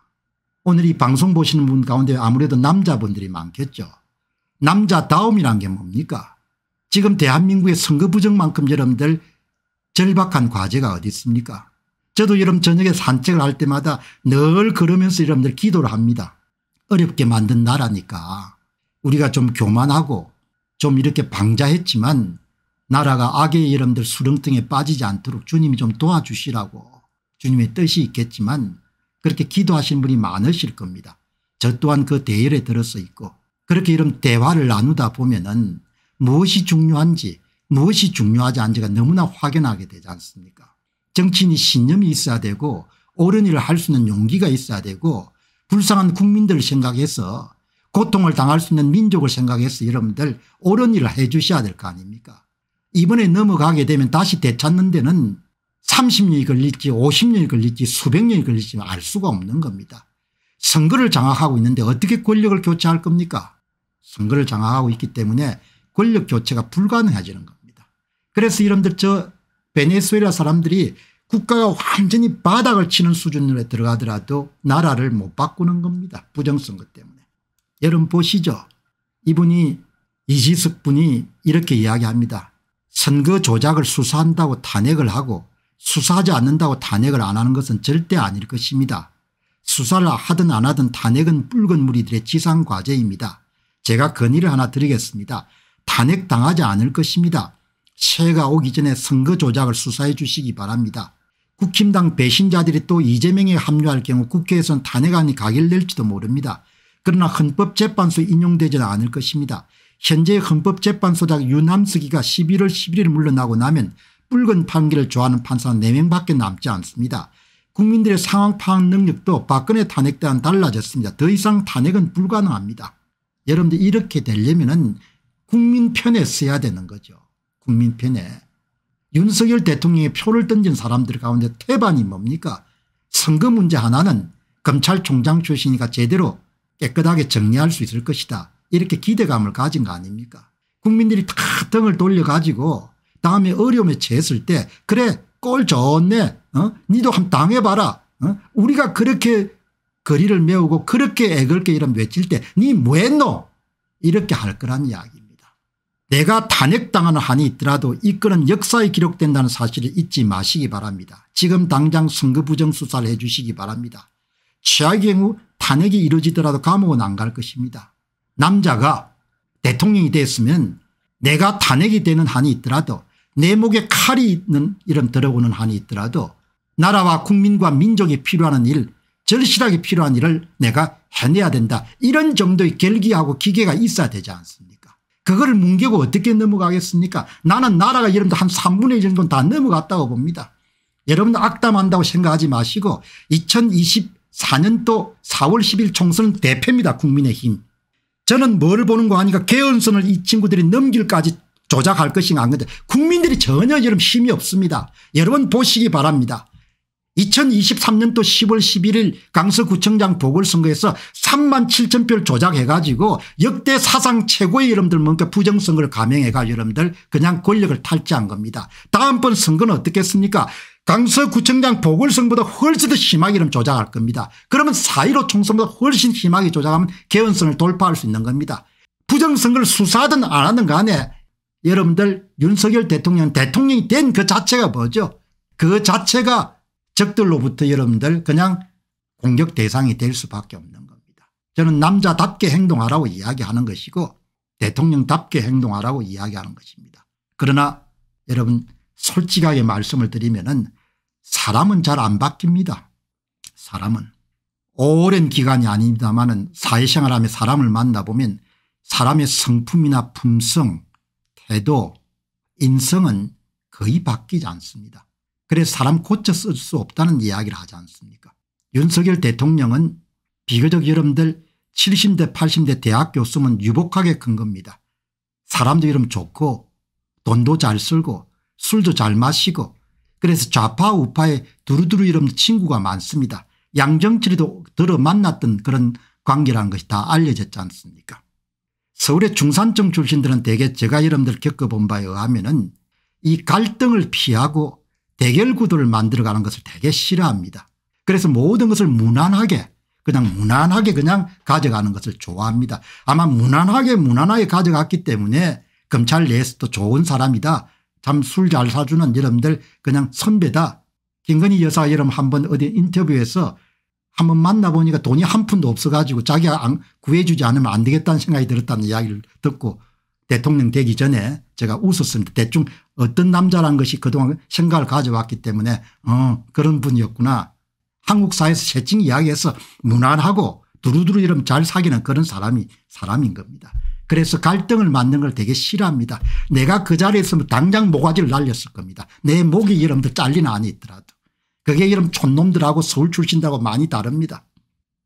[SPEAKER 1] 오늘 이 방송 보시는 분 가운데 아무래도 남자분들이 많겠죠. 남자다움이란 게 뭡니까 지금 대한민국의 선거 부정만큼 여러분들 절박한 과제가 어디 있습니까 저도 여름 저녁에 산책을 할 때마다 늘 걸으면서 여러분들 기도를 합니다. 어렵게 만든 나라니까 우리가 좀 교만하고 좀 이렇게 방자했지만 나라가 악의 여러분들 수렁등에 빠지지 않도록 주님이 좀 도와주시라고 주님의 뜻이 있겠지만 그렇게 기도하신 분이 많으실 겁니다. 저 또한 그 대열에 들어서 있고 그렇게 이런 대화를 나누다 보면은 무엇이 중요한지 무엇이 중요하지 않은지가 너무나 확연하게 되지 않습니까 정치인이 신념이 있어야 되고 옳은 일을 할 수 있는 용기가 있어야 되고 불쌍한 국민들을 생각해서 고통을 당할 수 있는 민족을 생각해서 여러분들 옳은 일을 해 주셔야 될 거 아닙니까 이번에 넘어가게 되면 다시 되찾는 데는 30년이 걸릴지 50년이 걸릴지 수백 년이 걸릴지 알 수가 없는 겁니다. 선거를 장악하고 있는데 어떻게 권력을 교체할 겁니까 선거를 장악하고 있기 때문에 권력 교체가 불가능해지는 겁니다. 그래서 이름들 저 베네수엘라 사람들이 국가가 완전히 바닥을 치는 수준으로 들어가더라도 나라를 못 바꾸는 겁니다. 부정선거 때문에. 여러분 보시죠. 이분이 이지숙 분이 이렇게 이야기합니다. 선거 조작을 수사한다고 탄핵을 하고 수사하지 않는다고 탄핵을 안 하는 것은 절대 아닐 것입니다. 수사를 하든 안 하든 탄핵은 붉은 무리들의 지상과제입니다. 제가 건의를 하나 드리겠습니다. 탄핵당하지 않을 것입니다. 새해가 오기 전에 선거 조작을 수사해 주시기 바랍니다. 국힘당 배신자들이 또 이재명에 합류할 경우 국회에선 탄핵안이 가결될지도 모릅니다. 그러나 헌법재판소 인용되지는 않을 것입니다. 현재 헌법재판소장 유남수기가 11월 11일 물러나고 나면 붉은 판기를 좋아하는 판사 4명밖에 남지 않습니다. 국민들의 상황 파악 능력도 박근혜 탄핵 때와는 달라졌습니다. 더 이상 탄핵은 불가능합니다. 여러분들 이렇게 되려면 은 국민 편에 써야 되는 거죠. 국민 편에. 윤석열 대통령의 표를 던진 사람들 가운데 태반이 뭡니까 선거 문제 하나는 검찰총장 출신이니까 제대로 깨끗하게 정리할 수 있을 것이다 이렇게 기대감을 가진 거 아닙니까 국민들이 다 등을 돌려가지고 다음에 어려움에 처했을 때 그래 꼴 좋네 어? 니도 한번 당해봐라 어? 우리가 그렇게 거리를 메우고 그렇게 애걸게 이런 외칠 때 니 뭐했노 이렇게 할 거란 이야기입니다. 내가 탄핵당하는 한이 있더라도 이 건은 역사에 기록된다는 사실을 잊지 마시기 바랍니다. 지금 당장 선거 부정 수사를 해 주시기 바랍니다. 최악의 경우 탄핵이 이루어지더라도 감옥은 안 갈 것입니다. 남자가 대통령이 됐으면 내가 탄핵이 되는 한이 있더라도 내 목에 칼이 있는 이름 들어오는 한이 있더라도 나라와 국민과 민족이 필요한 일 절실하게 필요한 일을 내가 해내야 된다 이런 정도의 결기하고 기계가 있어야 되지 않습니까 그거를 뭉개고 어떻게 넘어가겠습니까 나는 나라가 여러분들 한 3분의 1 정도는 다 넘어갔다고 봅니다 여러분들 악담한다고 생각하지 마시고 2024년도 4월 10일 총선은 대표입니다 국민의힘 저는 뭘 보는 거 아니까 개헌선을 이 친구들이 넘길까지 조작할 것인가 안 건데 국민들이 전혀 지금 힘이 없습니다. 여러분 보시기 바랍니다. 2023년도 10월 11일 강서구청장 보궐선거에서 3만 7천 표를 조작해가지고 역대 사상 최고의 여러분들 뭔가 부정선거를 감행해가 여러분들 그냥 권력을 탈취한 겁니다. 다음번 선거는 어떻겠습니까 강서구청장 보궐선거보다 훨씬 더 심하게 이름 조작할 겁니다. 그러면 4.15 총선보다 훨씬 심하게 조작하면 개헌선을 돌파할 수 있는 겁니다. 부정선거를 수사하든 안 하든 간에 여러분들 윤석열 대통령 대통령이 된 그 자체가 뭐죠 그 자체가 적들로부터 여러분들 그냥 공격 대상이 될 수밖에 없는 겁니다. 저는 남자답게 행동하라고 이야기하는 것이고 대통령답게 행동하라고 이야기하는 것입니다. 그러나 여러분 솔직하게 말씀을 드리면 은 사람은 잘 안 바뀝니다. 사람은 오랜 기간이 아닙니다만 사회생활하며 사람을 만나보면 사람의 성품이나 품성 해도 인성은 거의 바뀌지 않습니다. 그래서 사람 고쳐 쓸 수 없다는 이야기를 하지 않습니까 윤석열 대통령은 비교적 여러분들 70대 80대 대학 교수면 유복하게 큰 겁니다. 사람도 이름 좋고 돈도 잘 쓰고 술도 잘 마시고 그래서 좌파 우파에 두루두루 이름 친구가 많습니다. 양정철이도 들어 만났던 그런 관계라는 것이 다 알려졌지 않습니까 서울의 중산층 출신들은 대개 제가 여러분들 겪어본 바에 의하면 은이 갈등을 피하고 대결 구도를 만들어가는 것을 되게 싫어합니다. 그래서 모든 것을 무난하게 그냥 무난하게 그냥 가져가는 것을 좋아합니다. 아마 무난하게 무난하게 가져갔기 때문에 검찰 내에서도 좋은 사람이다. 참 술 잘 사주는 여러분들 그냥 선배다. 김건희 여사 여러분 한 번 어디 인터뷰에서 한번 만나보니까 돈이 한 푼도 없어가지고 자기가 구해주지 않으면 안 되겠다는 생각이 들었다는 이야기를 듣고 대통령 되기 전에 제가 웃었습니다. 대충 어떤 남자란 것이 그동안 생각을 가져왔기 때문에 어 그런 분이었구나. 한국 사회에서 세칭 이야기에서 무난하고 두루두루 이러면 잘 사귀는 그런 사람이 사람인 겁니다. 그래서 갈등을 만는걸 되게 싫어합니다. 내가 그 자리에 있으면 당장 모가지를 날렸을 겁니다. 내 목이 여러분들 잘리나 아니 있더라도. 그게 이런 촌놈들하고 서울 출신들하고 많이 다릅니다.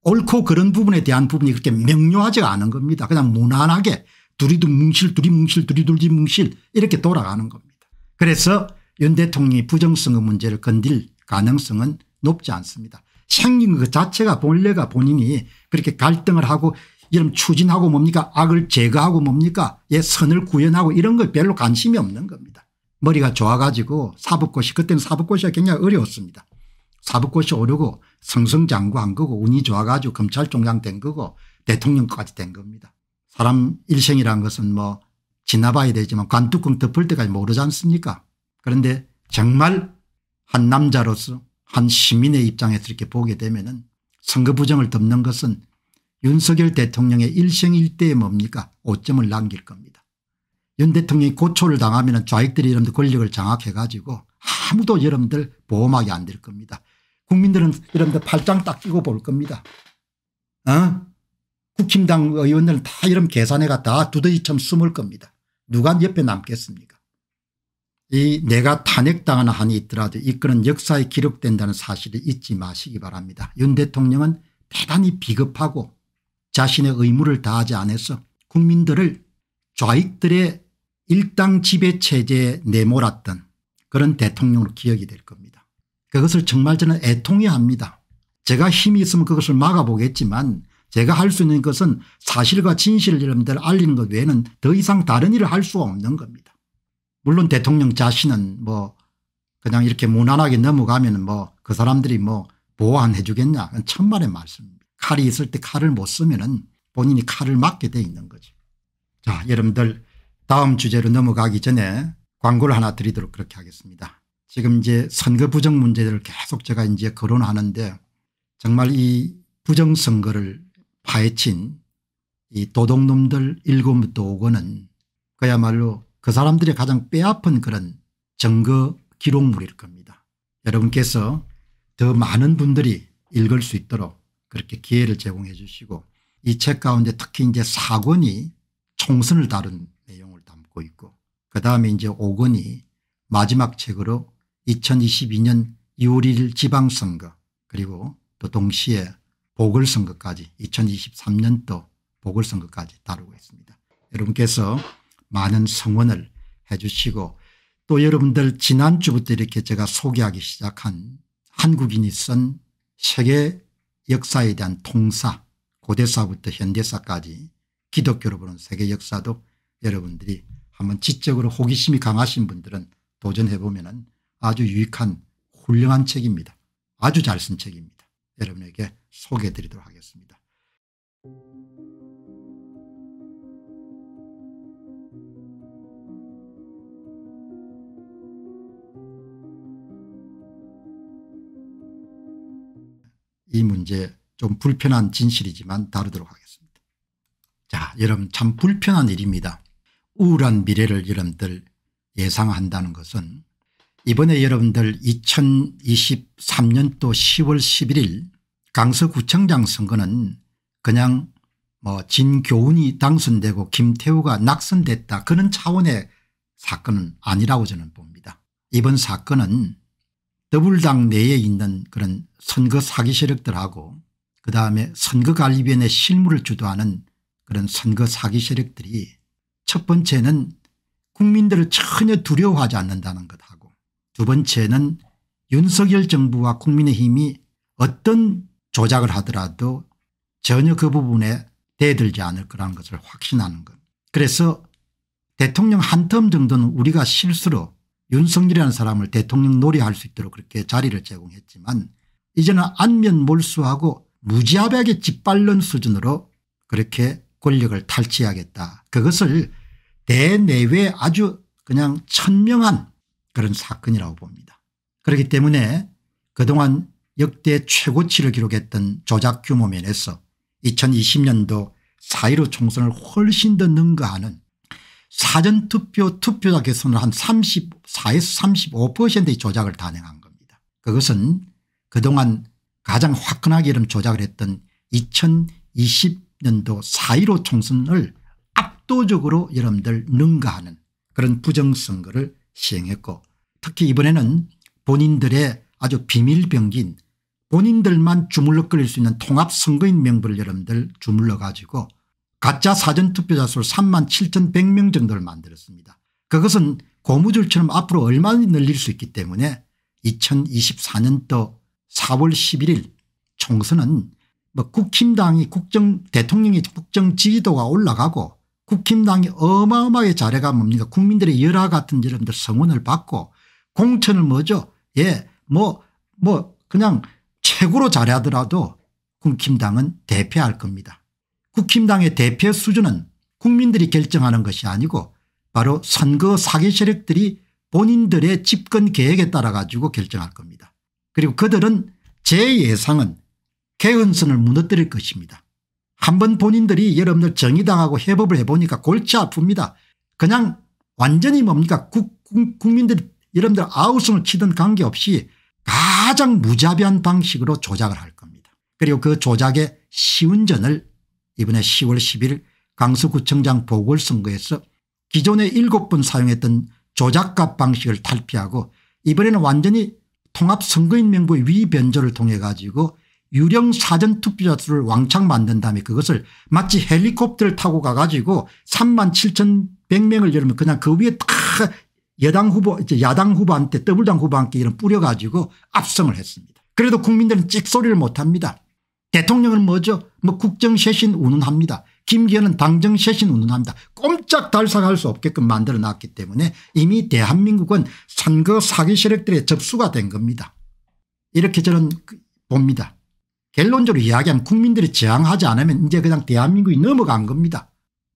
[SPEAKER 1] 옳고 그런 부분에 대한 부분이 그렇게 명료하지가 않은 겁니다. 그냥 무난하게 두리둥 뭉실 두리뭉실 두리둘지 뭉실 이렇게 돌아가는 겁니다. 그래서 윤 대통령이 부정선거 문제를 건들 가능성은 높지 않습니다. 생긴 그 자체가 본래가 본인이 그렇게 갈등을 하고 이런 추진하고 뭡니까 악을 제거하고 뭡니까 예 선을 구현하고 이런 걸 별로 관심이 없는 겁니다. 머리가 좋아가지고 사법고시 그때는 사법고시가 굉장히 어려웠습니다. 사법고시 오르고 성성장구한 거고 운이 좋아가지고 검찰총장 된 거고 대통령까지 된 겁니다. 사람 일생이란 것은 뭐 지나봐야 되지만 관뚜껑 덮을 때까지 모르지 않습니까 그런데 정말 한 남자로서 한 시민의 입장에서 이렇게 보게 되면 은 선거 부정을 덮는 것은 윤석열 대통령의 일생일대에 뭡니까 5점을 남길 겁니다. 윤 대통령이 고초를 당하면 좌익들이 여러분들 권력을 장악해 가지고 아무도 여러분들 보호막이 안 될 겁니다. 국민들은 이런 데발짱딱 끼고 볼 겁니다. 어? 국힘당 의원들은 다 이런 계산해가 다 두더지처럼 숨을 겁니다. 누가 옆에 남겠습니까 이 내가 탄핵당한 한이 있더라도 이 건은 역사에 기록된다는 사실을 잊지 마시기 바랍니다. 윤 대통령은 대단히 비겁하고 자신의 의무를 다하지 않아서 국민들을 좌익들의 일당 지배체제에 내몰았던 그런 대통령으로 기억이 될 겁니다. 그것을 정말 저는 애통이 합니다. 제가 힘이 있으면 그것을 막아보겠지만 제가 할 수 있는 것은 사실과 진실을 여러분들 알리는 것 외에는 더 이상 다른 일을 할 수가 없는 겁니다. 물론 대통령 자신은 뭐 그냥 이렇게 무난하게 넘어가면 뭐 그 사람들이 뭐 보호 해 주겠냐 천만의 말씀입니다. 칼이 있을 때 칼을 못 쓰면 은 본인이 칼을 맞게 돼 있는 거죠. 자 여러분들 다음 주제로 넘어가기 전에 광고를 하나 드리도록 그렇게 하겠습니다. 지금 이제 선거 부정 문제들을 계속 제가 이제 거론하는데 정말 이 부정선거를 파헤친 이 도둑놈들 일곱부터 오거는 그야말로 그 사람들이 가장 빼앗픈 그런 증거 기록물일 겁니다. 여러분께서 더 많은 분들이 읽을 수 있도록 그렇게 기회를 제공해 주시고 이 책 가운데 특히 이제 4권이 총선을 다룬 내용을 담고 있고 그 다음에 이제 5권이 마지막 책으로 2022년 2월 1일 지방선거 그리고 또 동시에 보궐선거까지 2023년도 보궐선거까지 다루고 있습니다. 여러분께서 많은 성원을 해 주시고 또 여러분들 지난주부터 이렇게 제가 소개하기 시작한 한국인이 쓴 세계 역사에 대한 통사 고대사부터 현대사까지 기독교로 보는 세계 역사도 여러분들이 한번 지적으로 호기심이 강하신 분들은 도전해 보면 은 아주 유익한 훌륭한 책입니다. 아주 잘 쓴 책입니다. 여러분에게 소개해 드리도록 하겠습니다. 이 문제 좀 불편한 진실이지만 다루도록 하겠습니다. 자 여러분 참 불편한 일입니다. 우울한 미래를 여러분들 예상한다는 것은 이번에 여러분들 2023년도 10월 11일 강서구청장 선거는 그냥 뭐 진교훈이 당선되고 김태우가 낙선됐다 그런 차원의 사건은 아니라고 저는 봅니다. 이번 사건은 더불당 내에 있는 그런 선거 사기 세력들하고 그다음에 선거관리위원회 실무를 주도하는 그런 선거 사기 세력들이 첫 번째는 국민들을 전혀 두려워하지 않는다는 것두 번째는 윤석열 정부와 국민의힘이 어떤 조작을 하더라도 전혀 그 부분에 대들지 않을 거라는 것을 확신하는 것. 그래서 대통령 한 텀 정도는 우리가 실수로 윤석열이라는 사람을 대통령 노이할수 있도록 그렇게 자리를 제공했지만 이제는 안면 몰수하고 무지하게 짓밟는 수준으로 그렇게 권력을 탈취하겠다. 그것을 대내외 아주 그냥 천명한 그런 사건이라고 봅니다. 그렇기 때문에 그동안 역대 최고치를 기록했던 조작 규모 면에서 2020년도 4.15 총선을 훨씬 더 능가하는 사전투표 투표자 개선을 한 34에서 35%의 조작을 단행한 겁니다. 그것은 그동안 가장 화끈하게 이름 조작을 했던 2020년도 4.15 총선을 압도적으로 여러분들 능가하는 그런 부정선거를 시행했고 특히 이번에는 본인들의 아주 비밀병기인 본인들만 주물럭거릴 수 있는 통합선거인 명부를 여러분들 주물러 가지고 가짜 사전투표자 수를 3만 7,100명 정도를 만들었습니다. 그것은 고무줄처럼 앞으로 얼마나 늘릴 수 있기 때문에 2024년도 4월 11일 총선은 뭐 국힘당이 국정 대통령의 국정 지지도가 올라가고 국힘당이 어마어마하게 잘해가 뭡니까 국민들의 열화 같은 여러분들 성원을 받고 공천을 뭐죠 예 뭐뭐 뭐 그냥 최고로 잘하더라도 국힘당은 대패할 겁니다. 국힘당의 대표 수준은 국민들이 결정하는 것이 아니고 바로 선거 사기 세력들이 본인들의 집권 계획에 따라 가지고 결정할 겁니다. 그리고 그들은 제 예상은 개헌선을 무너뜨릴 것입니다. 한번 본인들이 여러분들 정의당하고 협업을 해보니까 골치 아픕니다. 그냥 완전히 뭡니까 국, 국 민들이 여러분들 아우성을 치든 관계없이 가장 무자비한 방식으로 조작을 할 겁니다. 그리고 그 조작의 시운전을 이번에 10월 10일 강서구청장 보궐선거에서 기존의 7분 사용했던 조작값 방식을 탈피하고 이번에는 완전히 통합선거인 명부의 위변조를 통해 가지고 유령 사전 투표자수를 왕창 만든 다음에 그것을 마치 헬리콥터를 타고 가가지고 3만 7,100명을 여러분 그냥 그 위에 다 여당 후보 이제 야당 후보한테 더블당 후보한테 이런 뿌려가지고 압승을 했습니다. 그래도 국민들은 찍소리를 못합니다. 대통령은 뭐죠? 뭐 국정쇄신 운운합니다. 김기현은 당정쇄신 운운합니다. 꼼짝달싹할 수 없게끔 만들어놨기 때문에 이미 대한민국은 선거 사기 세력들의 접수가 된 겁니다. 이렇게 저는 그, 봅니다. 결론적으로 이야기하면 국민들이 저항하지 않으면 이제 그냥 대한민국이 넘어간 겁니다.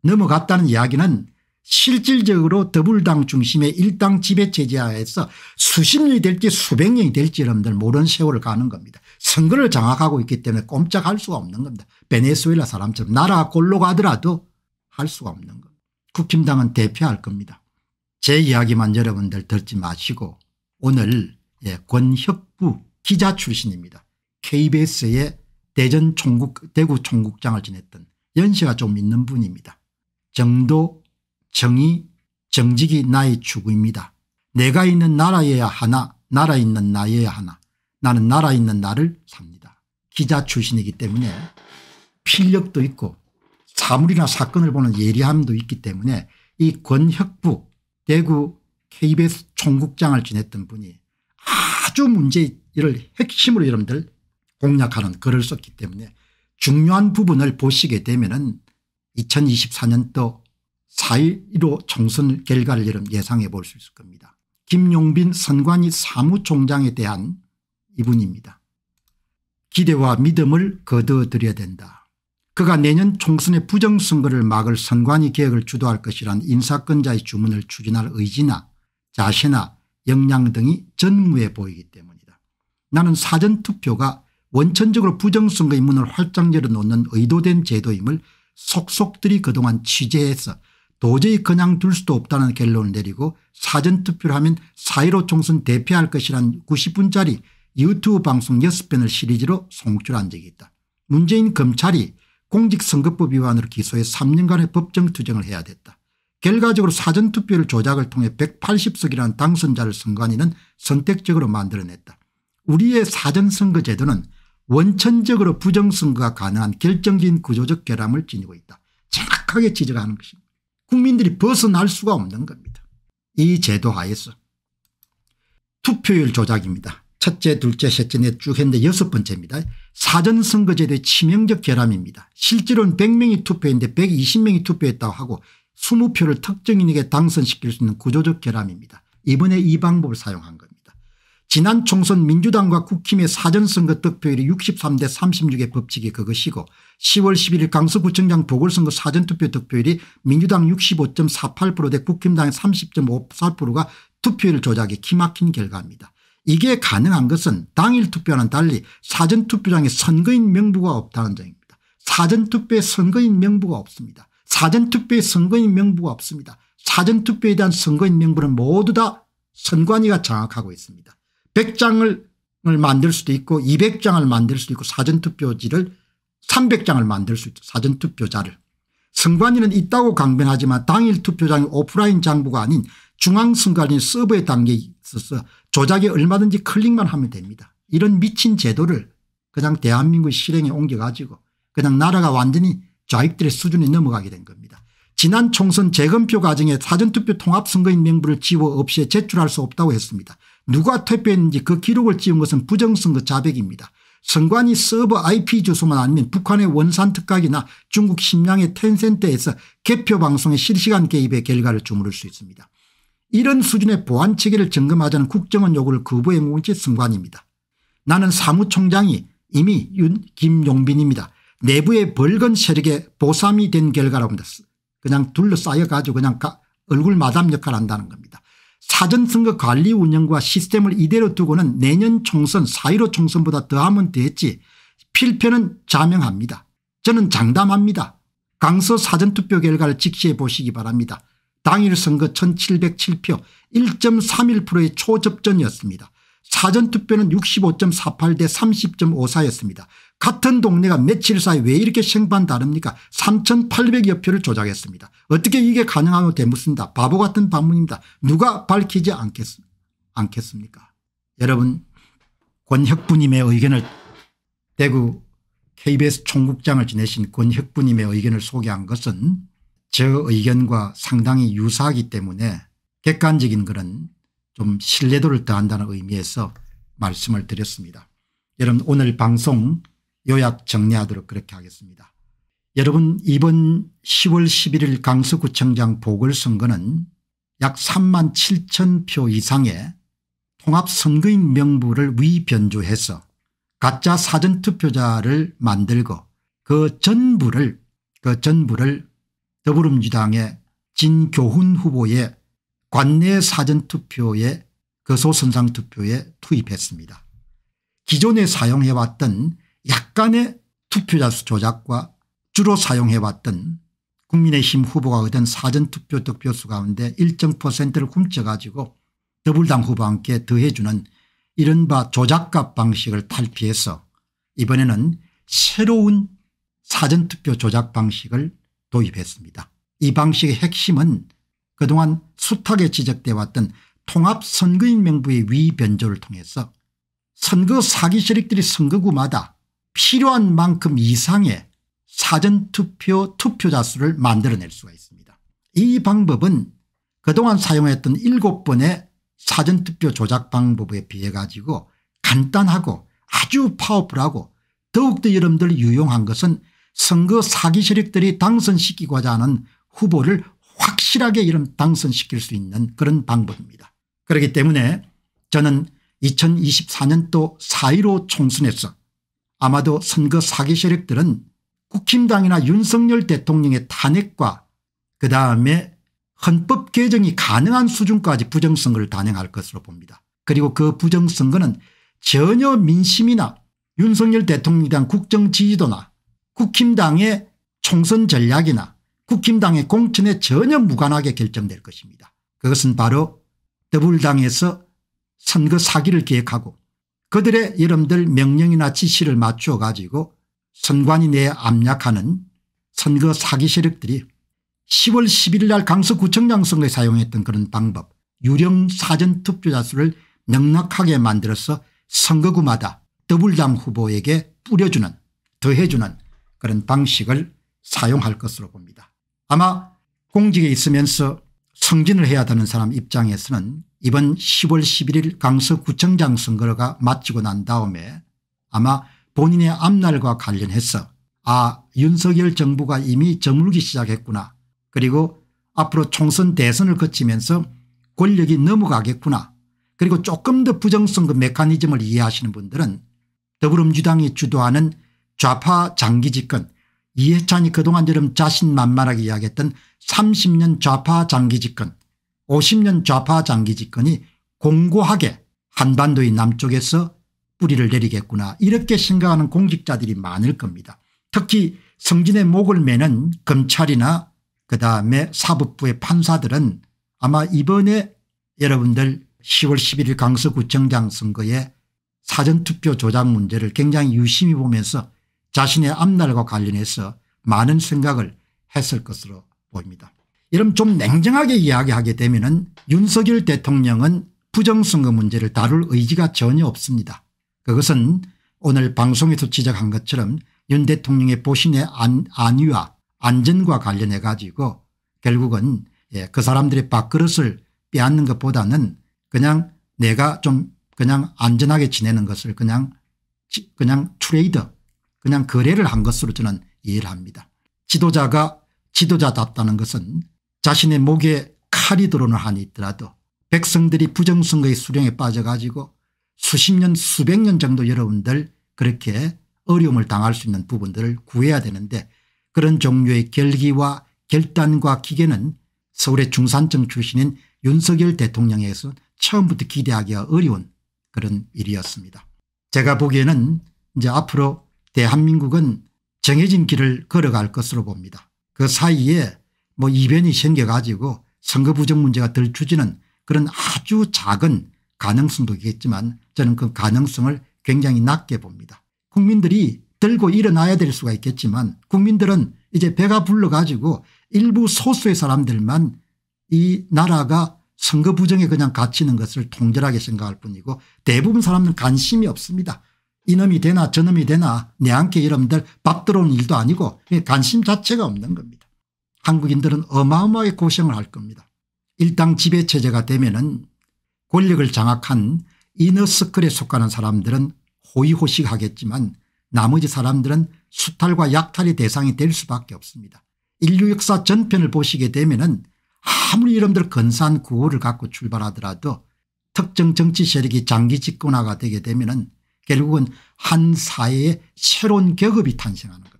[SPEAKER 1] 넘어갔다는 이야기는 실질적으로 더불당 중심의 일당 지배체제하에서 수십 년이 될지 수백 년이 될지 여러분들 모르는 세월을 가는 겁니다. 선거를 장악하고 있기 때문에 꼼짝할 수가 없는 겁니다. 베네수엘라 사람처럼 나라 골로 가더라도 할 수가 없는 겁니다. 국힘당은 대표할 겁니다. 제 이야기만 여러분들 듣지 마시고 오늘 예, 권혁부 기자 출신입니다. KBS의 대전 총국 대구 총국장을 지냈던 연세가 좀 있는 분입니다. 정도 정의 정직이 나의 추구입니다. 내가 있는 나라여야 하나 나라 있는 나여야 하나 나는 나라 있는 나를 삽니다. 기자 출신이기 때문에 필력도 있고 사물이나 사건을 보는 예리함도 있기 때문에 이 권혁부 대구 KBS 총국장을 지냈던 분이 아주 문제를 핵심으로 여러분들 공략하는 글을 썼기 때문에 중요한 부분을 보시게 되면 은 2024년도 4.15 총선 결과를 여러분 예상해 볼 수 있을 겁니다. 김용빈 선관위 사무총장에 대한 이분입니다. 기대와 믿음을 거둬들여야 된다. 그가 내년 총선의 부정선거를 막을 선관위 개혁을 주도할 것이란 인사권자의 주문을 추진할 의지나 자세나 역량 등이 전무해 보이기 때문이다. 나는 사전투표가 원천적으로 부정선거의 문을 활짝 열어놓는 의도된 제도임을 속속들이 그동안 취재해서 도저히 그냥 둘 수도 없다는 결론을 내리고 사전투표를 하면 사1로 총선 대표할 것이란 90분짜리 유튜브 방송 6편을 시리즈로 송출한 적이 있다. 문재인 검찰이 공직선거법 위반으로 기소해 3년간의 법정투쟁을 해야 됐다. 결과적으로 사전투표를 조작을 통해 180석이라는 당선자를 선관위는 선택적으로 만들어냈다. 우리의 사전선거제도는 원천적으로 부정선거가 가능한 결정적인 구조적 결함을 지니고 있다. 정확하게 지적하는 것입니다. 국민들이 벗어날 수가 없는 겁니다. 이 제도 하에서 투표율 조작입니다. 첫째 둘째 셋째 넷쭉 했는데 여섯 번째입니다. 사전선거제도의 치명적 결함입니다. 실제로는 100명이 투표했는데 120명이 투표했다고 하고 20표를 특정인에게 당선시킬 수 있는 구조적 결함입니다. 이번에 이 방법을 사용한 겁니다. 지난 총선 민주당과 국힘의 사전선거 득표율이 63대 36의 법칙이 그것이고 10월 11일 강서구청장 보궐선거 사전투표 득표율이 민주당 65.48%대 국힘당의 30.54%가 투표율 조작에 기막힌 결과입니다. 이게 가능한 것은 당일 투표와는 달리 사전투표장에 선거인 명부가 없다는 점입니다. 사전투표에 선거인 명부가 없습니다. 사전투표에 선거인 명부가 없습니다. 사전투표에 대한 선거인 명부는 모두 다 선관위가 장악하고 있습니다. 100장을 만들 수도 있고 200장을 만들 수도 있고 사전투표지를 300장을 만들 수 있죠. 사전투표자를. 선관위는 있다고 강변하지만 당일 투표장이 오프라인 장부가 아닌 중앙선관위 서버에 담겨 있어서 조작이 얼마든지 클릭만 하면 됩니다. 이런 미친 제도를 그냥 대한민국 실행에 옮겨가지고 그냥 나라가 완전히 좌익들의 수준에 넘어가게 된 겁니다. 지난 총선 재검표 과정에 사전투표 통합선거인 명부를 지워 없이 제출할 수 없다고 했습니다. 누가 퇴폐했는지 그 기록을 지운 것은 부정선거 그 자백입니다. 선관위 서버 IP 주소만 아니면 북한의 원산 특각이나 중국 심양의 텐센트에서 개표 방송의 실시간 개입의 결과를 주무를 수 있습니다. 이런 수준의 보안 체계를 점검하자는 국정원 요구를 거부해온 것이 선관위입니다. 나는 사무총장이 이미 윤 김용빈입니다. 내부의 벌건 세력의 보쌈이 된 결과라고 합니다. 그냥 둘러싸여 가지고 그냥 얼굴 마담 역할을 한다는 겁니다. 사전선거 관리 운영과 시스템을 이대로 두고는 내년 총선 4.15 총선보다 더하면 됐지 필표는 자명합니다. 저는 장담합니다. 강서 사전투표 결과를 직시해 보시기 바랍니다. 당일 선거 1707표 1.31%의 초접전이었습니다. 사전투표는 65.48 대 30.54였습니다. 같은 동네가 며칠 사이 왜 이렇게 생판 다릅니까 3800여 표를 조작했습니다. 어떻게 이게 가능하면 대묻습니다. 바보 같은 방문입니다. 누가 밝히지 않겠, 않겠습니까 여러분 권혁부님의 의견을 대구 KBS 총국장을 지내신 권혁부님의 의견을 소개한 것은 저 의견과 상당히 유사하기 때문에 객관적인 글은 좀 신뢰도를 더한다는 의미에서 말씀을 드렸습니다. 여러분 오늘 방송 요약 정리하도록 그렇게 하겠습니다. 여러분 이번 10월 11일 강서구청장 보궐선거는 약 3만 7천 표 이상의 통합선거인 명부를 위변조해서 가짜 사전투표자를 만들고 그 전부를 그 전부를 더불어민주당의 진교훈 후보의 관내 사전투표에 거소선상투표에 그 투입했습니다. 기존에 사용해왔던 약간의 투표자 수 조작과 주로 사용해왔던 국민의힘 후보가 얻은 사전투표 득표수 가운데 일정 퍼센트를 훔쳐가지고 더불당 후보와 함께 더해주는 이른바 조작값 방식을 탈피해서 이번에는 새로운 사전투표 조작 방식을 도입했습니다. 이 방식의 핵심은 그동안 숱하게 지적돼 왔던 통합선거인 명부의 위변조를 통해서 선거 사기 세력들이 선거구마다 필요한 만큼 이상의 사전투표 투표자 수를 만들어낼 수가 있습니다. 이 방법은 그동안 사용했던 7번의 사전투표 조작 방법에 비해 가지고 간단하고 아주 파워풀하고 더욱더 여러분들 유용한 것은 선거 사기 세력들이 당선시키고자 하는 후보를 확실하게 이런 당선시킬 수 있는 그런 방법입니다. 그렇기 때문에 저는 2024년도 4.15 총선에서 아마도 선거 사기 세력들은 국힘당이나 윤석열 대통령의 탄핵과 그 다음에 헌법 개정이 가능한 수준까지 부정선거를 단행할 것으로 봅니다. 그리고 그 부정선거는 전혀 민심이나 윤석열 대통령에 대한 국정지지도나 국힘당의 총선 전략이나 국힘당의 공천에 전혀 무관하게 결정될 것입니다. 그것은 바로 더불당에서 선거 사기를 계획하고 그들의 이름들 명령이나 지시를 맞추어 가지고 선관위 내에 압력하는 선거 사기 세력들이 10월 11일 날 강서구청장 선거에 사용했던 그런 방법 유령 사전 투표자 수를 넉넉하게 만들어서 선거구마다 더블당 후보에게 뿌려주는 더해주는 그런 방식을 사용할 것으로 봅니다. 아마 공직에 있으면서 성진을 해야 되는 사람 입장에서는 이번 10월 11일 강서구청장 선거가 마치고 난 다음에 아마 본인의 앞날과 관련해서 아 윤석열 정부가 이미 저물기 시작했구나 그리고 앞으로 총선 대선을 거치면서 권력이 넘어가겠구나 그리고 조금 더 부정선거 메커니즘을 이해하시는 분들은 더불어민주당이 주도하는 좌파 장기 집권 이해찬이 그동안 여름 자신만만하게 이야기했던 30년 좌파 장기 집권 50년 좌파 장기 집권이 공고하게 한반도의 남쪽에서 뿌리를 내리겠구나 이렇게 생각하는 공직자들이 많을 겁니다. 특히 성진의 목을 매는 검찰이나 그다음에 사법부의 판사들은 아마 이번에 여러분들 10월 11일 강서구청장 선거에 사전투표 조작 문제를 굉장히 유심히 보면서 자신의 앞날과 관련해서 많은 생각을 했을 것으로 보입니다. 이런 좀 냉정하게 이야기하게 되면 윤석열 대통령은 부정선거 문제를 다룰 의지가 전혀 없습니다. 그것은 오늘 방송에서 지적한 것처럼 윤 대통령의 보신의 안, 안위와 안전과 관련해 가지고 결국은 예, 그 사람들의 밥그릇을 빼앗는 것보다는 그냥 내가 좀 그냥 안전하게 지내는 것을 그냥 그냥 트레이드 그냥 거래를 한 것으로 저는 이해를 합니다. 지도자가 지도자답다는 것은 자신의 목에 칼이 들어오는 한이 있더라도 백성들이 부정선거의 수령에 빠져가지고 수십 년 수백 년 정도 여러분들 그렇게 어려움을 당할 수 있는 부분들을 구해야 되는데 그런 종류의 결기와 결단과 기계는 서울의 중산층 출신인 윤석열 대통령에서 처음부터 기대하기가 어려운 그런 일이었습니다. 제가 보기에는 이제 앞으로 대한민국은 정해진 길을 걸어갈 것으로 봅니다. 그 사이에 뭐 이변이 생겨가지고 선거 부정 문제가 덜 추지는 그런 아주 작은 가능성도 있겠지만 저는 그 가능성을 굉장히 낮게 봅니다. 국민들이 들고 일어나야 될 수가 있겠지만 국민들은 이제 배가 불러가지고 일부 소수의 사람들만 이 나라가 선거 부정에 그냥 갇히는 것을 통절하게 생각할 뿐이고 대부분 사람들은 관심이 없습니다. 이놈이 되나 저놈이 되나 내한테 여러분들밥 들어오는 일도 아니고 관심 자체가 없는 겁니다. 한국인들은 어마어마하게 고생을 할 겁니다. 일당 지배체제가 되면 은 권력을 장악한 이너스클에 속하는 사람들은 호의호식하겠지만 나머지 사람들은 수탈과 약탈의 대상이 될 수밖에 없습니다. 인류 역사 전편을 보시게 되면 은 아무리 여러분들 근사한 구호를 갖고 출발하더라도 특정 정치 세력이 장기 집권화가 되게 되면 은 결국은 한 사회에 새로운 계급이 탄생하는 겁니다.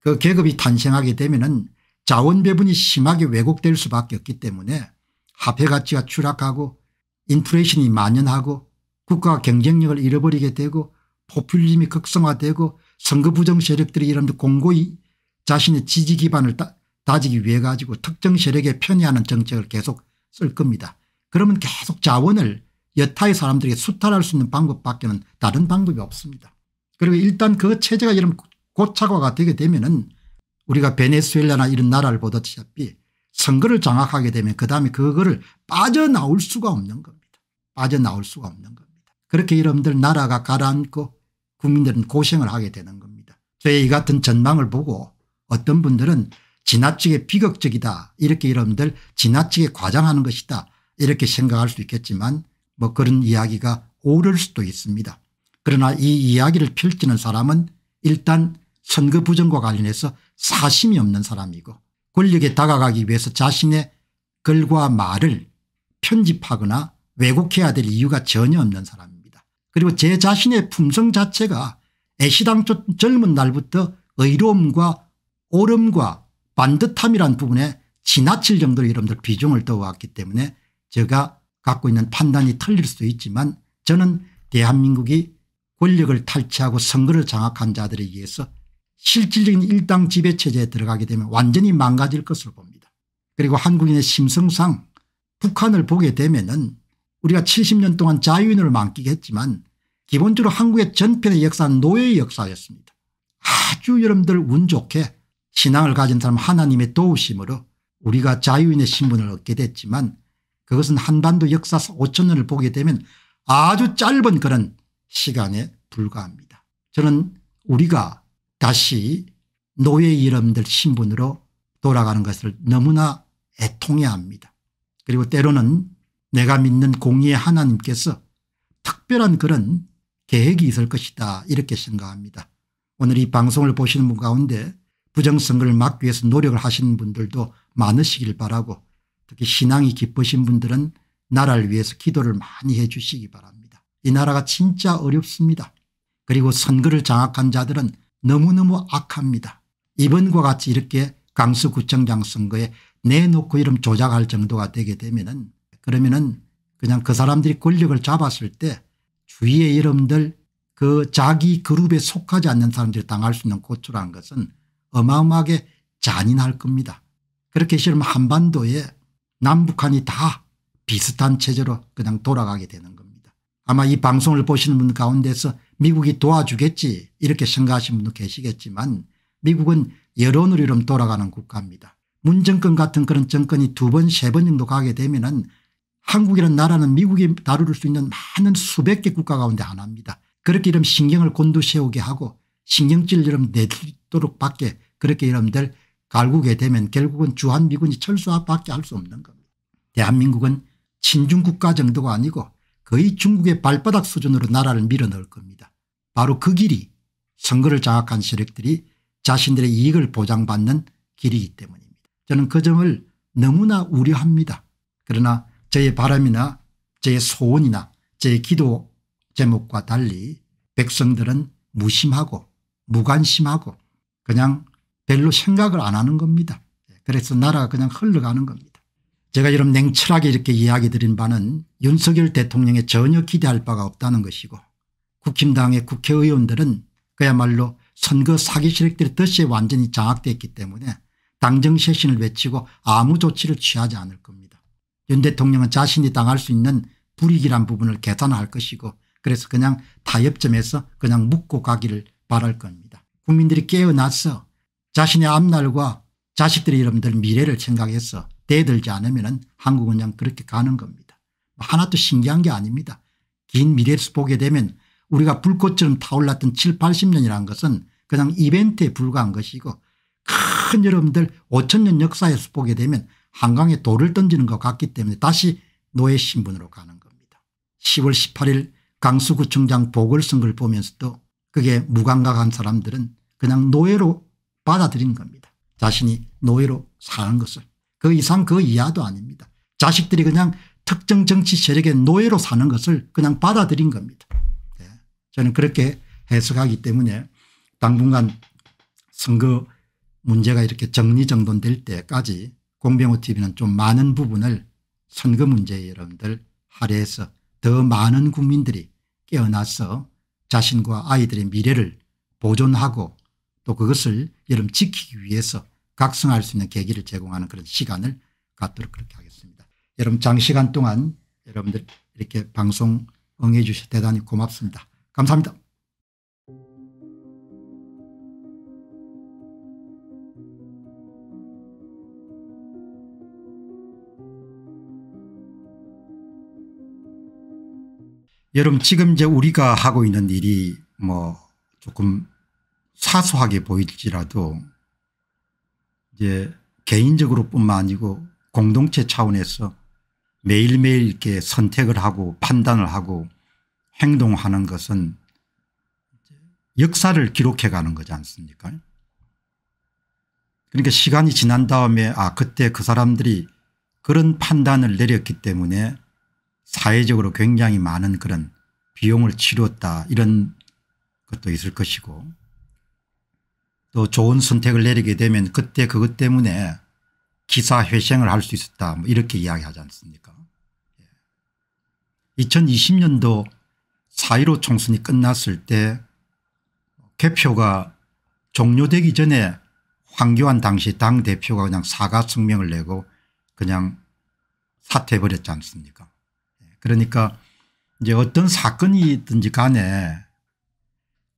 [SPEAKER 1] 그 계급이 탄생하게 되면 은 자원 배분이 심하게 왜곡될 수밖에 없기 때문에 화폐 가치가 추락하고 인플레이션이 만연하고 국가 경쟁력을 잃어버리게 되고 포퓰리즘이 극성화되고 선거 부정 세력들이 이런 공고히 자신의 지지 기반을 다, 지기 위해 가지고 특정 세력에 편의하는 정책을 계속 쓸 겁니다. 그러면 계속 자원을 여타의 사람들에게 수탈할 수 있는 방법밖에는 다른 방법이 없습니다. 그리고 일단 그 체제가 이런 고착화가 되게 되면은 우리가 베네수엘라나 이런 나라를 보다시피 선거를 장악하게 되면 그 다음에 그거를 빠져나올 수가 없는 겁니다. 빠져나올 수가 없는 겁니다. 그렇게 여러분들 나라가 가라앉고 국민들은 고생을 하게 되는 겁니다. 저의 이 같은 전망을 보고 어떤 분들은 지나치게 비극적이다 이렇게 여러분들 지나치게 과장하는 것이다 이렇게 생각할 수 있겠지만 뭐 그런 이야기가 오를 수도 있습니다. 그러나 이 이야기를 펼치는 사람은 일단 선거 부정과 관련해서 사심이 없는 사람이고 권력에 다가가기 위해서 자신의 글과 말을 편집하거나 왜곡해야 될 이유가 전혀 없는 사람입니다. 그리고 제 자신의 품성 자체가 애시당초 젊은 날부터 의로움과 오름과 반듯함이란 부분에 지나칠 정도로 여러분들 비중을 떠왔기 때문에 제가 갖고 있는 판단이 틀릴 수도 있지만 저는 대한민국이 권력을 탈취하고 선거를 장악한 자들에 의해서 실질적인 일당 지배체제에 들어가게 되면 완전히 망가질 것으로 봅니다. 그리고 한국인의 심성상 북한을 보게 되면 은 우리가 70년 동안 자유인을로 만끽했지만 기본적으로 한국의 전편의 역사는 노예의 역사였습니다. 아주 여러분들 운 좋게 신앙을 가진 사람 하나님의 도우심으로 우리가 자유인의 신분을 얻게 됐지만 그것은 한반도 역사 5천년을 보게 되면 아주 짧은 그런 시간에 불과합니다. 저는 우리가 다시 노예 이름들 신분으로 돌아가는 것을 너무나 애통해합니다. 그리고 때로는 내가 믿는 공의의 하나님께서 특별한 그런 계획이 있을 것이다 이렇게 생각합니다. 오늘 이 방송을 보시는 분 가운데 부정선거를 막기 위해서 노력을 하시는 분들도 많으시길 바라고 특히 신앙이 깊으신 분들은 나라를 위해서 기도를 많이 해 주시기 바랍니다. 이 나라가 진짜 어렵습니다. 그리고 선거를 장악한 자들은 너무너무 악합니다. 이번과 같이 이렇게 강서구청장 선거에 내놓고 이름 조작할 정도가 되게 되면은 그러면은 그냥 그 사람들이 권력을 잡았을 때 주위의 이름들 그 자기 그룹에 속하지 않는 사람들이 당할 수 있는 고초란 것은 어마어마하게 잔인할 겁니다. 그렇게 싫으면 한반도에 남북한이 다 비슷한 체제로 그냥 돌아가게 되는 겁니다. 아마 이 방송을 보시는 분 가운데서 미국이 도와주겠지 이렇게 생각하시는 분도 계시겠지만 미국은 여론으로 이름 돌아가는 국가입니다. 문정권 같은 그런 정권이 두 번 세 번 정도 가게 되면 은 한국이라는 나라는 미국이 다룰 수 있는 많은 수백 개 국가 가운데 하나입니다. 그렇게 이름 신경을 곤두세우게 하고 신경질 이름 내도록 밖에 그렇게 이름들 갈구게 되면 결국은 주한미군이 철수밖에 할 수 없는 겁니다. 대한민국은 친중국가 정도가 아니고 거의 중국의 발바닥 수준으로 나라를 밀어넣을 겁니다. 바로 그 길이 선거를 장악한 세력들이 자신들의 이익을 보장받는 길이기 때문입니다. 저는 그 점을 너무나 우려합니다. 그러나 저의 바람이나 저의 소원이나 저의 기도 제목과 달리 백성들은 무심하고 무관심하고 그냥 별로 생각을 안 하는 겁니다. 그래서 나라가 그냥 흘러가는 겁니다. 제가 이런 냉철하게 이렇게 이야기 드린 바는 윤석열 대통령에 전혀 기대할 바가 없다는 것이고 국힘당의 국회의원들은 그야말로 선거 사기 세력들의 뜻에 완전히 장악됐기 때문에 당정쇄신을 외치고 아무 조치를 취하지 않을 겁니다. 윤 대통령은 자신이 당할 수 있는 불이익이란 부분을 계산할 것이고 그래서 그냥 타협점에서 그냥 묻고 가기를 바랄 겁니다. 국민들이 깨어나서 자신의 앞날과 자식들의 여러분들 미래를 생각해서 대들지 않으면 한국은 그냥 그렇게 가는 겁니다. 하나도 신기한 게 아닙니다. 긴미래를 보게 되면 우리가 불꽃처럼 타올랐던 7, 80년이라는 것은 그냥 이벤트에 불과한 것이고 큰 여러분들 5천년 역사에서 보게 되면 한강에 돌을 던지는 것 같기 때문에 다시 노예 신분으로 가는 겁니다. 10월 18일 강수구청장 보궐선거를 보면서도 그게 무감각한 사람들은 그냥 노예로 받아들인 겁니다. 자신이 노예로 사는 것을 그 이상 그 이하도 아닙니다. 자식들이 그냥 특정 정치 세력의 노예로 사는 것을 그냥 받아들인 겁니다. 저는 그렇게 해석하기 때문에 당분간 선거 문제가 이렇게 정리정돈될 때까지 공병호 tv는 좀 많은 부분을 선거 문제에 여러분들 할애해서 더 많은 국민들이 깨어나서 자신과 아이들의 미래를 보존하고 또 그것을 여러분 지키기 위해서 각성할 수 있는 계기를 제공하는 그런 시간을 갖도록 그렇게 하겠습니다. 여러분 장시간 동안 여러분들 이렇게 방송 응해 주셔서 대단히 고맙습니다. 감사합니다. 여러분 지금 이제 우리가 하고 있는 일이 뭐 조금 사소하게 보일지라도 이제 개인적으로 뿐만 아니고 공동체 차원에서 매일매일 이렇게 선택을 하고 판단을 하고 행동하는 것은 역사를 기록해 가는 거지 않습니까 그러니까 시간이 지난 다음에 아 그때 그 사람들이 그런 판단을 내렸기 때문에 사회적으로 굉장히 많은 그런 비용을 치뤘다 이런 것도 있을 것이고 또 좋은 선택을 내리게 되면 그때 그것 때문에 기사회생을 할 수 있었다 뭐 이렇게 이야기하지 않습니까 2020년도 예. 4.15 총선이 끝났을 때 개표가 종료되기 전에 황교안 당시 당대표가 그냥 사과 성명을 내고 그냥 사퇴해버렸지 않습니까 그러니까 이제 어떤 사건이든지 간에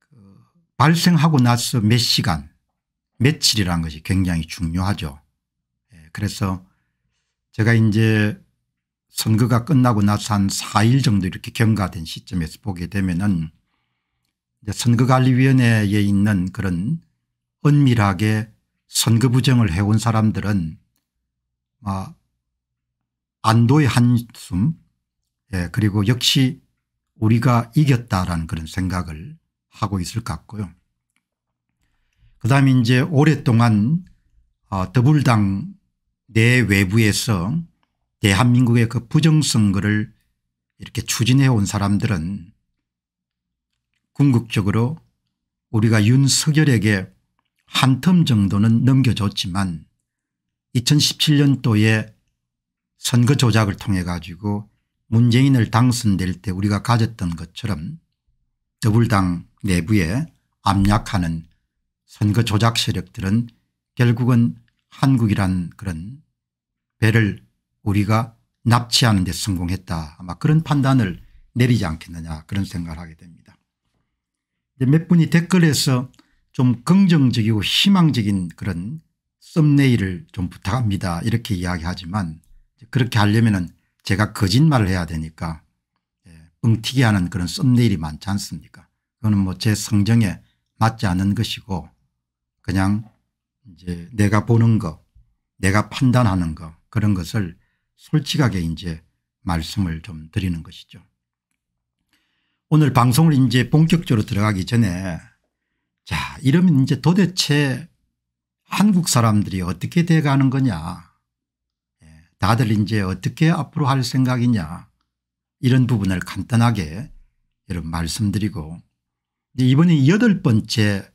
[SPEAKER 1] 그 발생하고 나서 몇 시간 며칠이라는 것이 굉장히 중요하죠. 예, 그래서 제가 이제 선거가 끝나고 나서 한 4일 정도 이렇게 경과된 시점에서 보게 되면은 선거관리위원회에 있는 그런 은밀하게 선거 부정을 해온 사람들은 아, 안도의 한숨 예, 그리고 역시 우리가 이겼다라는 그런 생각을 하고 있을 것 같고요. 그다음에 이제 오랫동안 어, 더불당 내 외부에서 대한민국의 그 부정선거를 이렇게 추진해 온 사람들은 궁극적으로 우리가 윤석열에게 한 텀 정도는 넘겨줬지만 2017년도에 선거 조작을 통해 가지고 문재인을 당선될 때 우리가 가졌던 것처럼 더불당 내부에 압력하는 선거 조작 세력들은 결국은 한국이란 그런 배를 우리가 납치하는 데 성공했다 아마 그런 판단을 내리지 않겠느냐 그런 생각을 하게 됩니다. 몇 분이 댓글에서 좀 긍정적이고 희망적인 그런 썸네일을 좀 부탁합니다 이렇게 이야기하지만 그렇게 하려면 제가 거짓말을 해야 되니까 뻥튀기 예, 하는 그런 썸네일이 많지 않습니까 그거는 뭐 제 성정에 맞지 않는 것이고 그냥 이제 내가 보는 거 내가 판단하는 거 그런 것을 솔직하게 이제 말씀을 좀 드리는 것이죠. 오늘 방송을 이제 본격적으로 들어가기 전에 자 이러면 이제 도대체 한국 사람들이 어떻게 돼가는 거냐 예, 다들 이제 어떻게 앞으로 할 생각이냐 이런 부분을 간단하게 여러분 말씀드리고 네, 이번에 여덟 번째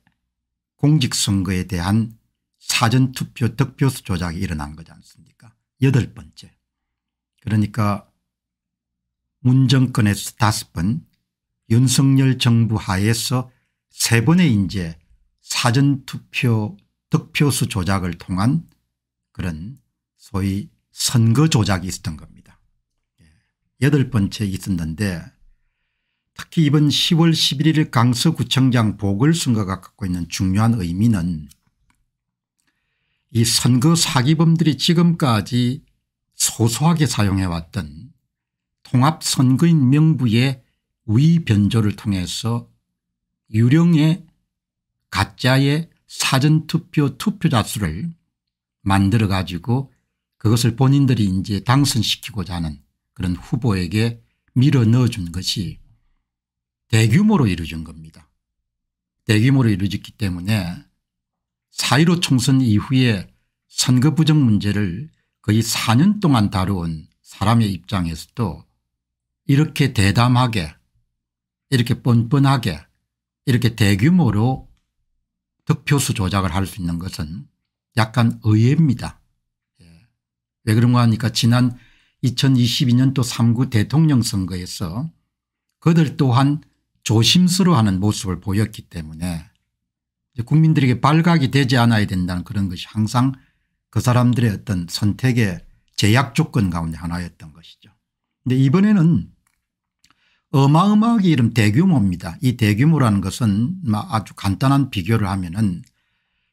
[SPEAKER 1] 공직선거에 대한 사전투표 득표수 조작이 일어난 거지 않습니까 여덟 번째 그러니까 문정권에서 다섯 번 윤석열 정부 하에서 세 번의 인제 사전투표 득표수 조작을 통한 그런 소위 선거 조작이 있었던 겁니다. 예. 여덟 번째 있었는데 특히 이번 10월 11일 강서구청장 보궐선거가 갖고 있는 중요한 의미는 이 선거 사기범들이 지금까지 소소하게 사용해왔던 통합선거인 명부의 위변조를 통해서 유령의 가짜의 사전투표 투표자 수를 만들어 가지고 그것을 본인들이 이제 당선시키고자 하는 그런 후보에게 밀어 넣어준 것이 대규모로 이루어진 겁니다. 대규모로 이루어졌기 때문에 사1 5 총선 이후에 선거 부정 문제를 거의 4년 동안 다루온 사람의 입장에서도 이렇게 대담하게 이렇게 뻔뻔하게 이렇게 대규모로 득표수 조작을 할 수 있는 것은 약간 의외입니다. 예. 왜 그런가 하니까 지난 2022년도 3구 대통령 선거에서 그들 또한 조심스러워하는 모습을 보였기 때문에 국민들에게 발각이 되지 않아야 된다는 그런 것이 항상 그 사람들의 어떤 선택의 제약 조건 가운데 하나였던 것이죠. 근데 이번에는 어마어마하게 이름 대규모입니다. 이 대규모라는 것은 아주 간단한 비교를 하면은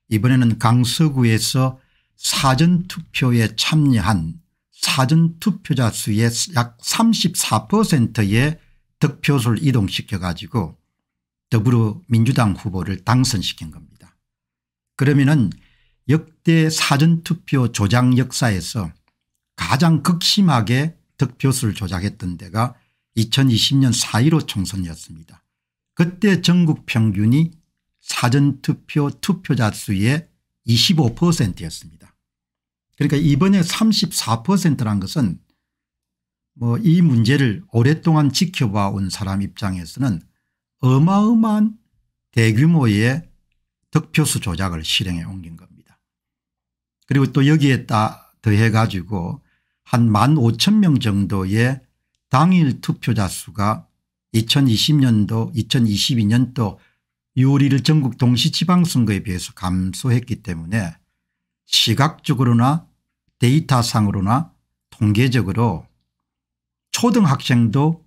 [SPEAKER 1] 이번에는 강서구에서 사전투표에 참여한 사전투표자 수의 약 34%의 득표수를 이동시켜 가지고 더불어민주당 후보를 당선시킨 겁니다. 그러면은 역대 사전투표 조작 역사에서 가장 극심하게 득표수를 조작했던 데가 2020년 4.15 총선이었습니다. 그때 전국 평균이 사전투표 투표자 수의 25%였습니다. 그러니까 이번에 34%란 것은 뭐 이 문제를 오랫동안 지켜봐 온 사람 입장에서는 어마어마한 대규모의 득표수 조작을 실행해 옮긴 겁니다. 그리고 또 여기에 따 더해 가지고 한만 5천 명 정도의 당일 투표자 수가 2020년도 2022년도 6월 1일 전국 동시지방선거에 비해서 감소했기 때문에 시각적으로나 데이터상으로나 통계적으로 초등학생도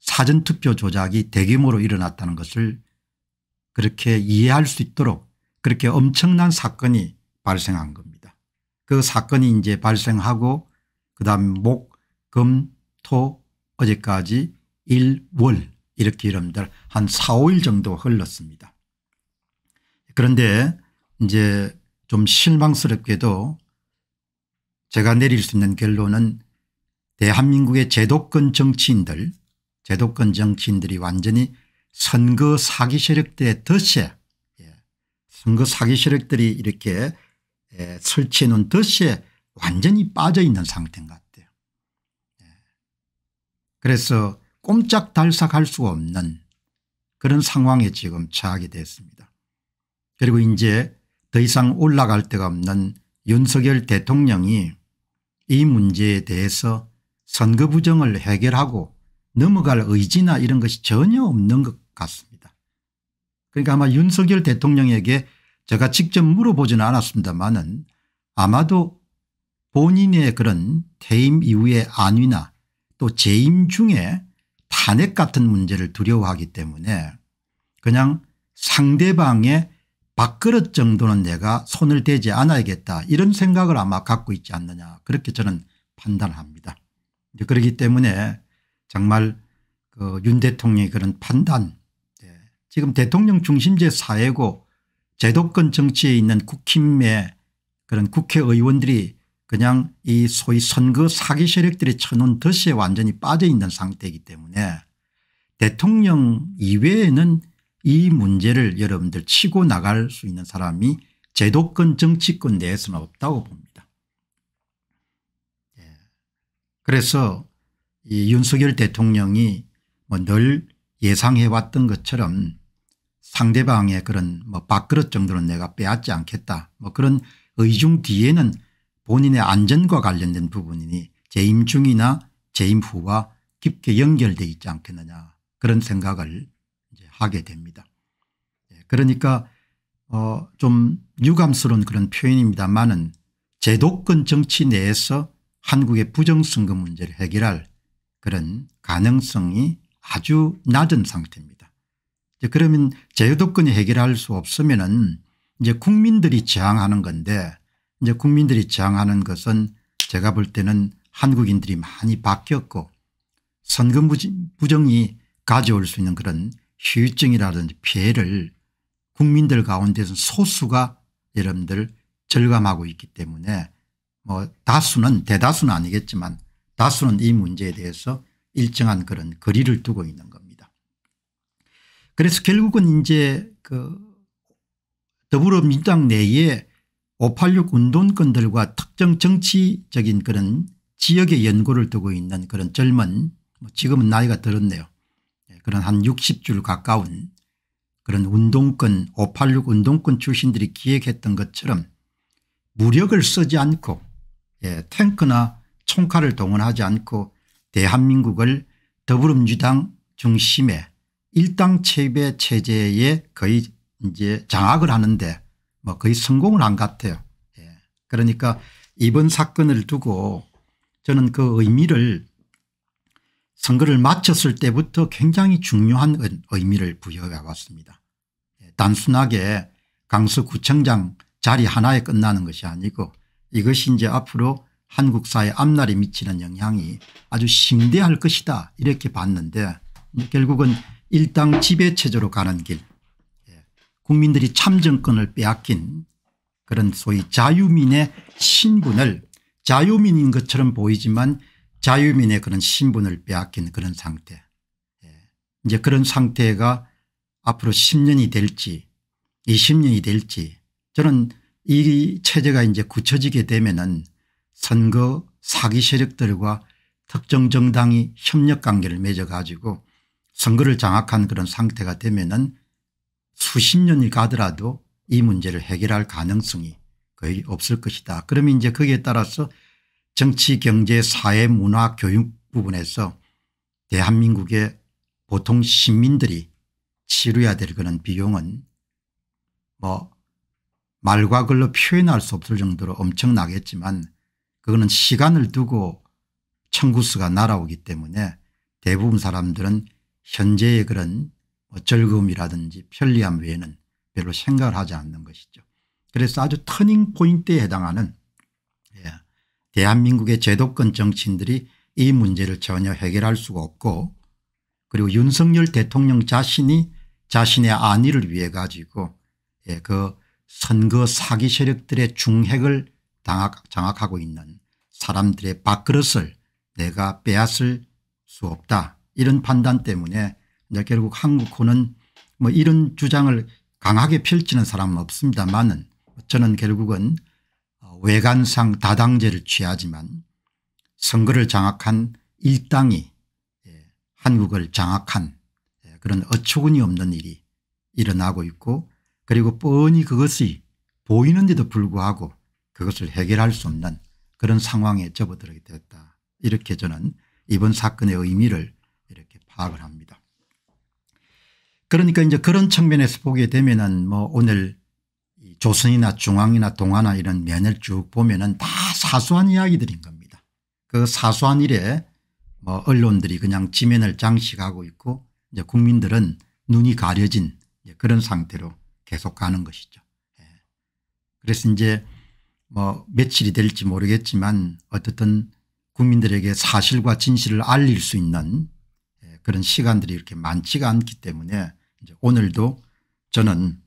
[SPEAKER 1] 사전투표 조작이 대규모로 일어났다는 것을 그렇게 이해할 수 있도록 그렇게 엄청난 사건이 발생한 겁니다. 그 사건이 이제 발생하고 그다음 목, 금, 토 어제까지 일월 이렇게 여러분들 한 4, 5일 정도 흘렀습니다. 그런데 이제 좀 실망스럽게도 제가 내릴 수 있는 결론은 대한민국의 제도권 정치인들 제도권 정치인들이 완전히 선거 사기 세력들의 덫에 예, 선거 사기 세력들이 이렇게 예, 설치해 놓은 덫에 완전히 빠져 있는 상태인 것 같아요. 예. 그래서 꼼짝달싹할 수가 없는 그런 상황에 지금 처하게 됐습니다. 그리고 이제 더 이상 올라갈 데가 없는 윤석열 대통령이 이 문제에 대해서 선거 부정을 해결하고 넘어갈 의지나 이런 것이 전혀 없는 것 같습니다. 그러니까 아마 윤석열 대통령에게 제가 직접 물어보지는 않았습니다만은 아마도 본인의 그런 퇴임 이후의 안위나 또 재임 중에 탄핵 같은 문제를 두려워하기 때문에 그냥 상대방의 밥그릇 정도는 내가 손을 대지 않아야겠다 이런 생각을 아마 갖고 있지 않느냐 그렇게 저는 판단합니다. 그렇기 때문에 정말 그윤 대통령의 그런 판단 예, 지금 대통령 중심제 사회고 제도권 정치에 있는 국힘의 그런 국회의원들이 그냥 이 소위 선거 사기 세력들이 쳐놓은 덫에 완전히 빠져 있는 상태이기 때문에 대통령 이외에는 이 문제를 여러분들 치고 나갈 수 있는 사람이 제도권 정치권 내에서는 없다고 봅니다. 예. 그래서 이 윤석열 대통령이 뭐 늘 예상해왔던 것처럼 상대방의 그런 뭐 밥그릇 정도는 내가 빼앗지 않겠다 뭐 그런 의중 뒤에는 본인의 안전과 관련된 부분이니 재임 중이나 재임 후와 깊게 연결돼 있지 않겠느냐 그런 생각을 하게 됩니다. 예, 그러니까 어좀 유감스러운 그런 표현입니다만은 제도권 정치 내에서 한국의 부정선거 문제를 해결할 그런 가능성이 아주 낮은 상태입니다. 그러면 제도권이 해결할 수 없으면은 이제 국민들이 저항하는 건데 이제 국민들이 저항하는 것은 제가 볼 때는 한국인들이 많이 바뀌었고 선거 부정이 가져올 수 있는 그런 휴유증이라든지 피해를 국민들 가운데서 소수가 여러분들 절감하고 있기 때문에 뭐 다수는 대다수는 아니겠지만 다수는 이 문제에 대해서 일정한 그런 거리를 두고 있는 것. 그래서 결국은 이제 그 더불어민주당 내에 586 운동권들과 특정 정치적인 그런 지역의 연구를 두고 있는 그런 젊은 뭐 지금은 나이가 들었네요. 예, 그런 한 60줄 가까운 그런 운동권 586 운동권 출신들이 기획했던 것처럼 무력을 쓰지 않고 예, 탱크나 총칼을 동원하지 않고 대한민국을 더불어민주당 중심에 일당 체배 체제에 거의 이제 장악을 하는데 뭐 거의 성공을 안 같아요. 예. 그러니까 이번 사건을 두고 저는 그 의미를 선거를 마쳤을 때부터 굉장히 중요한 의미를 부여해 왔습니다. 예. 단순하게 강서구청장 자리 하나에 끝나는 것이 아니고 이것이 이제 앞으로 한국 사회 앞날에 미치는 영향이 아주 심대할 것이다 이렇게 봤는데 결국은 일당 지배체제로 가는 길 예. 국민들이 참정권을 빼앗긴 그런 소위 자유민의 신분을 자유민인 것처럼 보이지만 자유민의 그런 신분을 빼앗긴 그런 상태 예. 이제 그런 상태가 앞으로 10년이 될지 20년이 될지 저는 이 체제가 이제 굳혀지게 되면은 선거 사기 세력들과 특정 정당이 협력 관계를 맺어 가지고 선거를 장악한 그런 상태가 되면은 수십 년이 가더라도 이 문제를 해결할 가능성이 거의 없을 것이다. 그러면 이제 거기에 따라서 정치 경제 사회 문화 교육 부분에서 대한민국의 보통 시민들이 치루야될 그런 비용은 뭐 말과 글로 표현할 수 없을 정도로 엄청나겠지만 그거는 시간을 두고 청구수가 날아오기 때문에 대부분 사람들은 현재의 그런 어쩔금이라든지 편리함 외에는 별로 생각을 하지 않는 것이죠. 그래서 아주 터닝 포인트에 해당하는 예, 대한민국의 제도권 정치인들이 이 문제를 전혀 해결할 수가 없고 그리고 윤석열 대통령 자신이 자신의 안위를 위해 가지고 예, 그 선거 사기 세력들의 중핵을 장악하고 있는 사람들의 밥그릇을 내가 빼앗을 수 없다. 이런 판단 때문에 이제 결국 한국호는 뭐 이런 주장을 강하게 펼치는 사람은 없습니다만은 저는 결국은 어, 외관상 다당제를 취하지만 선거를 장악한 일당이 예, 한국을 장악한 예, 그런 어처구니 없는 일이 일어나고 있고 그리고 뻔히 그것이 보이는데도 불구하고 그것을 해결할 수 없는 그런 상황에 접어들게 되었다. 이렇게 저는 이번 사건의 의미를 파악을 합니다. 그러니까 이제 그런 측면에서 보게 되면은 뭐 오늘 조선이나 중앙이나 동화나 이런 면을 쭉 보면은 다 사소한 이야기들인 겁니다. 그 사소한 일에 뭐 언론들이 그냥 지면을 장식하고 있고 이제 국민들은 눈이 가려진 그런 상태로 계속 가는 것이죠. 예. 그래서 이제 뭐 며칠이 될지 모르겠지만 어쨌든 국민들에게 사실과 진실을 알릴 수 있는 그런 시간들이 이렇게 많지가 않기 때문에 오늘도 저는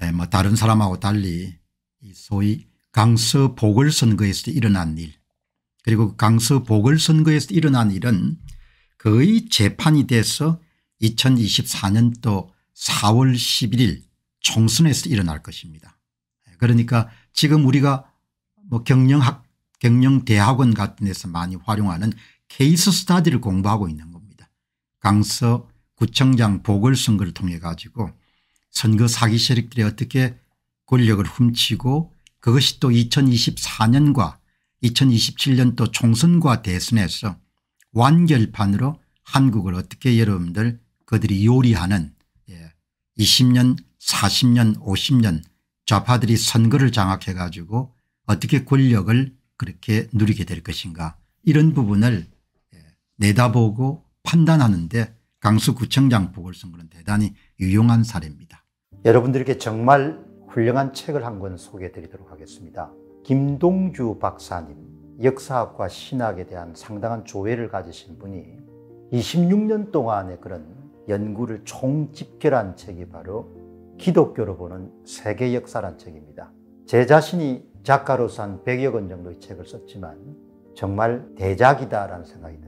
[SPEAKER 1] 예, 뭐 다른 사람하고 달리 소위 강서 보궐선거에서 일어난 일 그리고 강서 보궐선거에서 일어난 일은 거의 재판이 돼서 2024년도 4월 11일 총선에서 일어날 것입니다. 예, 그러니까 지금 우리가 뭐 경영학 경영대학원 같은 데서 많이 활용하는 케이스 스타디를 공부하고 있는 강서 구청장 보궐선거를 통해 가지고 선거 사기 세력들이 어떻게 권력을 훔치고 그것이 또 2024년과 2027년 또 총선과 대선에서 완결판으로 한국을 어떻게 여러분들 그들이 요리하는 20년 40년 50년 좌파들이 선거를 장악해 가지고 어떻게 권력을 그렇게 누리게 될 것인가 이런 부분을 예, 내다보고 판단하는데 강수구청장 보궐선거는 대단히 유용한 사례입니다. 여러분들에 정말 훌륭한 책을 한 권 소개해 드리도록 하겠습니다. 김동주 박사님, 역사학과 신학에 대한 상당한 조회를 가지신 분이 26년 동안의 그런 연구를 총집결한 책이 바로 기독교로 보는 세계 역사란 책입니다. 제 자신이 작가로서 한 100여 권 정도의 책을 썼지만 정말 대작이다라는 생각이 듭니다.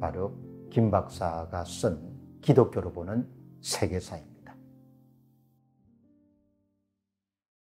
[SPEAKER 1] 바로 김 박사가 쓴 기독교로 보는 세계사입니다.